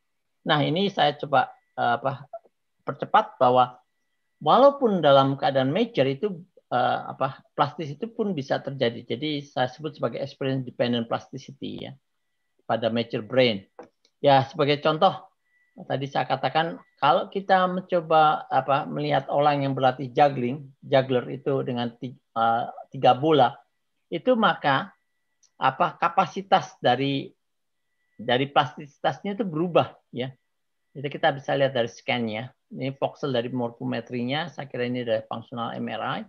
Nah ini saya coba eh, apa percepat bahwa walaupun dalam keadaan major itu eh, apa plastis itu pun bisa terjadi. Jadi saya sebut sebagai experience dependent plasticity ya pada mature brain. Ya, sebagai contoh tadi saya katakan kalau kita mencoba apa melihat orang yang berlatih juggling, juggler itu dengan tiga, uh, tiga bola, itu maka apa kapasitas dari dari plastisitasnya itu berubah ya. Jadi kita bisa lihat dari scan nya Ini voxel dari morfometrinya, saya kira ini dari functional MRI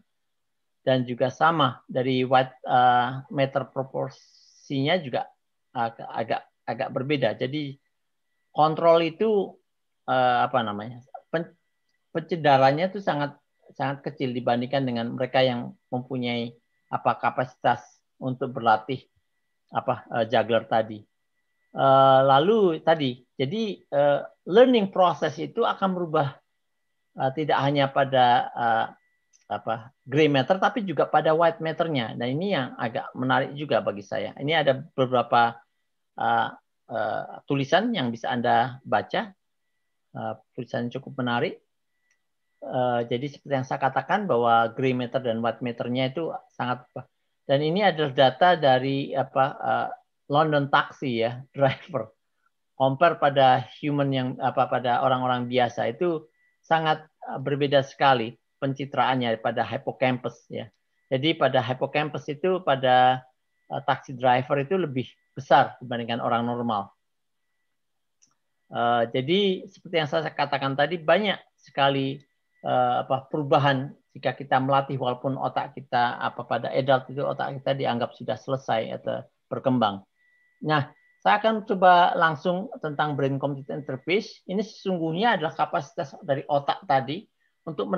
dan juga sama dari white uh, meter proporsinya juga agak agak, berbeda. Jadi kontrol itu uh, apa namanya? Pen, pencedarannya itu sangat sangat kecil dibandingkan dengan mereka yang mempunyai apa kapasitas untuk berlatih apa uh, juggler tadi. Uh, lalu tadi, jadi uh, learning process itu akan berubah uh, tidak hanya pada uh, apa gray matter tapi juga pada white matternya. Nah ini yang agak menarik juga bagi saya. Ini ada beberapa uh, uh, tulisan yang bisa anda baca. Uh, tulisan cukup menarik. Uh, jadi seperti yang saya katakan bahwa gray matter dan white matternya itu sangat dan ini adalah data dari apa uh, London taxi ya driver compare pada human yang apa pada orang-orang biasa itu sangat berbeda sekali pencitraannya pada hippocampus ya. Jadi pada hippocampus itu pada uh, eh, taksi driver itu lebih besar dibandingkan orang normal. Uh, jadi seperti yang saya katakan tadi banyak sekali uh, apa perubahan jika kita melatih walaupun otak kita apa pada adult itu otak kita dianggap sudah selesai atau berkembang. Nah, saya akan coba langsung tentang brain computer interface. Ini sesungguhnya adalah kapasitas dari otak tadi untuk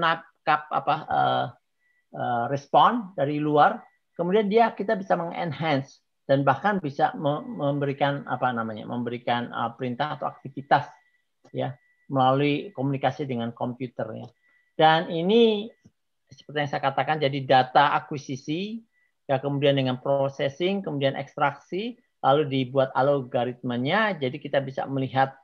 cap apa uh, uh, respon dari luar kemudian dia kita bisa mengenhance dan bahkan bisa memberikan apa namanya memberikan uh, perintah atau aktivitas ya melalui komunikasi dengan komputer ya. dan ini seperti yang saya katakan jadi data akuisisi ya kemudian dengan processing kemudian ekstraksi lalu dibuat algoritmanya jadi kita bisa melihat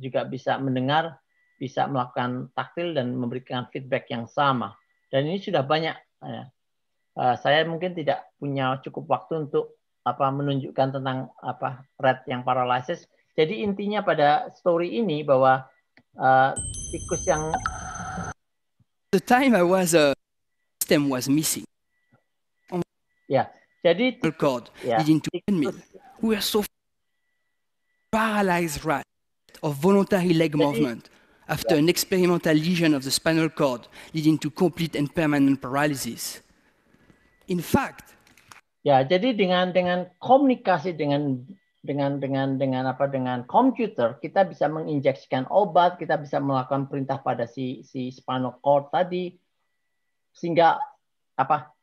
juga bisa mendengar bisa melakukan taktil dan memberikan feedback yang sama. Dan ini sudah banyak. Ya. Eh, saya mungkin tidak punya cukup waktu untuk apa menunjukkan tentang apa red yang paralysis. Jadi intinya pada story ini bahwa uh, tikus yang the time I was a uh, stem was missing. Ya, yeah. jadi record yeah. to tikus... we are so paralyzed rat of voluntary leg jadi, movement after an experimental lesion of the spinal cord leading to complete and permanent paralysis. In fact, ya jadi dengan dengan komunikasi dengan dengan dengan dengan apa dengan komputer kita bisa menginjeksikan obat, kita bisa melakukan perintah pada si si spinal cord tadi sehingga apa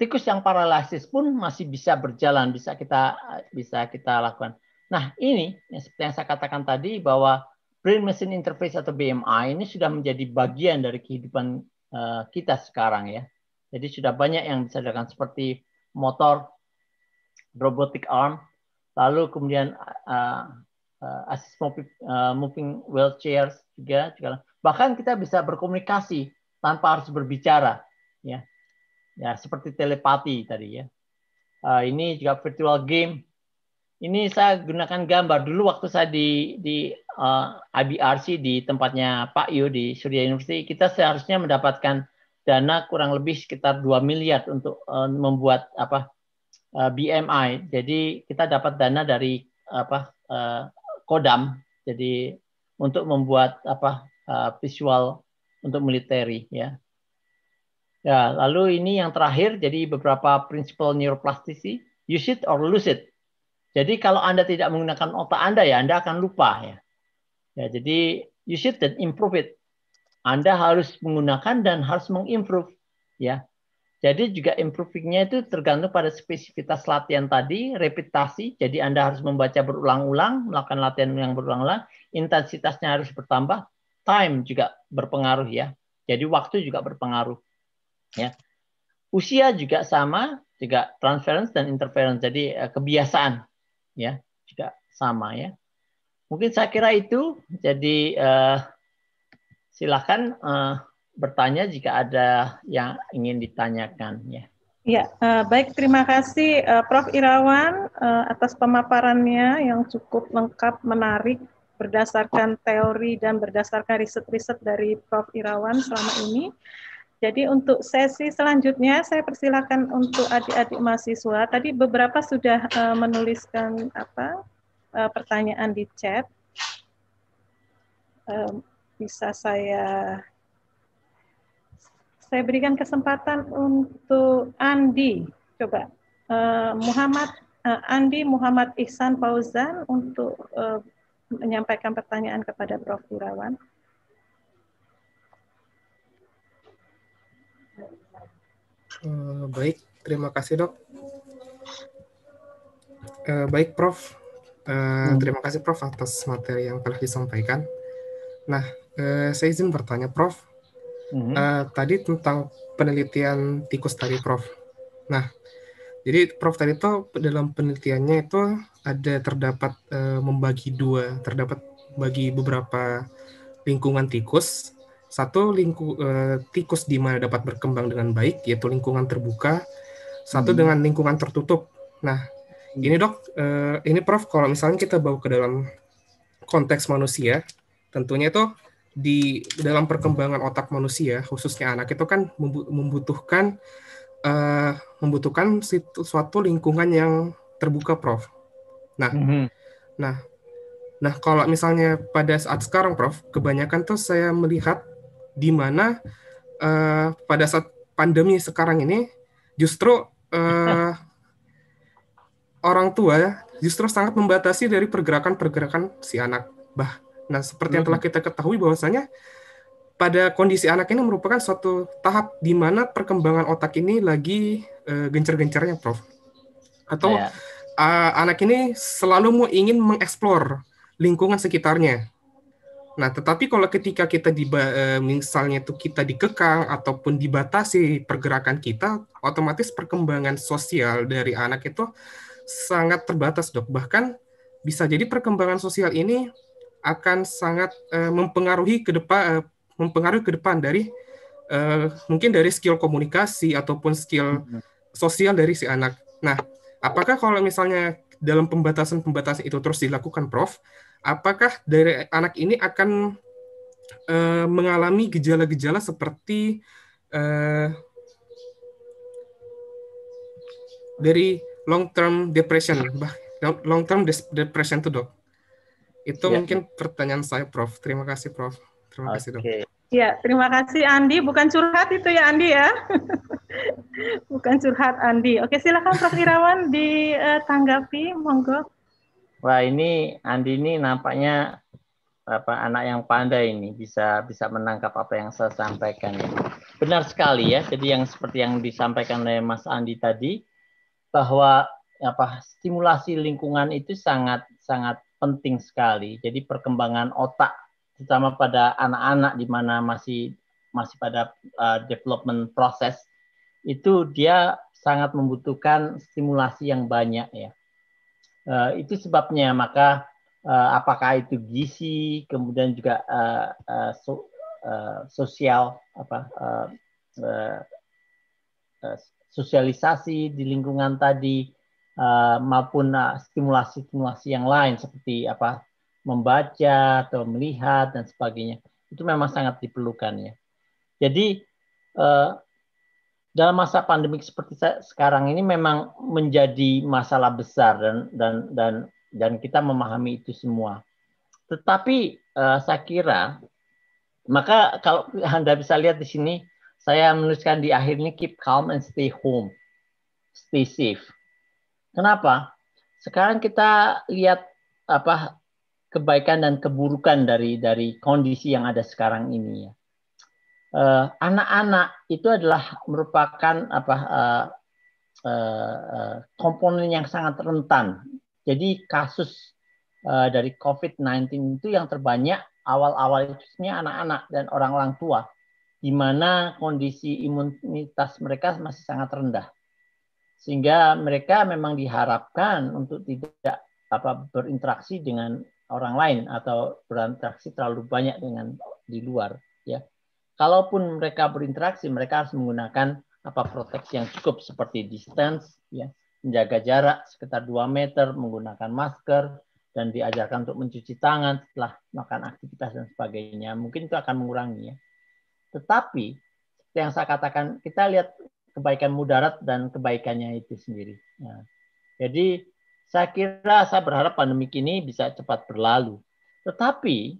tikus yang paralisis pun masih bisa berjalan, bisa kita bisa kita lakukan. Nah, ini yang seperti yang saya katakan tadi bahwa brain machine interface atau BMI ini sudah menjadi bagian dari kehidupan uh, kita sekarang ya. Jadi sudah banyak yang disadarkan seperti motor, robotic arm, lalu kemudian uh, uh, assist moving, uh, moving wheelchairs juga, Bahkan kita bisa berkomunikasi tanpa harus berbicara, ya. Ya seperti telepati tadi ya. Uh, ini juga virtual game. Ini saya gunakan gambar dulu waktu saya di di uh, eh, IBRC di tempatnya Pak Yu di Surya University, kita seharusnya mendapatkan dana kurang lebih sekitar 2 miliar untuk uh, membuat apa uh, eh, BMI. Jadi kita dapat dana dari apa uh, Kodam. Jadi untuk membuat apa uh, visual untuk militeri ya. Ya, lalu ini yang terakhir jadi beberapa prinsipal neuroplasticity, use it or lose it. Jadi kalau Anda tidak menggunakan otak Anda ya Anda akan lupa ya. Ya, jadi you should improve it. Anda harus menggunakan dan harus mengimprove ya. Jadi juga improvingnya itu tergantung pada spesifitas latihan tadi, repetasi. Jadi Anda harus membaca berulang-ulang, melakukan latihan yang berulang-ulang, intensitasnya harus bertambah, time juga berpengaruh ya. Jadi waktu juga berpengaruh. Ya. Usia juga sama, juga transference dan interference. Jadi eh, kebiasaan ya juga sama ya. Mungkin saya kira itu. Jadi uh, silakan uh, bertanya jika ada yang ingin ditanyakan ya. Ya, uh, baik terima kasih uh, Prof Irawan uh, atas pemaparannya yang cukup lengkap, menarik berdasarkan teori dan berdasarkan riset-riset dari Prof Irawan selama ini. Jadi untuk sesi selanjutnya saya persilahkan untuk adik-adik mahasiswa. Tadi beberapa sudah uh, menuliskan apa uh, pertanyaan di chat. Um, bisa saya saya berikan kesempatan untuk Andi. Coba uh, Muhammad uh, Andi Muhammad Ihsan Fauzan untuk uh, menyampaikan pertanyaan kepada Prof. Gurawan. baik, terima kasih dok. baik, Prof. Eh, hmm. Terima kasih Prof atas materi yang telah disampaikan. Nah, uh, saya izin bertanya Prof. Hmm. Uh, tadi tentang penelitian tikus tadi Prof. Nah, jadi Prof tadi itu dalam penelitiannya itu ada terdapat uh, membagi dua, terdapat bagi beberapa lingkungan tikus. Satu lingku, uh, tikus di mana dapat berkembang dengan baik yaitu lingkungan terbuka. Satu hmm. dengan lingkungan tertutup. Nah, Hmm. Ini dok, uh, ini prof kalau misalnya kita bawa ke dalam konteks manusia, tentunya itu di dalam perkembangan otak manusia khususnya anak itu kan membutuhkan uh, membutuhkan suatu lingkungan yang terbuka prof nah mm -hmm. nah nah kalau misalnya pada saat sekarang prof kebanyakan tuh saya melihat di mana uh, pada saat pandemi sekarang ini justru uh, orang tua ya justru sangat membatasi dari pergerakan-pergerakan si anak. Bah, nah seperti yang hmm. telah kita ketahui bahwasanya pada kondisi anak ini merupakan suatu tahap di mana perkembangan otak ini lagi uh, gencar-gencarnya, Prof. Atau yeah. Iya. uh, anak ini selalu mau ingin mengeksplor lingkungan sekitarnya. Nah, tetapi kalau ketika kita di uh, eh, misalnya itu kita dikekang ataupun dibatasi pergerakan kita, otomatis perkembangan sosial dari anak itu sangat terbatas, dok. Bahkan bisa jadi perkembangan sosial ini akan sangat uh, mempengaruhi ke depan, uh, eh, mempengaruhi ke depan dari uh, mungkin dari skill komunikasi ataupun skill sosial dari si anak. Nah, apakah kalau misalnya dalam pembatasan-pembatasan itu terus dilakukan, Prof? Apakah dari anak ini akan uh, mengalami gejala-gejala seperti uh, dari long term depression, hmm. bah, long term depression itu dok. Itu ya. mungkin pertanyaan saya, Prof. Terima kasih, Prof. Terima okay. kasih, Dok. Ya, terima kasih Andi. Bukan curhat itu ya Andi ya. Bukan curhat Andi. Oke, silakan Prof Irawan ditanggapi, eh, monggo. Wah, ini Andi ini nampaknya apa anak yang pandai ini bisa bisa menangkap apa yang saya sampaikan. Benar sekali ya. Jadi yang seperti yang disampaikan oleh Mas Andi tadi, bahwa apa stimulasi lingkungan itu sangat sangat penting sekali. Jadi perkembangan otak terutama pada anak-anak di mana masih masih pada uh, development proses itu dia sangat membutuhkan stimulasi yang banyak ya. Uh, itu sebabnya maka uh, apakah itu gizi kemudian juga uh, uh, so, uh, sosial apa uh, uh, sosialisasi di lingkungan tadi uh, maupun eh, stimulasi-stimulasi yang lain seperti apa membaca atau melihat dan sebagainya itu memang sangat diperlukan ya. Jadi uh, dalam masa pandemik seperti sekarang ini memang menjadi masalah besar dan dan dan dan kita memahami itu semua. Tetapi uh, saya kira maka kalau Anda bisa lihat di sini saya menuliskan di akhir ini keep calm and stay home. Stay safe. Kenapa? Sekarang kita lihat apa kebaikan dan keburukan dari dari kondisi yang ada sekarang ini ya. Eh, anak-anak itu adalah merupakan apa uh, uh, komponen yang sangat rentan. Jadi kasus dari COVID-19 itu yang terbanyak awal-awal itu anak-anak dan orang-orang tua di mana kondisi imunitas mereka masih sangat rendah. Sehingga mereka memang diharapkan untuk tidak apa berinteraksi dengan orang lain atau berinteraksi terlalu banyak dengan di luar ya. Kalaupun mereka berinteraksi, mereka harus menggunakan apa proteksi yang cukup seperti distance ya, menjaga jarak sekitar 2 meter, menggunakan masker, dan diajarkan untuk mencuci tangan setelah makan, aktivitas dan sebagainya, mungkin itu akan mengurangi ya. Tetapi yang saya katakan, kita lihat kebaikan mudarat dan kebaikannya itu sendiri. Nah, jadi saya kira saya berharap pandemi ini bisa cepat berlalu. Tetapi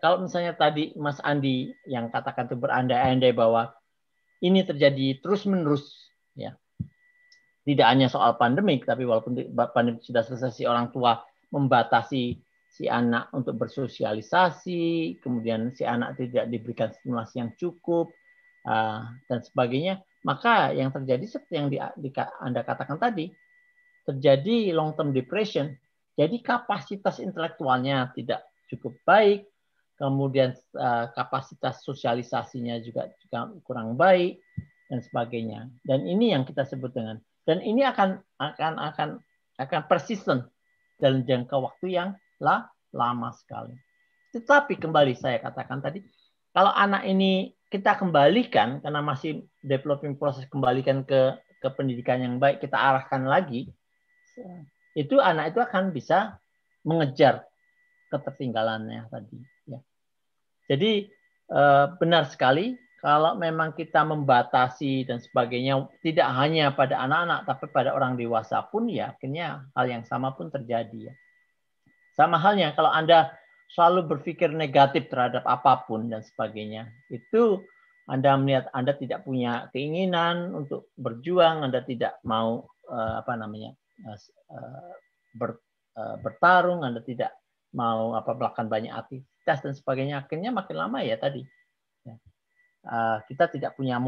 kalau misalnya tadi Mas Andi yang katakan itu berandai-andai bahwa ini terjadi terus-menerus, ya tidak hanya soal pandemik, tapi walaupun pandemi sudah selesai, orang tua membatasi si anak untuk bersosialisasi, kemudian si anak tidak diberikan stimulasi yang cukup, ah, dan sebagainya, maka yang terjadi seperti yang di, di, Anda katakan tadi, terjadi long term depression. Jadi kapasitas intelektualnya tidak cukup baik, kemudian ah, kapasitas sosialisasinya juga, juga kurang baik dan sebagainya. Dan ini yang kita sebut dengan dan ini akan akan akan akan persisten dalam jangka waktu yang lah lama sekali. Tetapi kembali saya katakan tadi, kalau anak ini kita kembalikan karena masih developing proses kembalikan ke ke pendidikan yang baik kita arahkan lagi itu anak itu akan bisa mengejar ketertinggalannya tadi ya. jadi eh, benar sekali kalau memang kita membatasi dan sebagainya tidak hanya pada anak-anak tapi pada orang dewasa pun ya akhirnya hal yang sama pun terjadi ya sama halnya kalau Anda selalu berpikir negatif terhadap apapun dan sebagainya, itu Anda melihat Anda tidak punya keinginan untuk berjuang, Anda tidak mau eh, apa namanya eh, eh, ber, bertarung, Anda tidak mau apa melakukan banyak aktivitas dan sebagainya, akhirnya makin lama ya tadi ya, kita tidak punya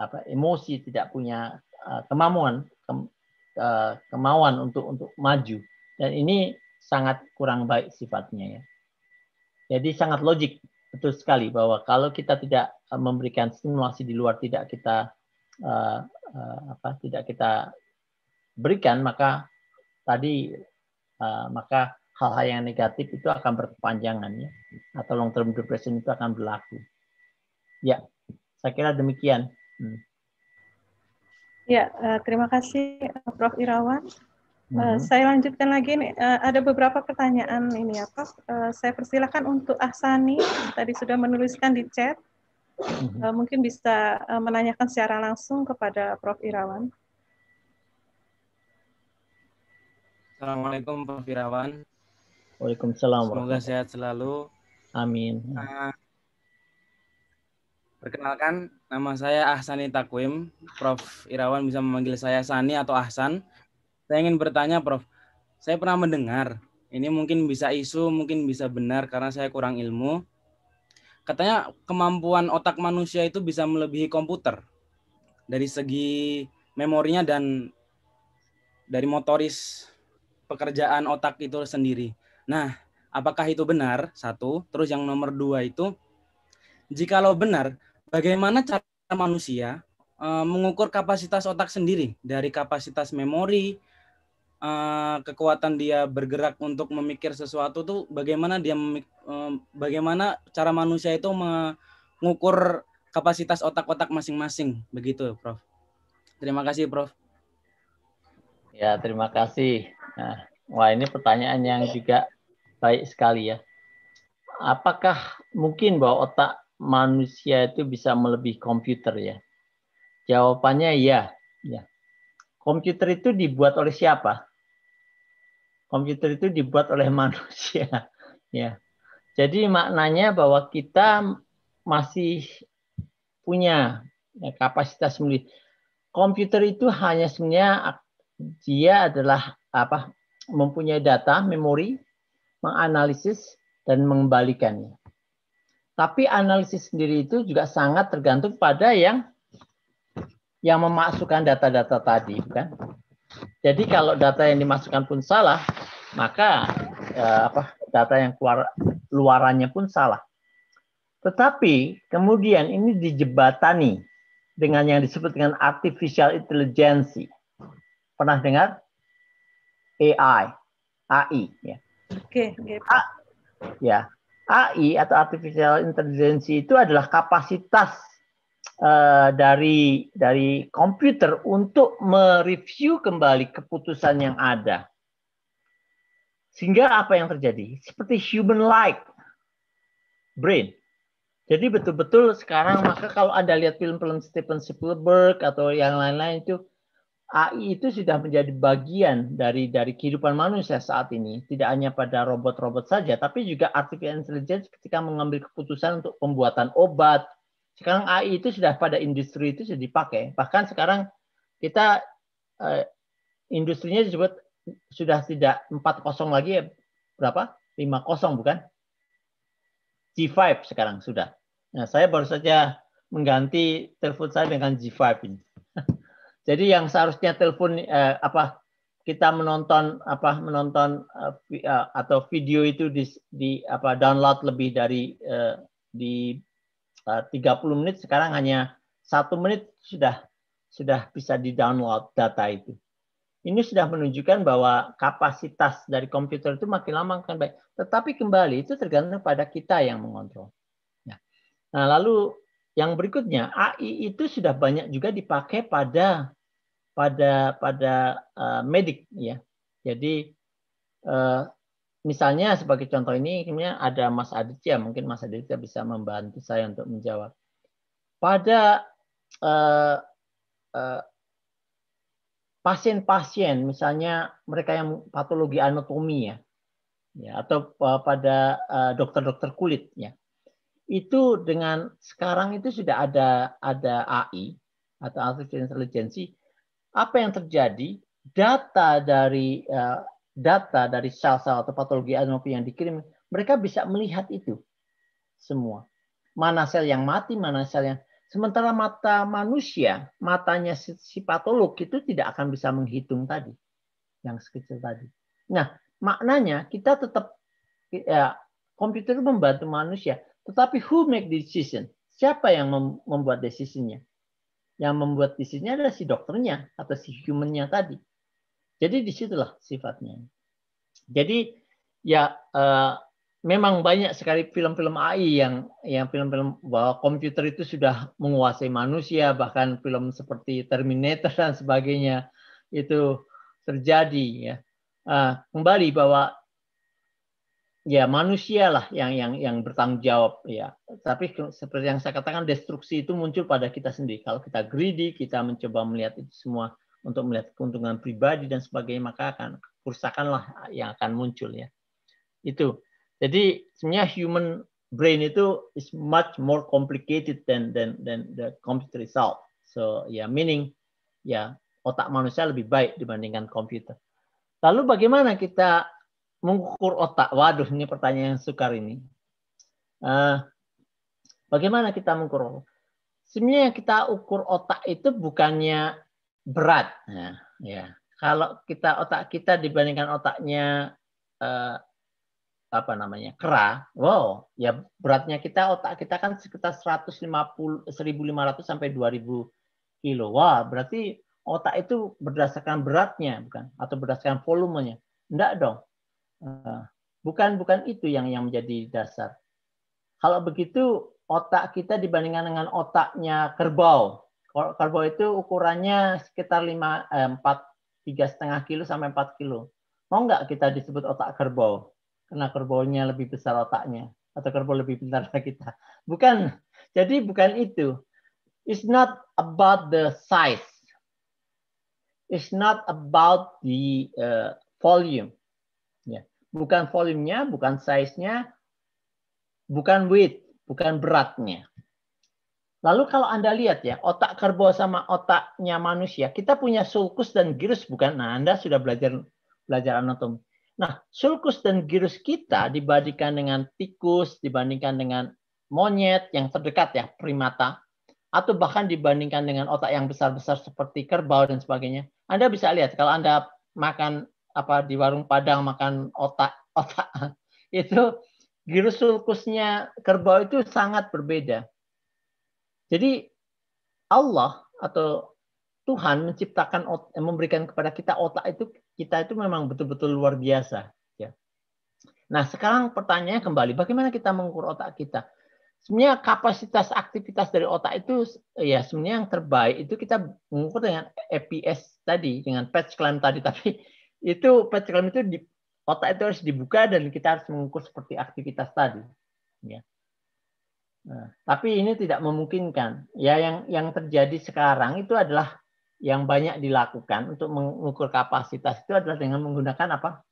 apa emosi, tidak punya kemampuan ke, kemauan untuk untuk maju dan ini sangat kurang baik sifatnya ya. Jadi sangat logik betul sekali bahwa kalau kita tidak eh, memberikan stimulasi di luar tidak kita uh, uh, apa tidak kita berikan maka tadi uh, maka hal-hal yang negatif itu akan berkepanjangan ya atau long term depression itu akan berlaku. Ya, saya kira demikian. Hmm. Ya, terima kasih Prof Irawan. Uh, saya lanjutkan lagi nih. Uh, ada beberapa pertanyaan ini apa? Ya, uh, eh, saya persilahkan untuk Ahsani tadi sudah menuliskan di chat. Uh, mungkin bisa uh, menanyakan secara langsung kepada Prof Irawan. Assalamualaikum Prof Irawan. Waalaikumsalam. Semoga sehat selalu. Amin. Uh, perkenalkan, nama saya Ahsani Takwim. Prof Irawan bisa memanggil saya Sani atau Ahsan. Saya ingin bertanya, Prof. Saya pernah mendengar, ini mungkin bisa isu, mungkin bisa benar karena saya kurang ilmu. Katanya kemampuan otak manusia itu bisa melebihi komputer dari segi memorinya dan dari motoris pekerjaan otak itu sendiri. Nah, apakah itu benar? Satu. Terus yang nomor dua itu, jikalau benar, bagaimana cara manusia eh, mengukur kapasitas otak sendiri dari kapasitas memori, Eh, kekuatan dia bergerak untuk memikir sesuatu tuh bagaimana dia eh, bagaimana cara manusia itu mengukur kapasitas otak-otak masing-masing begitu Prof. Terima kasih Prof. Ya, terima kasih. Nah, wah ini pertanyaan yang juga baik sekali ya. Apakah mungkin bahwa otak manusia itu bisa melebihi komputer ya? Jawabannya ya, ya. Komputer itu dibuat oleh siapa? Komputer itu dibuat oleh manusia. ya. Jadi maknanya bahwa kita masih punya ya, kapasitas melihat. Komputer itu hanya sebenarnya dia adalah apa mempunyai data, memori, menganalisis dan mengembalikannya. Tapi analisis sendiri itu juga sangat tergantung pada yang yang memasukkan data-data tadi, bukan? Jadi kalau data yang dimasukkan pun salah, maka ya, apa data yang keluar luarannya pun salah. Tetapi kemudian ini dijebatani dengan yang disebut dengan artificial intelligence. Pernah dengar? AI, AI ya. Oke, okay, A, ya. AI atau artificial intelligence itu adalah kapasitas Eh, dari dari komputer untuk mereview kembali keputusan yang ada. Sehingga apa yang terjadi? Seperti human-like brain. Jadi betul-betul sekarang maka kalau Anda lihat film-film Steven Spielberg atau yang lain-lain itu AI itu sudah menjadi bagian dari dari kehidupan manusia saat ini, tidak hanya pada robot-robot saja, tapi juga artificial intelligence ketika mengambil keputusan untuk pembuatan obat, sekarang AI itu sudah pada industri itu sudah dipakai. Bahkan sekarang kita eh, industrinya disebut sudah tidak 40 lagi ya berapa? 50 bukan? G5 sekarang sudah. Nah, saya baru saja mengganti telepon saya dengan G5 ini. Jadi yang seharusnya telepon eh, apa kita menonton apa menonton eh, eh atau video itu di, di apa download lebih dari eh, di 30 eh, menit sekarang hanya satu menit sudah sudah bisa di download data itu. Ini sudah menunjukkan bahwa kapasitas dari komputer itu makin lama akan baik. Tetapi kembali itu tergantung pada kita yang mengontrol. Ya. Nah lalu yang berikutnya AI itu sudah banyak juga dipakai pada pada pada uh, medik ya. Jadi uh, misalnya sebagai contoh ini, ada Mas Aditya, mungkin Mas Aditya bisa membantu saya untuk menjawab. Pada pasien-pasien, eh, eh, pasien-pasien, misalnya mereka yang patologi anatomi ya, ya atau uh, pada dokter-dokter kulit ya, itu dengan sekarang itu sudah ada ada AI atau artificial intelligence, apa yang terjadi? Data dari data dari sel-sel atau patologi anopi yang dikirim, mereka bisa melihat itu semua. Mana sel yang mati, mana sel yang sementara mata manusia, matanya si, si patolog itu tidak akan bisa menghitung tadi yang sekecil tadi. Nah, maknanya kita tetap ya, komputer membantu manusia, tetapi who make decision? Siapa yang membuat decisionnya? Yang membuat decisionnya adalah si dokternya atau si humannya tadi. Jadi disitulah sifatnya. Jadi ya uh, memang banyak sekali film-film AI yang yang film-film bahwa komputer itu sudah menguasai manusia bahkan film seperti Terminator dan sebagainya itu terjadi ya uh, kembali bahwa ya manusialah yang yang yang bertanggung jawab ya tapi seperti yang saya katakan destruksi itu muncul pada kita sendiri kalau kita greedy kita mencoba melihat itu semua untuk melihat keuntungan pribadi dan sebagainya maka akan kerusakanlah yang akan muncul ya itu jadi sebenarnya human brain itu is much more complicated than than than the computer itself so ya yeah, meaning ya yeah, otak manusia lebih baik dibandingkan komputer lalu bagaimana kita mengukur otak waduh ini pertanyaan yang sukar ini uh, bagaimana kita mengukur sebenarnya kita ukur otak itu bukannya berat. Ya, ya. Kalau kita otak kita dibandingkan otaknya eh, apa namanya kera, wow, ya beratnya kita otak kita kan sekitar 150 1500 sampai 2000 kilo. Wah, berarti otak itu berdasarkan beratnya bukan atau berdasarkan volumenya. Enggak dong. Eh, bukan bukan itu yang yang menjadi dasar. Kalau begitu otak kita dibandingkan dengan otaknya kerbau, Karbo itu ukurannya sekitar 5 eh, 4 tiga setengah kilo sampai 4 kilo. Mau nggak kita disebut otak kerbau? Karena kerbaunya lebih besar otaknya atau kerbau lebih pintar dari kita. Bukan. Jadi bukan itu. It's not about the size. It's not about the uh, volume. Ya. Yeah. Bukan volumenya, bukan size-nya, bukan width, bukan beratnya. Lalu kalau Anda lihat ya, otak kerbau sama otaknya manusia, kita punya sulkus dan gyrus bukan? Nah, Anda sudah belajar belajar anatomi. Nah, sulkus dan gyrus kita dibandingkan dengan tikus, dibandingkan dengan monyet yang terdekat ya, primata, atau bahkan dibandingkan dengan otak yang besar-besar seperti kerbau dan sebagainya. Anda bisa lihat kalau Anda makan apa di warung Padang makan otak otak itu gyrus sulkusnya kerbau itu sangat berbeda jadi Allah atau Tuhan menciptakan eh, memberikan kepada kita otak itu kita itu memang betul-betul luar biasa ya. Nah, sekarang pertanyaannya kembali bagaimana kita mengukur otak kita? Sebenarnya kapasitas aktivitas dari otak itu ya sebenarnya yang terbaik itu kita mengukur dengan EPS tadi dengan patch clamp tadi tapi itu patch clamp itu di otak itu harus dibuka dan kita harus mengukur seperti aktivitas tadi ya. Nah, tapi ini tidak memungkinkan. Ya yang yang terjadi sekarang itu adalah yang banyak dilakukan untuk mengukur kapasitas itu adalah dengan menggunakan apa?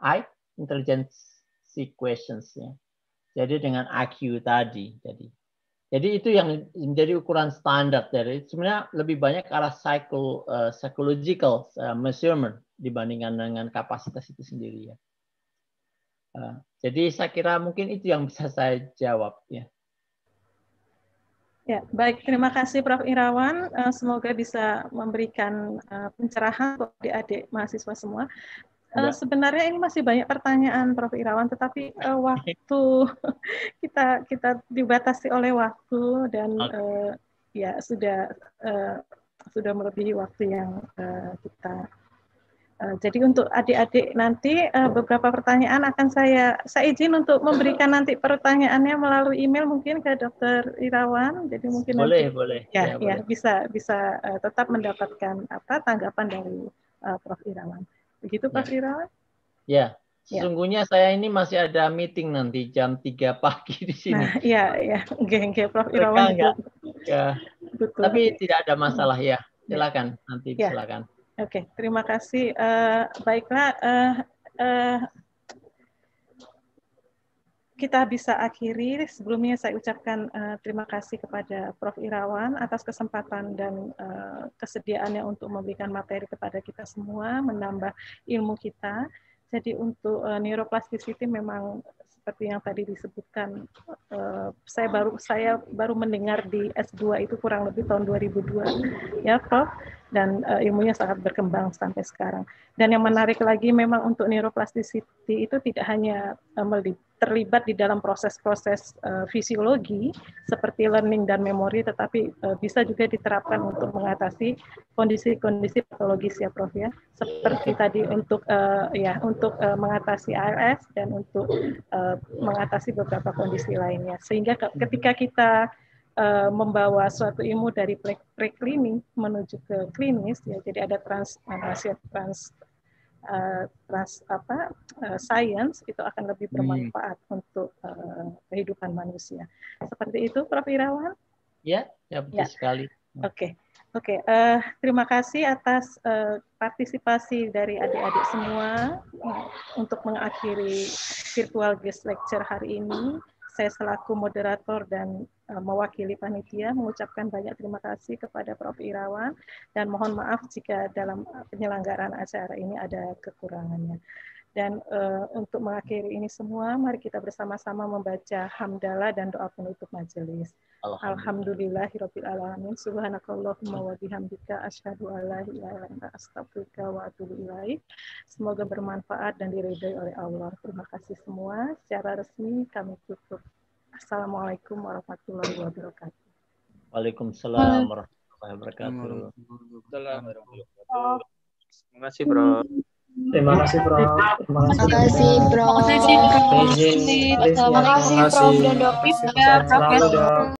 I intelligence questions ya. Jadi dengan IQ tadi. Jadi jadi itu yang menjadi ukuran standar dari sebenarnya lebih banyak ke arah psycho, uh, psychological uh, measurement dibandingkan dengan kapasitas itu sendiri ya. Ah, jadi saya kira mungkin itu yang bisa saya jawab ya. Ya, baik. Terima kasih Prof. Irawan. Eh, semoga bisa memberikan eh, pencerahan untuk adik-adik mahasiswa semua. Eh, ya. Sebenarnya ini masih banyak pertanyaan Prof. Irawan, tetapi waktu kita kita dibatasi oleh waktu dan okay. ya sudah sudah melebihi waktu yang kita Eh, jadi untuk adik-adik nanti eh, beberapa pertanyaan akan saya saya izin untuk memberikan nanti pertanyaannya melalui email mungkin ke Dokter Irawan. Jadi mungkin boleh nanti, boleh ya ya, ya boleh. bisa bisa eh, tetap mendapatkan apa tanggapan dari Prof Irawan. Begitu Prof ya. Irawan? Ya. ya. Sesungguhnya ya. saya ini masih ada meeting nanti jam 3 pagi di nah, sini. Nah, ya ya genggeng Prof Irawan. Ya. Betul. Tapi tidak ada masalah ya. Silakan nanti ya. silakan. Oke, okay, terima kasih. Uh, baiklah, uh, uh, kita bisa akhiri. Sebelumnya saya ucapkan uh, terima kasih kepada Prof. Irawan atas kesempatan dan uh, kesediaannya untuk memberikan materi kepada kita semua, menambah ilmu kita. Jadi untuk uh, neuroplasticity memang seperti yang tadi disebutkan uh, saya baru saya baru mendengar di S2 itu kurang lebih tahun 2002 ya Prof dan uh, ilmunya sangat berkembang sampai sekarang. Dan yang menarik lagi memang untuk neuroplasticity itu tidak hanya uh, terlibat di dalam proses-proses uh, fisiologi seperti learning dan memori, tetapi uh, bisa juga diterapkan untuk mengatasi kondisi-kondisi patologis ya, Prof ya. Seperti tadi untuk uh, ya untuk uh, mengatasi ALS dan untuk uh, mengatasi beberapa kondisi lainnya. Sehingga ketika kita uh, membawa suatu ilmu dari preklinik menuju ke klinis, ya jadi ada trans, trans uh, apa uh, science itu akan lebih hmm. bermanfaat hmm. untuk uh, kehidupan manusia. Seperti itu, Prof. Irawan? Ya, ya betul ya. sekali. Hmm. Oke, okay. oke. Okay. Uh, terima kasih atas uh, partisipasi dari adik-adik semua untuk mengakhiri virtual guest lecture hari ini saya selaku moderator dan uh, mewakili panitia mengucapkan banyak terima kasih kepada Prof. Irawan dan mohon maaf jika dalam eh, penyelenggaraan acara ini ada kekurangannya. Dan uh, untuk mengakhiri ini semua, mari kita bersama-sama membaca hamdalah dan doa penutup majelis. Alhamdulillahirabbil alamin. Subhanakallahumma wa bihamdika asyhadu an la ilaha wa atubu Semoga bermanfaat dan diridhai oleh Allah. Terima kasih semua. Secara resmi kami tutup. Assalamualaikum warahmatullahi wabarakatuh. Waalaikumsalam warahmatullahi wabarakatuh. Terima kasih, Bro. Terima kasih Prof. Terima kasih. Terima kasih Prof. Terima kasih Prof. Terima kasih Prof. Terima kasih Prof. Terima kasih Prof.